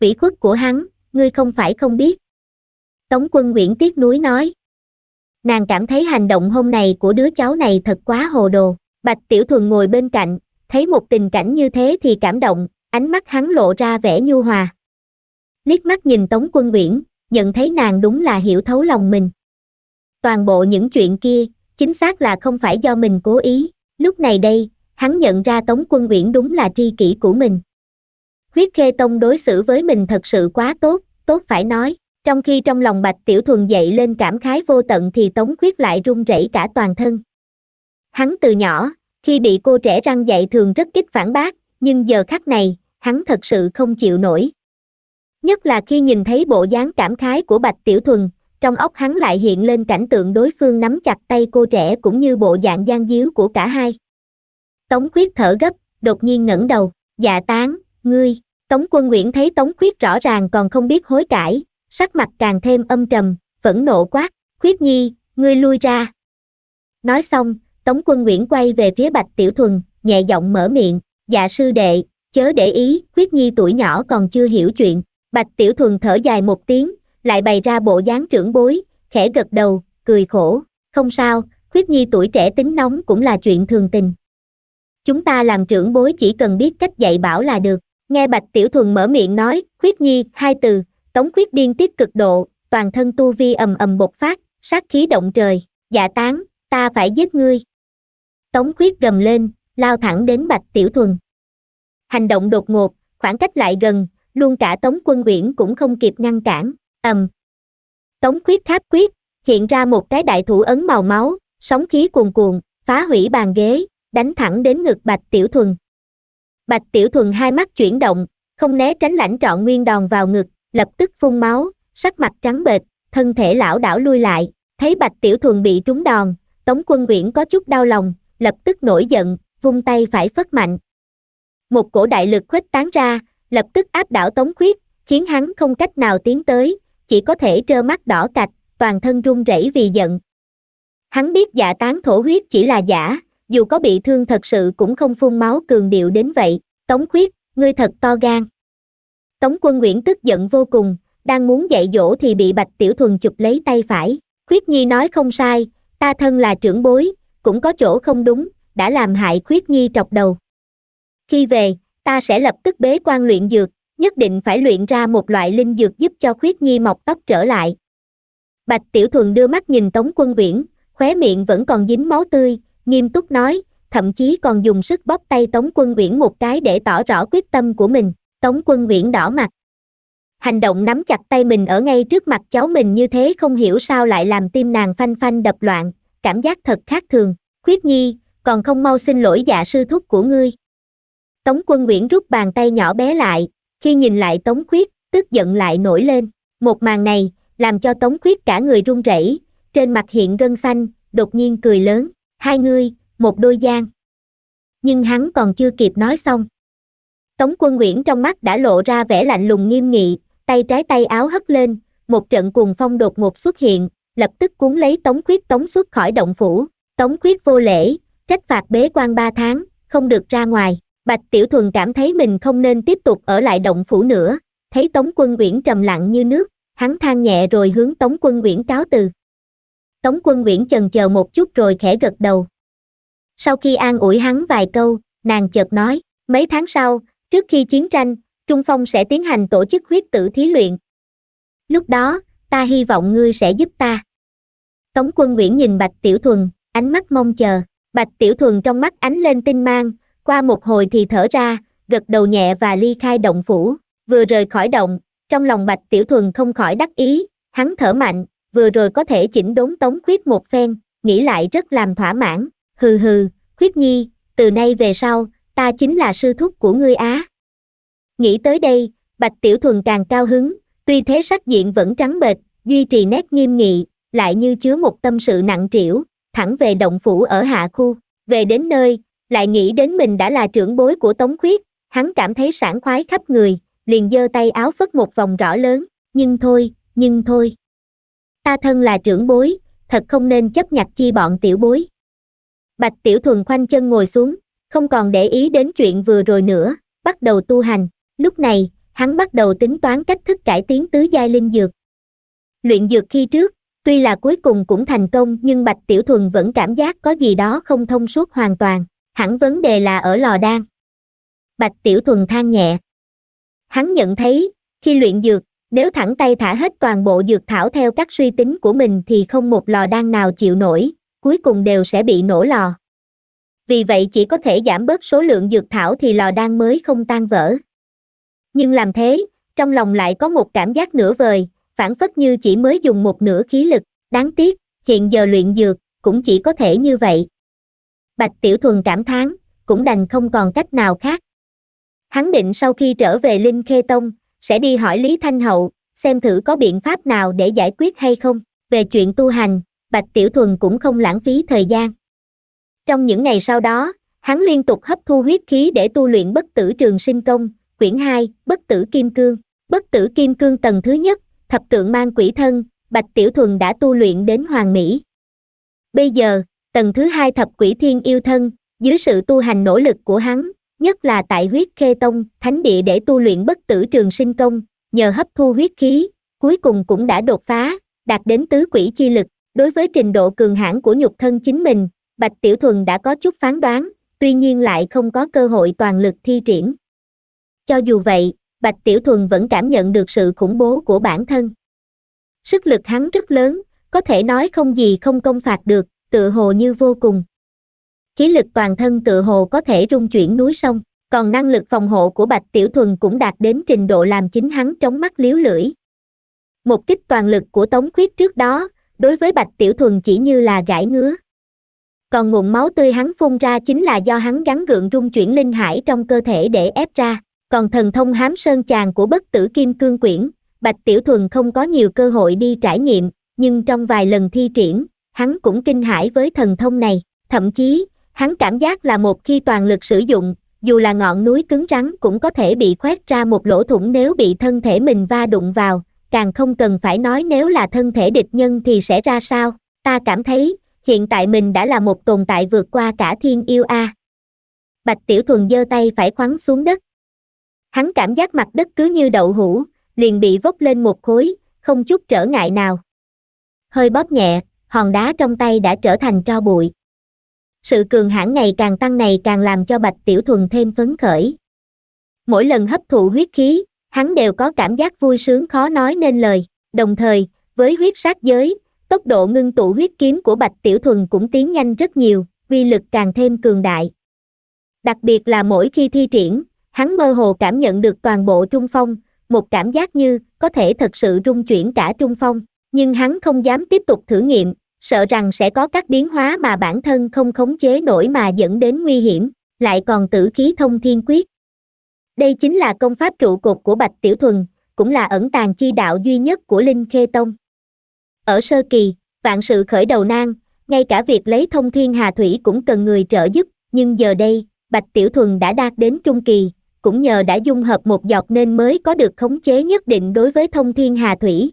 Vĩ khuất của hắn, ngươi không phải không biết. Tống quân Nguyễn Tiết núi nói. Nàng cảm thấy hành động hôm nay của đứa cháu này thật quá hồ đồ. Bạch Tiểu Thuần ngồi bên cạnh, thấy một tình cảnh như thế thì cảm động, ánh mắt hắn lộ ra vẻ nhu hòa. Liếc mắt nhìn Tống Quân Uyển, nhận thấy nàng đúng là hiểu thấu lòng mình. Toàn bộ những chuyện kia, chính xác là không phải do mình cố ý, lúc này đây, hắn nhận ra Tống Quân Uyển đúng là tri kỷ của mình. Huyết Khê Tông đối xử với mình thật sự quá tốt, tốt phải nói, trong khi trong lòng Bạch Tiểu Thuần dậy lên cảm khái vô tận thì Tống Khuyết lại run rẩy cả toàn thân. Hắn từ nhỏ, khi bị cô trẻ răng dạy thường rất ít phản bác nhưng giờ khắc này hắn thật sự không chịu nổi nhất là khi nhìn thấy bộ dáng cảm khái của bạch tiểu thuần trong óc hắn lại hiện lên cảnh tượng đối phương nắm chặt tay cô trẻ cũng như bộ dạng gian díu của cả hai tống khuyết thở gấp đột nhiên ngẩng đầu dạ tán ngươi tống quân nguyễn thấy tống khuyết rõ ràng còn không biết hối cải sắc mặt càng thêm âm trầm phẫn nộ quát khuyết nhi ngươi lui ra nói xong tống quân nguyễn quay về phía bạch tiểu thuần nhẹ giọng mở miệng dạ sư đệ chớ để ý khuyết nhi tuổi nhỏ còn chưa hiểu chuyện bạch tiểu thuần thở dài một tiếng lại bày ra bộ dáng trưởng bối khẽ gật đầu cười khổ không sao khuyết nhi tuổi trẻ tính nóng cũng là chuyện thường tình chúng ta làm trưởng bối chỉ cần biết cách dạy bảo là được nghe bạch tiểu thuần mở miệng nói khuyết nhi hai từ tống khuyết điên tiết cực độ toàn thân tu vi ầm ầm bộc phát sát khí động trời dạ tán ta phải giết ngươi tống khuyết gầm lên lao thẳng đến bạch tiểu thuần hành động đột ngột khoảng cách lại gần luôn cả tống quân uyển cũng không kịp ngăn cản ầm tống khuyết tháp quyết hiện ra một cái đại thủ ấn màu máu sóng khí cuồn cuộn, phá hủy bàn ghế đánh thẳng đến ngực bạch tiểu thuần bạch tiểu thuần hai mắt chuyển động không né tránh lãnh trọn nguyên đòn vào ngực lập tức phun máu sắc mặt trắng bệch thân thể lão đảo lui lại thấy bạch tiểu thuần bị trúng đòn tống quân uyển có chút đau lòng lập tức nổi giận vung tay phải phất mạnh một cổ đại lực khuếch tán ra lập tức áp đảo tống khuyết khiến hắn không cách nào tiến tới chỉ có thể trơ mắt đỏ cạch toàn thân run rẩy vì giận hắn biết giả tán thổ huyết chỉ là giả dù có bị thương thật sự cũng không phun máu cường điệu đến vậy tống khuyết ngươi thật to gan tống quân nguyễn tức giận vô cùng đang muốn dạy dỗ thì bị bạch tiểu thuần chụp lấy tay phải khuyết nhi nói không sai ta thân là trưởng bối cũng có chỗ không đúng, đã làm hại khuyết nhi trọc đầu. Khi về, ta sẽ lập tức bế quan luyện dược, nhất định phải luyện ra một loại linh dược giúp cho khuyết nhi mọc tóc trở lại. Bạch Tiểu Thuần đưa mắt nhìn Tống Quân Viễn, khóe miệng vẫn còn dính máu tươi, nghiêm túc nói, thậm chí còn dùng sức bóp tay Tống Quân Viễn một cái để tỏ rõ quyết tâm của mình, Tống Quân Viễn đỏ mặt. Hành động nắm chặt tay mình ở ngay trước mặt cháu mình như thế không hiểu sao lại làm tim nàng phanh phanh đập loạn, cảm giác thật khác thường, khuyết nhi, còn không mau xin lỗi dạ sư thúc của ngươi. Tống quân Nguyễn rút bàn tay nhỏ bé lại, khi nhìn lại Tống khuyết, tức giận lại nổi lên, một màn này, làm cho Tống khuyết cả người run rẩy, trên mặt hiện gân xanh, đột nhiên cười lớn, hai ngươi, một đôi giang. Nhưng hắn còn chưa kịp nói xong. Tống quân Nguyễn trong mắt đã lộ ra vẻ lạnh lùng nghiêm nghị, tay trái tay áo hất lên, một trận cuồng phong đột ngột xuất hiện, lập tức cuốn lấy tống khuyết tống xuất khỏi động phủ tống khuyết vô lễ trách phạt bế quan ba tháng không được ra ngoài bạch tiểu thuần cảm thấy mình không nên tiếp tục ở lại động phủ nữa thấy tống quân uyển trầm lặng như nước hắn than nhẹ rồi hướng tống quân uyển cáo từ tống quân uyển chần chờ một chút rồi khẽ gật đầu sau khi an ủi hắn vài câu nàng chợt nói mấy tháng sau trước khi chiến tranh trung phong sẽ tiến hành tổ chức huyết tử thí luyện lúc đó ta hy vọng ngươi sẽ giúp ta tống quân nguyễn nhìn bạch tiểu thuần ánh mắt mong chờ bạch tiểu thuần trong mắt ánh lên tinh mang qua một hồi thì thở ra gật đầu nhẹ và ly khai động phủ vừa rời khỏi động trong lòng bạch tiểu thuần không khỏi đắc ý hắn thở mạnh vừa rồi có thể chỉnh đốn tống khuyết một phen nghĩ lại rất làm thỏa mãn hừ hừ khuyết nhi từ nay về sau ta chính là sư thúc của ngươi á nghĩ tới đây bạch tiểu thuần càng cao hứng tuy thế sắc diện vẫn trắng bệch duy trì nét nghiêm nghị lại như chứa một tâm sự nặng trĩu thẳng về động phủ ở hạ khu về đến nơi lại nghĩ đến mình đã là trưởng bối của tống khuyết hắn cảm thấy sảng khoái khắp người liền giơ tay áo phất một vòng rõ lớn nhưng thôi nhưng thôi ta thân là trưởng bối thật không nên chấp nhặt chi bọn tiểu bối bạch tiểu thuần khoanh chân ngồi xuống không còn để ý đến chuyện vừa rồi nữa bắt đầu tu hành lúc này hắn bắt đầu tính toán cách thức cải tiến tứ giai linh dược luyện dược khi trước tuy là cuối cùng cũng thành công nhưng bạch tiểu thuần vẫn cảm giác có gì đó không thông suốt hoàn toàn hẳn vấn đề là ở lò đan bạch tiểu thuần than nhẹ hắn nhận thấy khi luyện dược nếu thẳng tay thả hết toàn bộ dược thảo theo các suy tính của mình thì không một lò đan nào chịu nổi cuối cùng đều sẽ bị nổ lò vì vậy chỉ có thể giảm bớt số lượng dược thảo thì lò đan mới không tan vỡ nhưng làm thế trong lòng lại có một cảm giác nửa vời phản phất như chỉ mới dùng một nửa khí lực đáng tiếc hiện giờ luyện dược cũng chỉ có thể như vậy bạch tiểu thuần cảm thán cũng đành không còn cách nào khác hắn định sau khi trở về linh khê tông sẽ đi hỏi lý thanh hậu xem thử có biện pháp nào để giải quyết hay không về chuyện tu hành bạch tiểu thuần cũng không lãng phí thời gian trong những ngày sau đó hắn liên tục hấp thu huyết khí để tu luyện bất tử trường sinh công quyển 2, Bất tử Kim Cương. Bất tử Kim Cương tầng thứ nhất, thập tượng mang quỷ thân, Bạch Tiểu Thuần đã tu luyện đến hoàng mỹ. Bây giờ, tầng thứ hai thập quỷ thiên yêu thân, dưới sự tu hành nỗ lực của hắn, nhất là tại huyết khê tông, thánh địa để tu luyện bất tử trường sinh công, nhờ hấp thu huyết khí, cuối cùng cũng đã đột phá, đạt đến tứ quỷ chi lực. Đối với trình độ cường hãn của nhục thân chính mình, Bạch Tiểu Thuần đã có chút phán đoán, tuy nhiên lại không có cơ hội toàn lực thi triển cho dù vậy bạch tiểu thuần vẫn cảm nhận được sự khủng bố của bản thân sức lực hắn rất lớn có thể nói không gì không công phạt được tựa hồ như vô cùng khí lực toàn thân tựa hồ có thể rung chuyển núi sông còn năng lực phòng hộ của bạch tiểu thuần cũng đạt đến trình độ làm chính hắn trống mắt liếu lưỡi một kích toàn lực của tống khuyết trước đó đối với bạch tiểu thuần chỉ như là gãi ngứa còn nguồn máu tươi hắn phun ra chính là do hắn gắn gượng rung chuyển linh hải trong cơ thể để ép ra còn thần thông hám sơn chàng của bất tử kim cương quyển, Bạch Tiểu Thuần không có nhiều cơ hội đi trải nghiệm, nhưng trong vài lần thi triển, hắn cũng kinh hãi với thần thông này, thậm chí, hắn cảm giác là một khi toàn lực sử dụng, dù là ngọn núi cứng rắn cũng có thể bị khoét ra một lỗ thủng nếu bị thân thể mình va đụng vào, càng không cần phải nói nếu là thân thể địch nhân thì sẽ ra sao, ta cảm thấy, hiện tại mình đã là một tồn tại vượt qua cả thiên yêu a. Bạch Tiểu Thuần giơ tay phải khoắn xuống đất, hắn cảm giác mặt đất cứ như đậu hũ liền bị vốc lên một khối không chút trở ngại nào hơi bóp nhẹ hòn đá trong tay đã trở thành tro bụi sự cường hãn ngày càng tăng này càng làm cho bạch tiểu thuần thêm phấn khởi mỗi lần hấp thụ huyết khí hắn đều có cảm giác vui sướng khó nói nên lời đồng thời với huyết sát giới tốc độ ngưng tụ huyết kiếm của bạch tiểu thuần cũng tiến nhanh rất nhiều uy lực càng thêm cường đại đặc biệt là mỗi khi thi triển Hắn mơ hồ cảm nhận được toàn bộ trung phong, một cảm giác như có thể thật sự rung chuyển cả trung phong, nhưng hắn không dám tiếp tục thử nghiệm, sợ rằng sẽ có các biến hóa mà bản thân không khống chế nổi mà dẫn đến nguy hiểm, lại còn tử khí thông thiên quyết. Đây chính là công pháp trụ cột của Bạch Tiểu Thuần, cũng là ẩn tàng chi đạo duy nhất của Linh Khê Tông. Ở sơ kỳ, vạn sự khởi đầu nan, ngay cả việc lấy thông thiên hà thủy cũng cần người trợ giúp, nhưng giờ đây, Bạch Tiểu Thuần đã đạt đến trung kỳ, cũng nhờ đã dung hợp một giọt nên mới có được khống chế nhất định đối với thông thiên hà thủy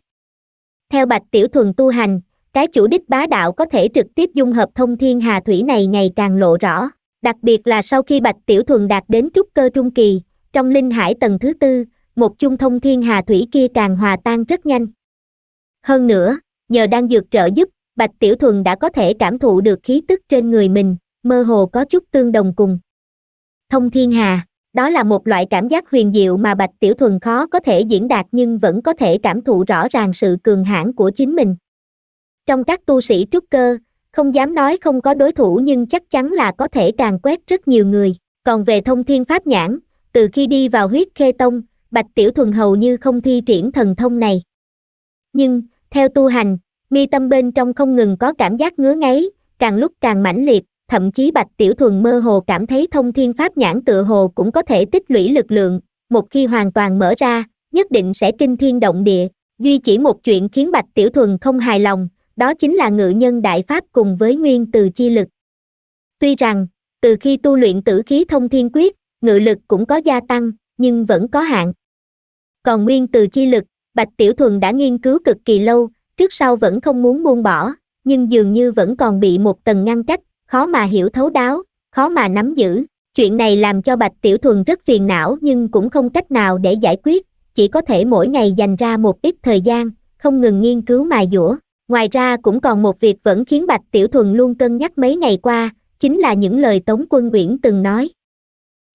theo bạch tiểu thuần tu hành cái chủ đích bá đạo có thể trực tiếp dung hợp thông thiên hà thủy này ngày càng lộ rõ đặc biệt là sau khi bạch tiểu thuần đạt đến trúc cơ trung kỳ trong linh hải tầng thứ tư một chung thông thiên hà thủy kia càng hòa tan rất nhanh hơn nữa nhờ đang dược trợ giúp bạch tiểu thuần đã có thể cảm thụ được khí tức trên người mình mơ hồ có chút tương đồng cùng thông thiên hà đó là một loại cảm giác huyền diệu mà bạch tiểu thuần khó có thể diễn đạt nhưng vẫn có thể cảm thụ rõ ràng sự cường hãn của chính mình trong các tu sĩ trúc cơ không dám nói không có đối thủ nhưng chắc chắn là có thể càng quét rất nhiều người còn về thông thiên pháp nhãn từ khi đi vào huyết khê tông bạch tiểu thuần hầu như không thi triển thần thông này nhưng theo tu hành mi tâm bên trong không ngừng có cảm giác ngứa ngáy càng lúc càng mãnh liệt thậm chí bạch tiểu thuần mơ hồ cảm thấy thông thiên pháp nhãn tựa hồ cũng có thể tích lũy lực lượng một khi hoàn toàn mở ra nhất định sẽ kinh thiên động địa duy chỉ một chuyện khiến bạch tiểu thuần không hài lòng đó chính là ngự nhân đại pháp cùng với nguyên từ chi lực tuy rằng từ khi tu luyện tử khí thông thiên quyết ngự lực cũng có gia tăng nhưng vẫn có hạn còn nguyên từ chi lực bạch tiểu thuần đã nghiên cứu cực kỳ lâu trước sau vẫn không muốn buông bỏ nhưng dường như vẫn còn bị một tầng ngăn cách khó mà hiểu thấu đáo, khó mà nắm giữ. Chuyện này làm cho Bạch Tiểu Thuần rất phiền não nhưng cũng không cách nào để giải quyết, chỉ có thể mỗi ngày dành ra một ít thời gian, không ngừng nghiên cứu mài dũa. Ngoài ra cũng còn một việc vẫn khiến Bạch Tiểu Thuần luôn cân nhắc mấy ngày qua, chính là những lời Tống Quân Uyển từng nói.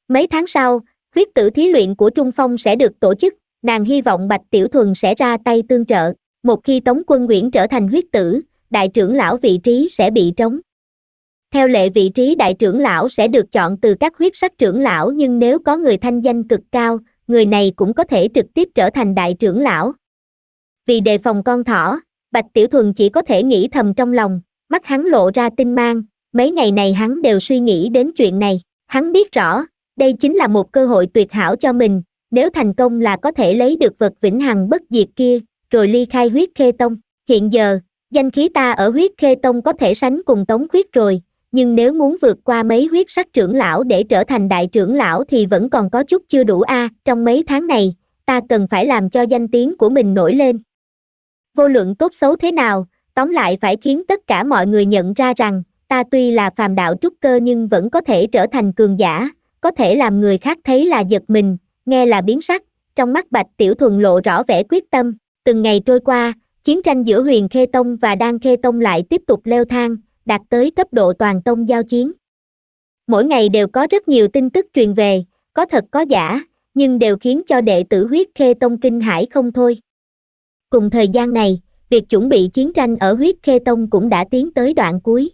Mấy tháng sau, huyết tử thí luyện của Trung Phong sẽ được tổ chức, nàng hy vọng Bạch Tiểu Thuần sẽ ra tay tương trợ. Một khi Tống Quân Uyển trở thành huyết tử, đại trưởng lão vị trí sẽ bị trống. Theo lệ vị trí đại trưởng lão sẽ được chọn từ các huyết sắc trưởng lão nhưng nếu có người thanh danh cực cao, người này cũng có thể trực tiếp trở thành đại trưởng lão. Vì đề phòng con thỏ, Bạch Tiểu Thuần chỉ có thể nghĩ thầm trong lòng, mắt hắn lộ ra tinh mang, mấy ngày này hắn đều suy nghĩ đến chuyện này, hắn biết rõ, đây chính là một cơ hội tuyệt hảo cho mình, nếu thành công là có thể lấy được vật vĩnh hằng bất diệt kia, rồi ly khai huyết khê tông. Hiện giờ, danh khí ta ở huyết khê tông có thể sánh cùng tống khuyết rồi, nhưng nếu muốn vượt qua mấy huyết sắc trưởng lão để trở thành đại trưởng lão thì vẫn còn có chút chưa đủ a à. trong mấy tháng này ta cần phải làm cho danh tiếng của mình nổi lên vô luận tốt xấu thế nào tóm lại phải khiến tất cả mọi người nhận ra rằng ta tuy là phàm đạo trúc cơ nhưng vẫn có thể trở thành cường giả có thể làm người khác thấy là giật mình nghe là biến sắc trong mắt bạch tiểu thuần lộ rõ vẻ quyết tâm từng ngày trôi qua chiến tranh giữa huyền khê tông và đan khê tông lại tiếp tục leo thang đạt tới cấp độ toàn tông giao chiến mỗi ngày đều có rất nhiều tin tức truyền về có thật có giả nhưng đều khiến cho đệ tử huyết khê tông kinh hải không thôi cùng thời gian này việc chuẩn bị chiến tranh ở huyết khê tông cũng đã tiến tới đoạn cuối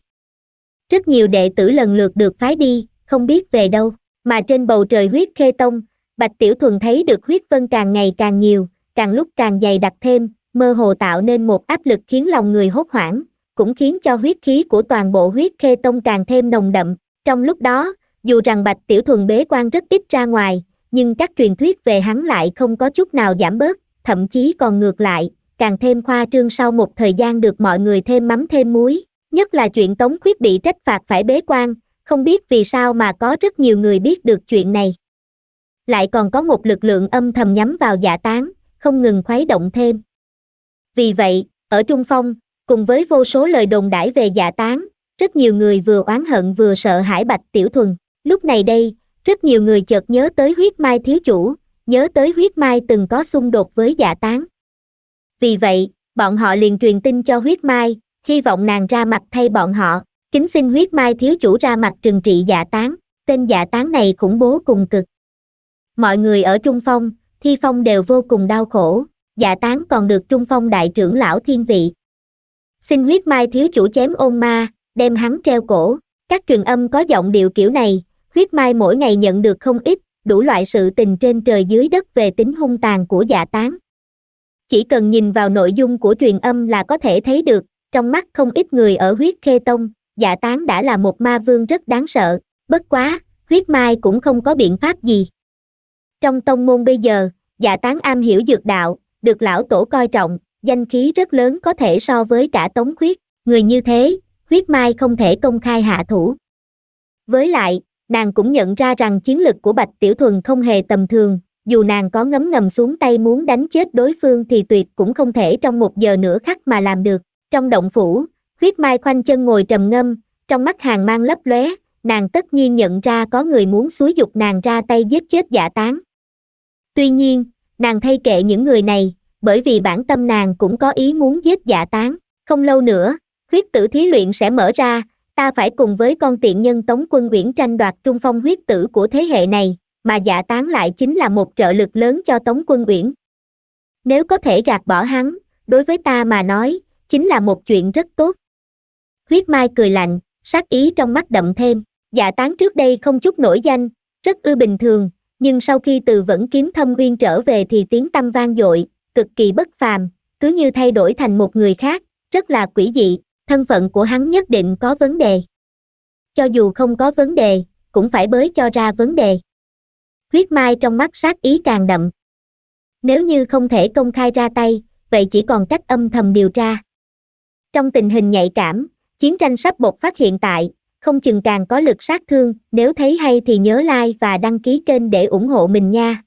rất nhiều đệ tử lần lượt được phái đi không biết về đâu mà trên bầu trời huyết khê tông bạch tiểu thuần thấy được huyết vân càng ngày càng nhiều càng lúc càng dày đặc thêm mơ hồ tạo nên một áp lực khiến lòng người hốt hoảng cũng khiến cho huyết khí của toàn bộ huyết khê tông càng thêm nồng đậm trong lúc đó dù rằng bạch tiểu thuần bế quan rất ít ra ngoài nhưng các truyền thuyết về hắn lại không có chút nào giảm bớt thậm chí còn ngược lại càng thêm khoa trương sau một thời gian được mọi người thêm mắm thêm muối nhất là chuyện tống khuyết bị trách phạt phải bế quan không biết vì sao mà có rất nhiều người biết được chuyện này lại còn có một lực lượng âm thầm nhắm vào giả tán không ngừng khuấy động thêm vì vậy ở trung phong cùng với vô số lời đồn đãi về giả tán rất nhiều người vừa oán hận vừa sợ hãi bạch tiểu thuần lúc này đây rất nhiều người chợt nhớ tới huyết mai thiếu chủ nhớ tới huyết mai từng có xung đột với giả tán vì vậy bọn họ liền truyền tin cho huyết mai hy vọng nàng ra mặt thay bọn họ kính xin huyết mai thiếu chủ ra mặt trừng trị giả tán tên giả tán này khủng bố cùng cực mọi người ở trung phong thi phong đều vô cùng đau khổ giả tán còn được trung phong đại trưởng lão thiên vị xin huyết mai thiếu chủ chém ôn ma, đem hắn treo cổ. Các truyền âm có giọng điệu kiểu này, huyết mai mỗi ngày nhận được không ít, đủ loại sự tình trên trời dưới đất về tính hung tàn của giả tán. Chỉ cần nhìn vào nội dung của truyền âm là có thể thấy được, trong mắt không ít người ở huyết khê tông, giả tán đã là một ma vương rất đáng sợ, bất quá, huyết mai cũng không có biện pháp gì. Trong tông môn bây giờ, giả tán am hiểu dược đạo, được lão tổ coi trọng, danh khí rất lớn có thể so với cả tống khuyết người như thế huyết mai không thể công khai hạ thủ với lại nàng cũng nhận ra rằng chiến lực của bạch tiểu thuần không hề tầm thường dù nàng có ngấm ngầm xuống tay muốn đánh chết đối phương thì tuyệt cũng không thể trong một giờ nửa khắc mà làm được trong động phủ huyết mai khoanh chân ngồi trầm ngâm trong mắt hàng mang lấp lóe nàng tất nhiên nhận ra có người muốn xúi dục nàng ra tay giết chết giả tán tuy nhiên nàng thay kệ những người này bởi vì bản tâm nàng cũng có ý muốn giết giả tán không lâu nữa huyết tử thí luyện sẽ mở ra ta phải cùng với con tiện nhân tống quân uyển tranh đoạt trung phong huyết tử của thế hệ này mà giả tán lại chính là một trợ lực lớn cho tống quân uyển nếu có thể gạt bỏ hắn đối với ta mà nói chính là một chuyện rất tốt huyết mai cười lạnh sát ý trong mắt đậm thêm giả tán trước đây không chút nổi danh rất ư bình thường nhưng sau khi từ vẫn kiếm thâm nguyên trở về thì tiếng tâm vang dội cực kỳ bất phàm cứ như thay đổi thành một người khác rất là quỷ dị thân phận của hắn nhất định có vấn đề cho dù không có vấn đề cũng phải bới cho ra vấn đề huyết mai trong mắt sát ý càng đậm nếu như không thể công khai ra tay vậy chỉ còn cách âm thầm điều tra trong tình hình nhạy cảm chiến tranh sắp bột phát hiện tại không chừng càng có lực sát thương nếu thấy hay thì nhớ like và đăng ký kênh để ủng hộ mình nha